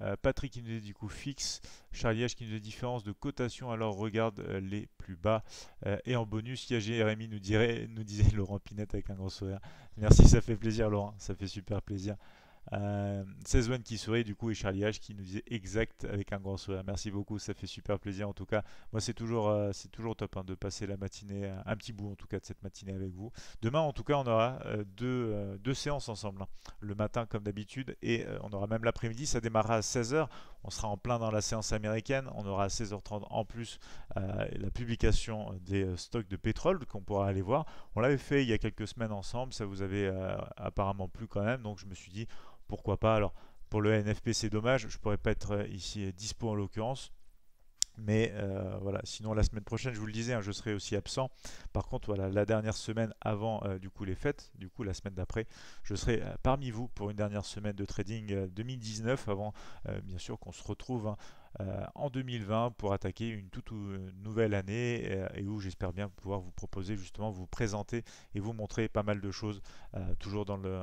euh, Patrick qui nous dit du coup fixe. h qui nous dit différence de cotation, alors regarde euh, les plus bas. Euh, et en bonus, Rémi nous, dirait, nous disait Laurent Pinette avec un gros sourire. Merci, ça fait plaisir Laurent, ça fait super plaisir. Euh, 16 qui serait du coup et Charlie H qui nous disait exact avec un grand sourire. Merci beaucoup, ça fait super plaisir en tout cas. Moi c'est toujours euh, c'est toujours top hein, de passer la matinée, un petit bout en tout cas de cette matinée avec vous. Demain en tout cas on aura euh, deux, euh, deux, séances ensemble, hein. le matin comme d'habitude et on aura même l'après-midi, ça démarrera à 16h, on sera en plein dans la séance américaine, on aura à 16h30 en plus la publication des stocks de pétrole qu'on pourra aller voir. On l'avait fait il y a quelques semaines ensemble, ça vous avait apparemment plu quand même, donc je me suis dit pourquoi pas. Alors, pour le NFP, c'est dommage, je pourrais pas être euh, ici euh, dispo en l'occurrence. Mais euh, voilà, sinon la semaine prochaine, je vous le disais, hein, je serai aussi absent. Par contre, voilà, la dernière semaine avant du coup les fêtes, du coup la semaine d'après, je serai parmi vous pour une dernière semaine de trading 2019 avant bien sûr qu'on se retrouve hein, en 2020 pour attaquer une toute nouvelle année et où j'espère bien pouvoir vous proposer justement, vous présenter et vous montrer pas mal de choses toujours dans le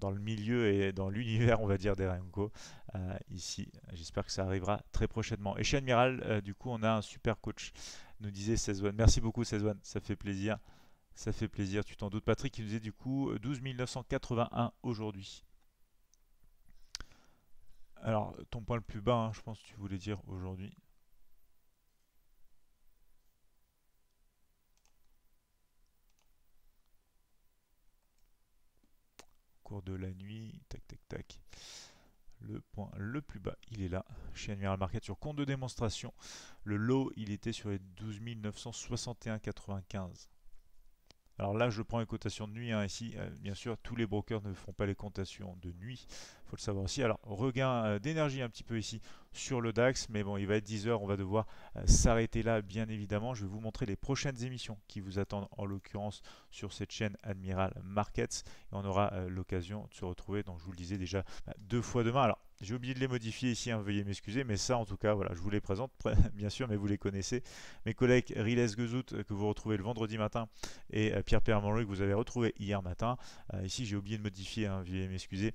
dans le milieu et dans l'univers, on va dire, des Renko euh, ici. J'espère que ça arrivera très prochainement. Et chez Admiral, euh, du coup, on a un super coach, nous disait 16 Merci beaucoup, 16 ça fait plaisir. Ça fait plaisir, tu t'en doutes. Patrick, qui nous est du coup 12 euh, 981 aujourd'hui. Alors, ton point le plus bas, hein, je pense que tu voulais dire aujourd'hui. cours de la nuit, tac tac tac. Le point le plus bas, il est là, chez Admiral Market sur compte de démonstration. Le lot il était sur les 12 95 alors là, je prends les cotations de nuit. Hein, ici, euh, bien sûr, tous les brokers ne font pas les cotations de nuit. faut le savoir aussi. Alors, regain euh, d'énergie un petit peu ici sur le DAX. Mais bon, il va être 10 heures. On va devoir euh, s'arrêter là, bien évidemment. Je vais vous montrer les prochaines émissions qui vous attendent, en l'occurrence, sur cette chaîne Admiral Markets. Et on aura l'occasion de se retrouver, donc je vous le disais déjà, bah, deux fois demain. Alors, j'ai oublié de les modifier ici, un hein, veuillez m'excuser, mais ça en tout cas, voilà, je vous les présente, bien sûr, mais vous les connaissez. Mes collègues Riles Gezout, euh, que vous retrouvez le vendredi matin, et Pierre-Pierre euh, Monroy, que vous avez retrouvé hier matin. Euh, ici, j'ai oublié de modifier, un hein, veuillez m'excuser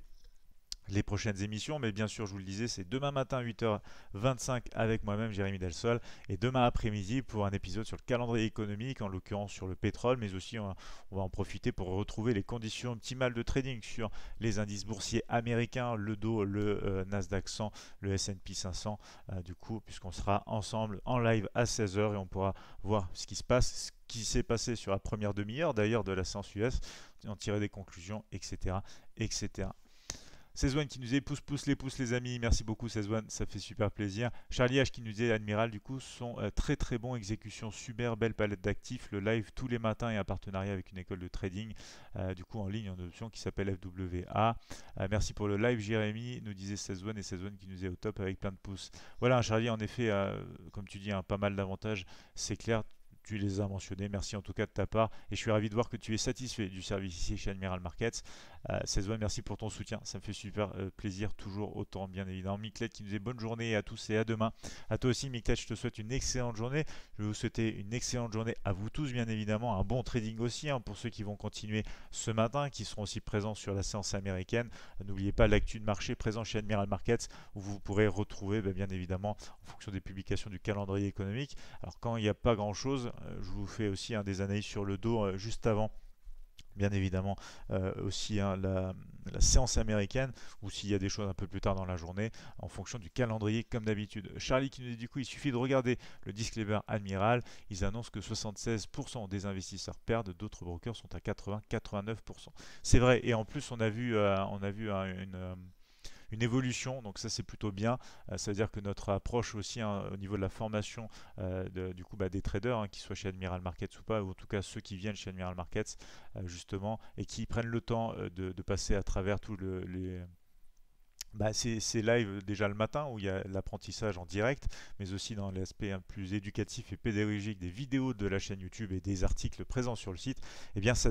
les prochaines émissions. Mais bien sûr, je vous le disais, c'est demain matin 8h25 avec moi-même, Jérémy Delsol, et demain après-midi pour un épisode sur le calendrier économique, en l'occurrence sur le pétrole, mais aussi hein, on, va en profiter pour retrouver les conditions optimales de trading sur les indices boursiers américains, le Dow, le euh, Nasdaq 100, le S&P 500, euh, du coup, puisqu'on sera ensemble en live à 16h et on pourra voir ce qui se passe, ce qui s'est passé sur la première demi-heure d'ailleurs de la séance US, en tirer des conclusions, etc., etc. Cézouane qui nous dit pouce, pouce, les pouces, les amis. Merci beaucoup, Sezwan, ça fait super plaisir. Charlie H qui nous est Admiral, du coup, sont euh, très très bons. Exécution super, belle palette d'actifs. Le live tous les matins et un partenariat avec une école de trading, euh, du coup, en ligne, en option qui s'appelle FWA. Euh, merci pour le live, Jérémy, nous disait Sezwan et Sezwan qui nous est au top avec plein de pouces. Voilà, Charlie, en effet, comme tu dis, un hein, pas mal d'avantages, c'est clair tu les as mentionnés. Merci en tout cas de ta part. Et je suis ravi de voir que tu es satisfait du service ici chez Admiral Markets. Euh, merci pour ton soutien. Ça me fait super euh, plaisir, toujours autant, bien évidemment. Miklet qui nous dit bonne journée à tous et à demain. À toi aussi, Miklet, je te souhaite une excellente journée. Je vais vous souhaiter une excellente journée à vous tous, bien évidemment. Un bon trading aussi hein, pour ceux qui vont continuer ce matin, qui seront aussi présents sur la séance américaine. N'oubliez pas l'actu de marché présent chez Admiral Markets où vous pourrez retrouver, bah, bien évidemment, en fonction des publications du calendrier économique. Alors, quand il n'y a pas grand chose, euh, je vous fais aussi un hein, des analyses sur le dos euh, juste avant bien évidemment euh, aussi hein, la, séance américaine ou s'il y a des choses un peu plus tard dans la journée en fonction du calendrier comme d'habitude. Charlie qui nous dit du coup il suffit de regarder le disclaimer Admiral, ils annoncent que 76% des investisseurs perdent, d'autres brokers sont à 80-89%. C'est vrai et en plus on a vu, euh, on a vu hein, une... Euh, une évolution, donc ça c'est plutôt bien. Euh, c'est-à-dire que notre approche aussi hein, au niveau de la formation euh, du coup bah, des traders, hein, qui soient chez Admiral Markets ou pas, ou en tout cas ceux qui viennent chez Admiral Markets euh, justement et qui prennent le temps de, passer à travers tous les bah, c'est live euh, déjà le matin où il y a l'apprentissage en direct, mais aussi dans l'aspect plus éducatif et pédagogique des vidéos de la chaîne YouTube et des articles présents sur le site, eh bien ça,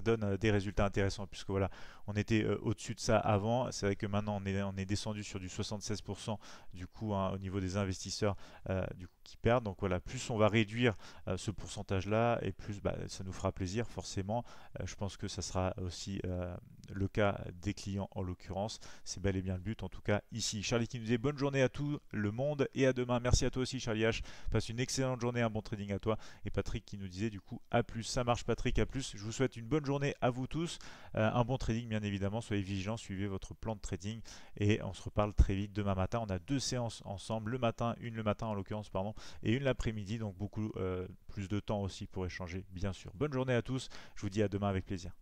donne euh, des résultats intéressants puisque voilà, on était euh, au-dessus de ça avant. C'est vrai que maintenant on est, on est descendu sur du 76% du coup hein, au niveau des investisseurs qui perdent. Donc voilà, plus on va réduire ce pourcentage-là et plus bah, ça nous fera plaisir forcément. je pense que ça sera aussi le cas des clients en l'occurrence c'est bel et bien le but, en tout cas ici. Charlie qui nous dit bonne journée à tout le monde et à demain. Merci à toi aussi, Charlie H. Passe une excellente journée, un bon trading à toi. Et Patrick qui nous disait du coup à plus. Ça marche, Patrick, à plus. Je vous souhaite une bonne journée à vous tous. Euh, un bon trading, bien évidemment. Soyez vigilants, suivez votre plan de trading et on se reparle très vite demain matin. On a deux séances ensemble, le matin, une le matin en l'occurrence, pardon, et une l'après-midi. Donc beaucoup euh, plus de temps aussi pour échanger, bien sûr. Bonne journée à tous. Je vous dis à demain avec plaisir.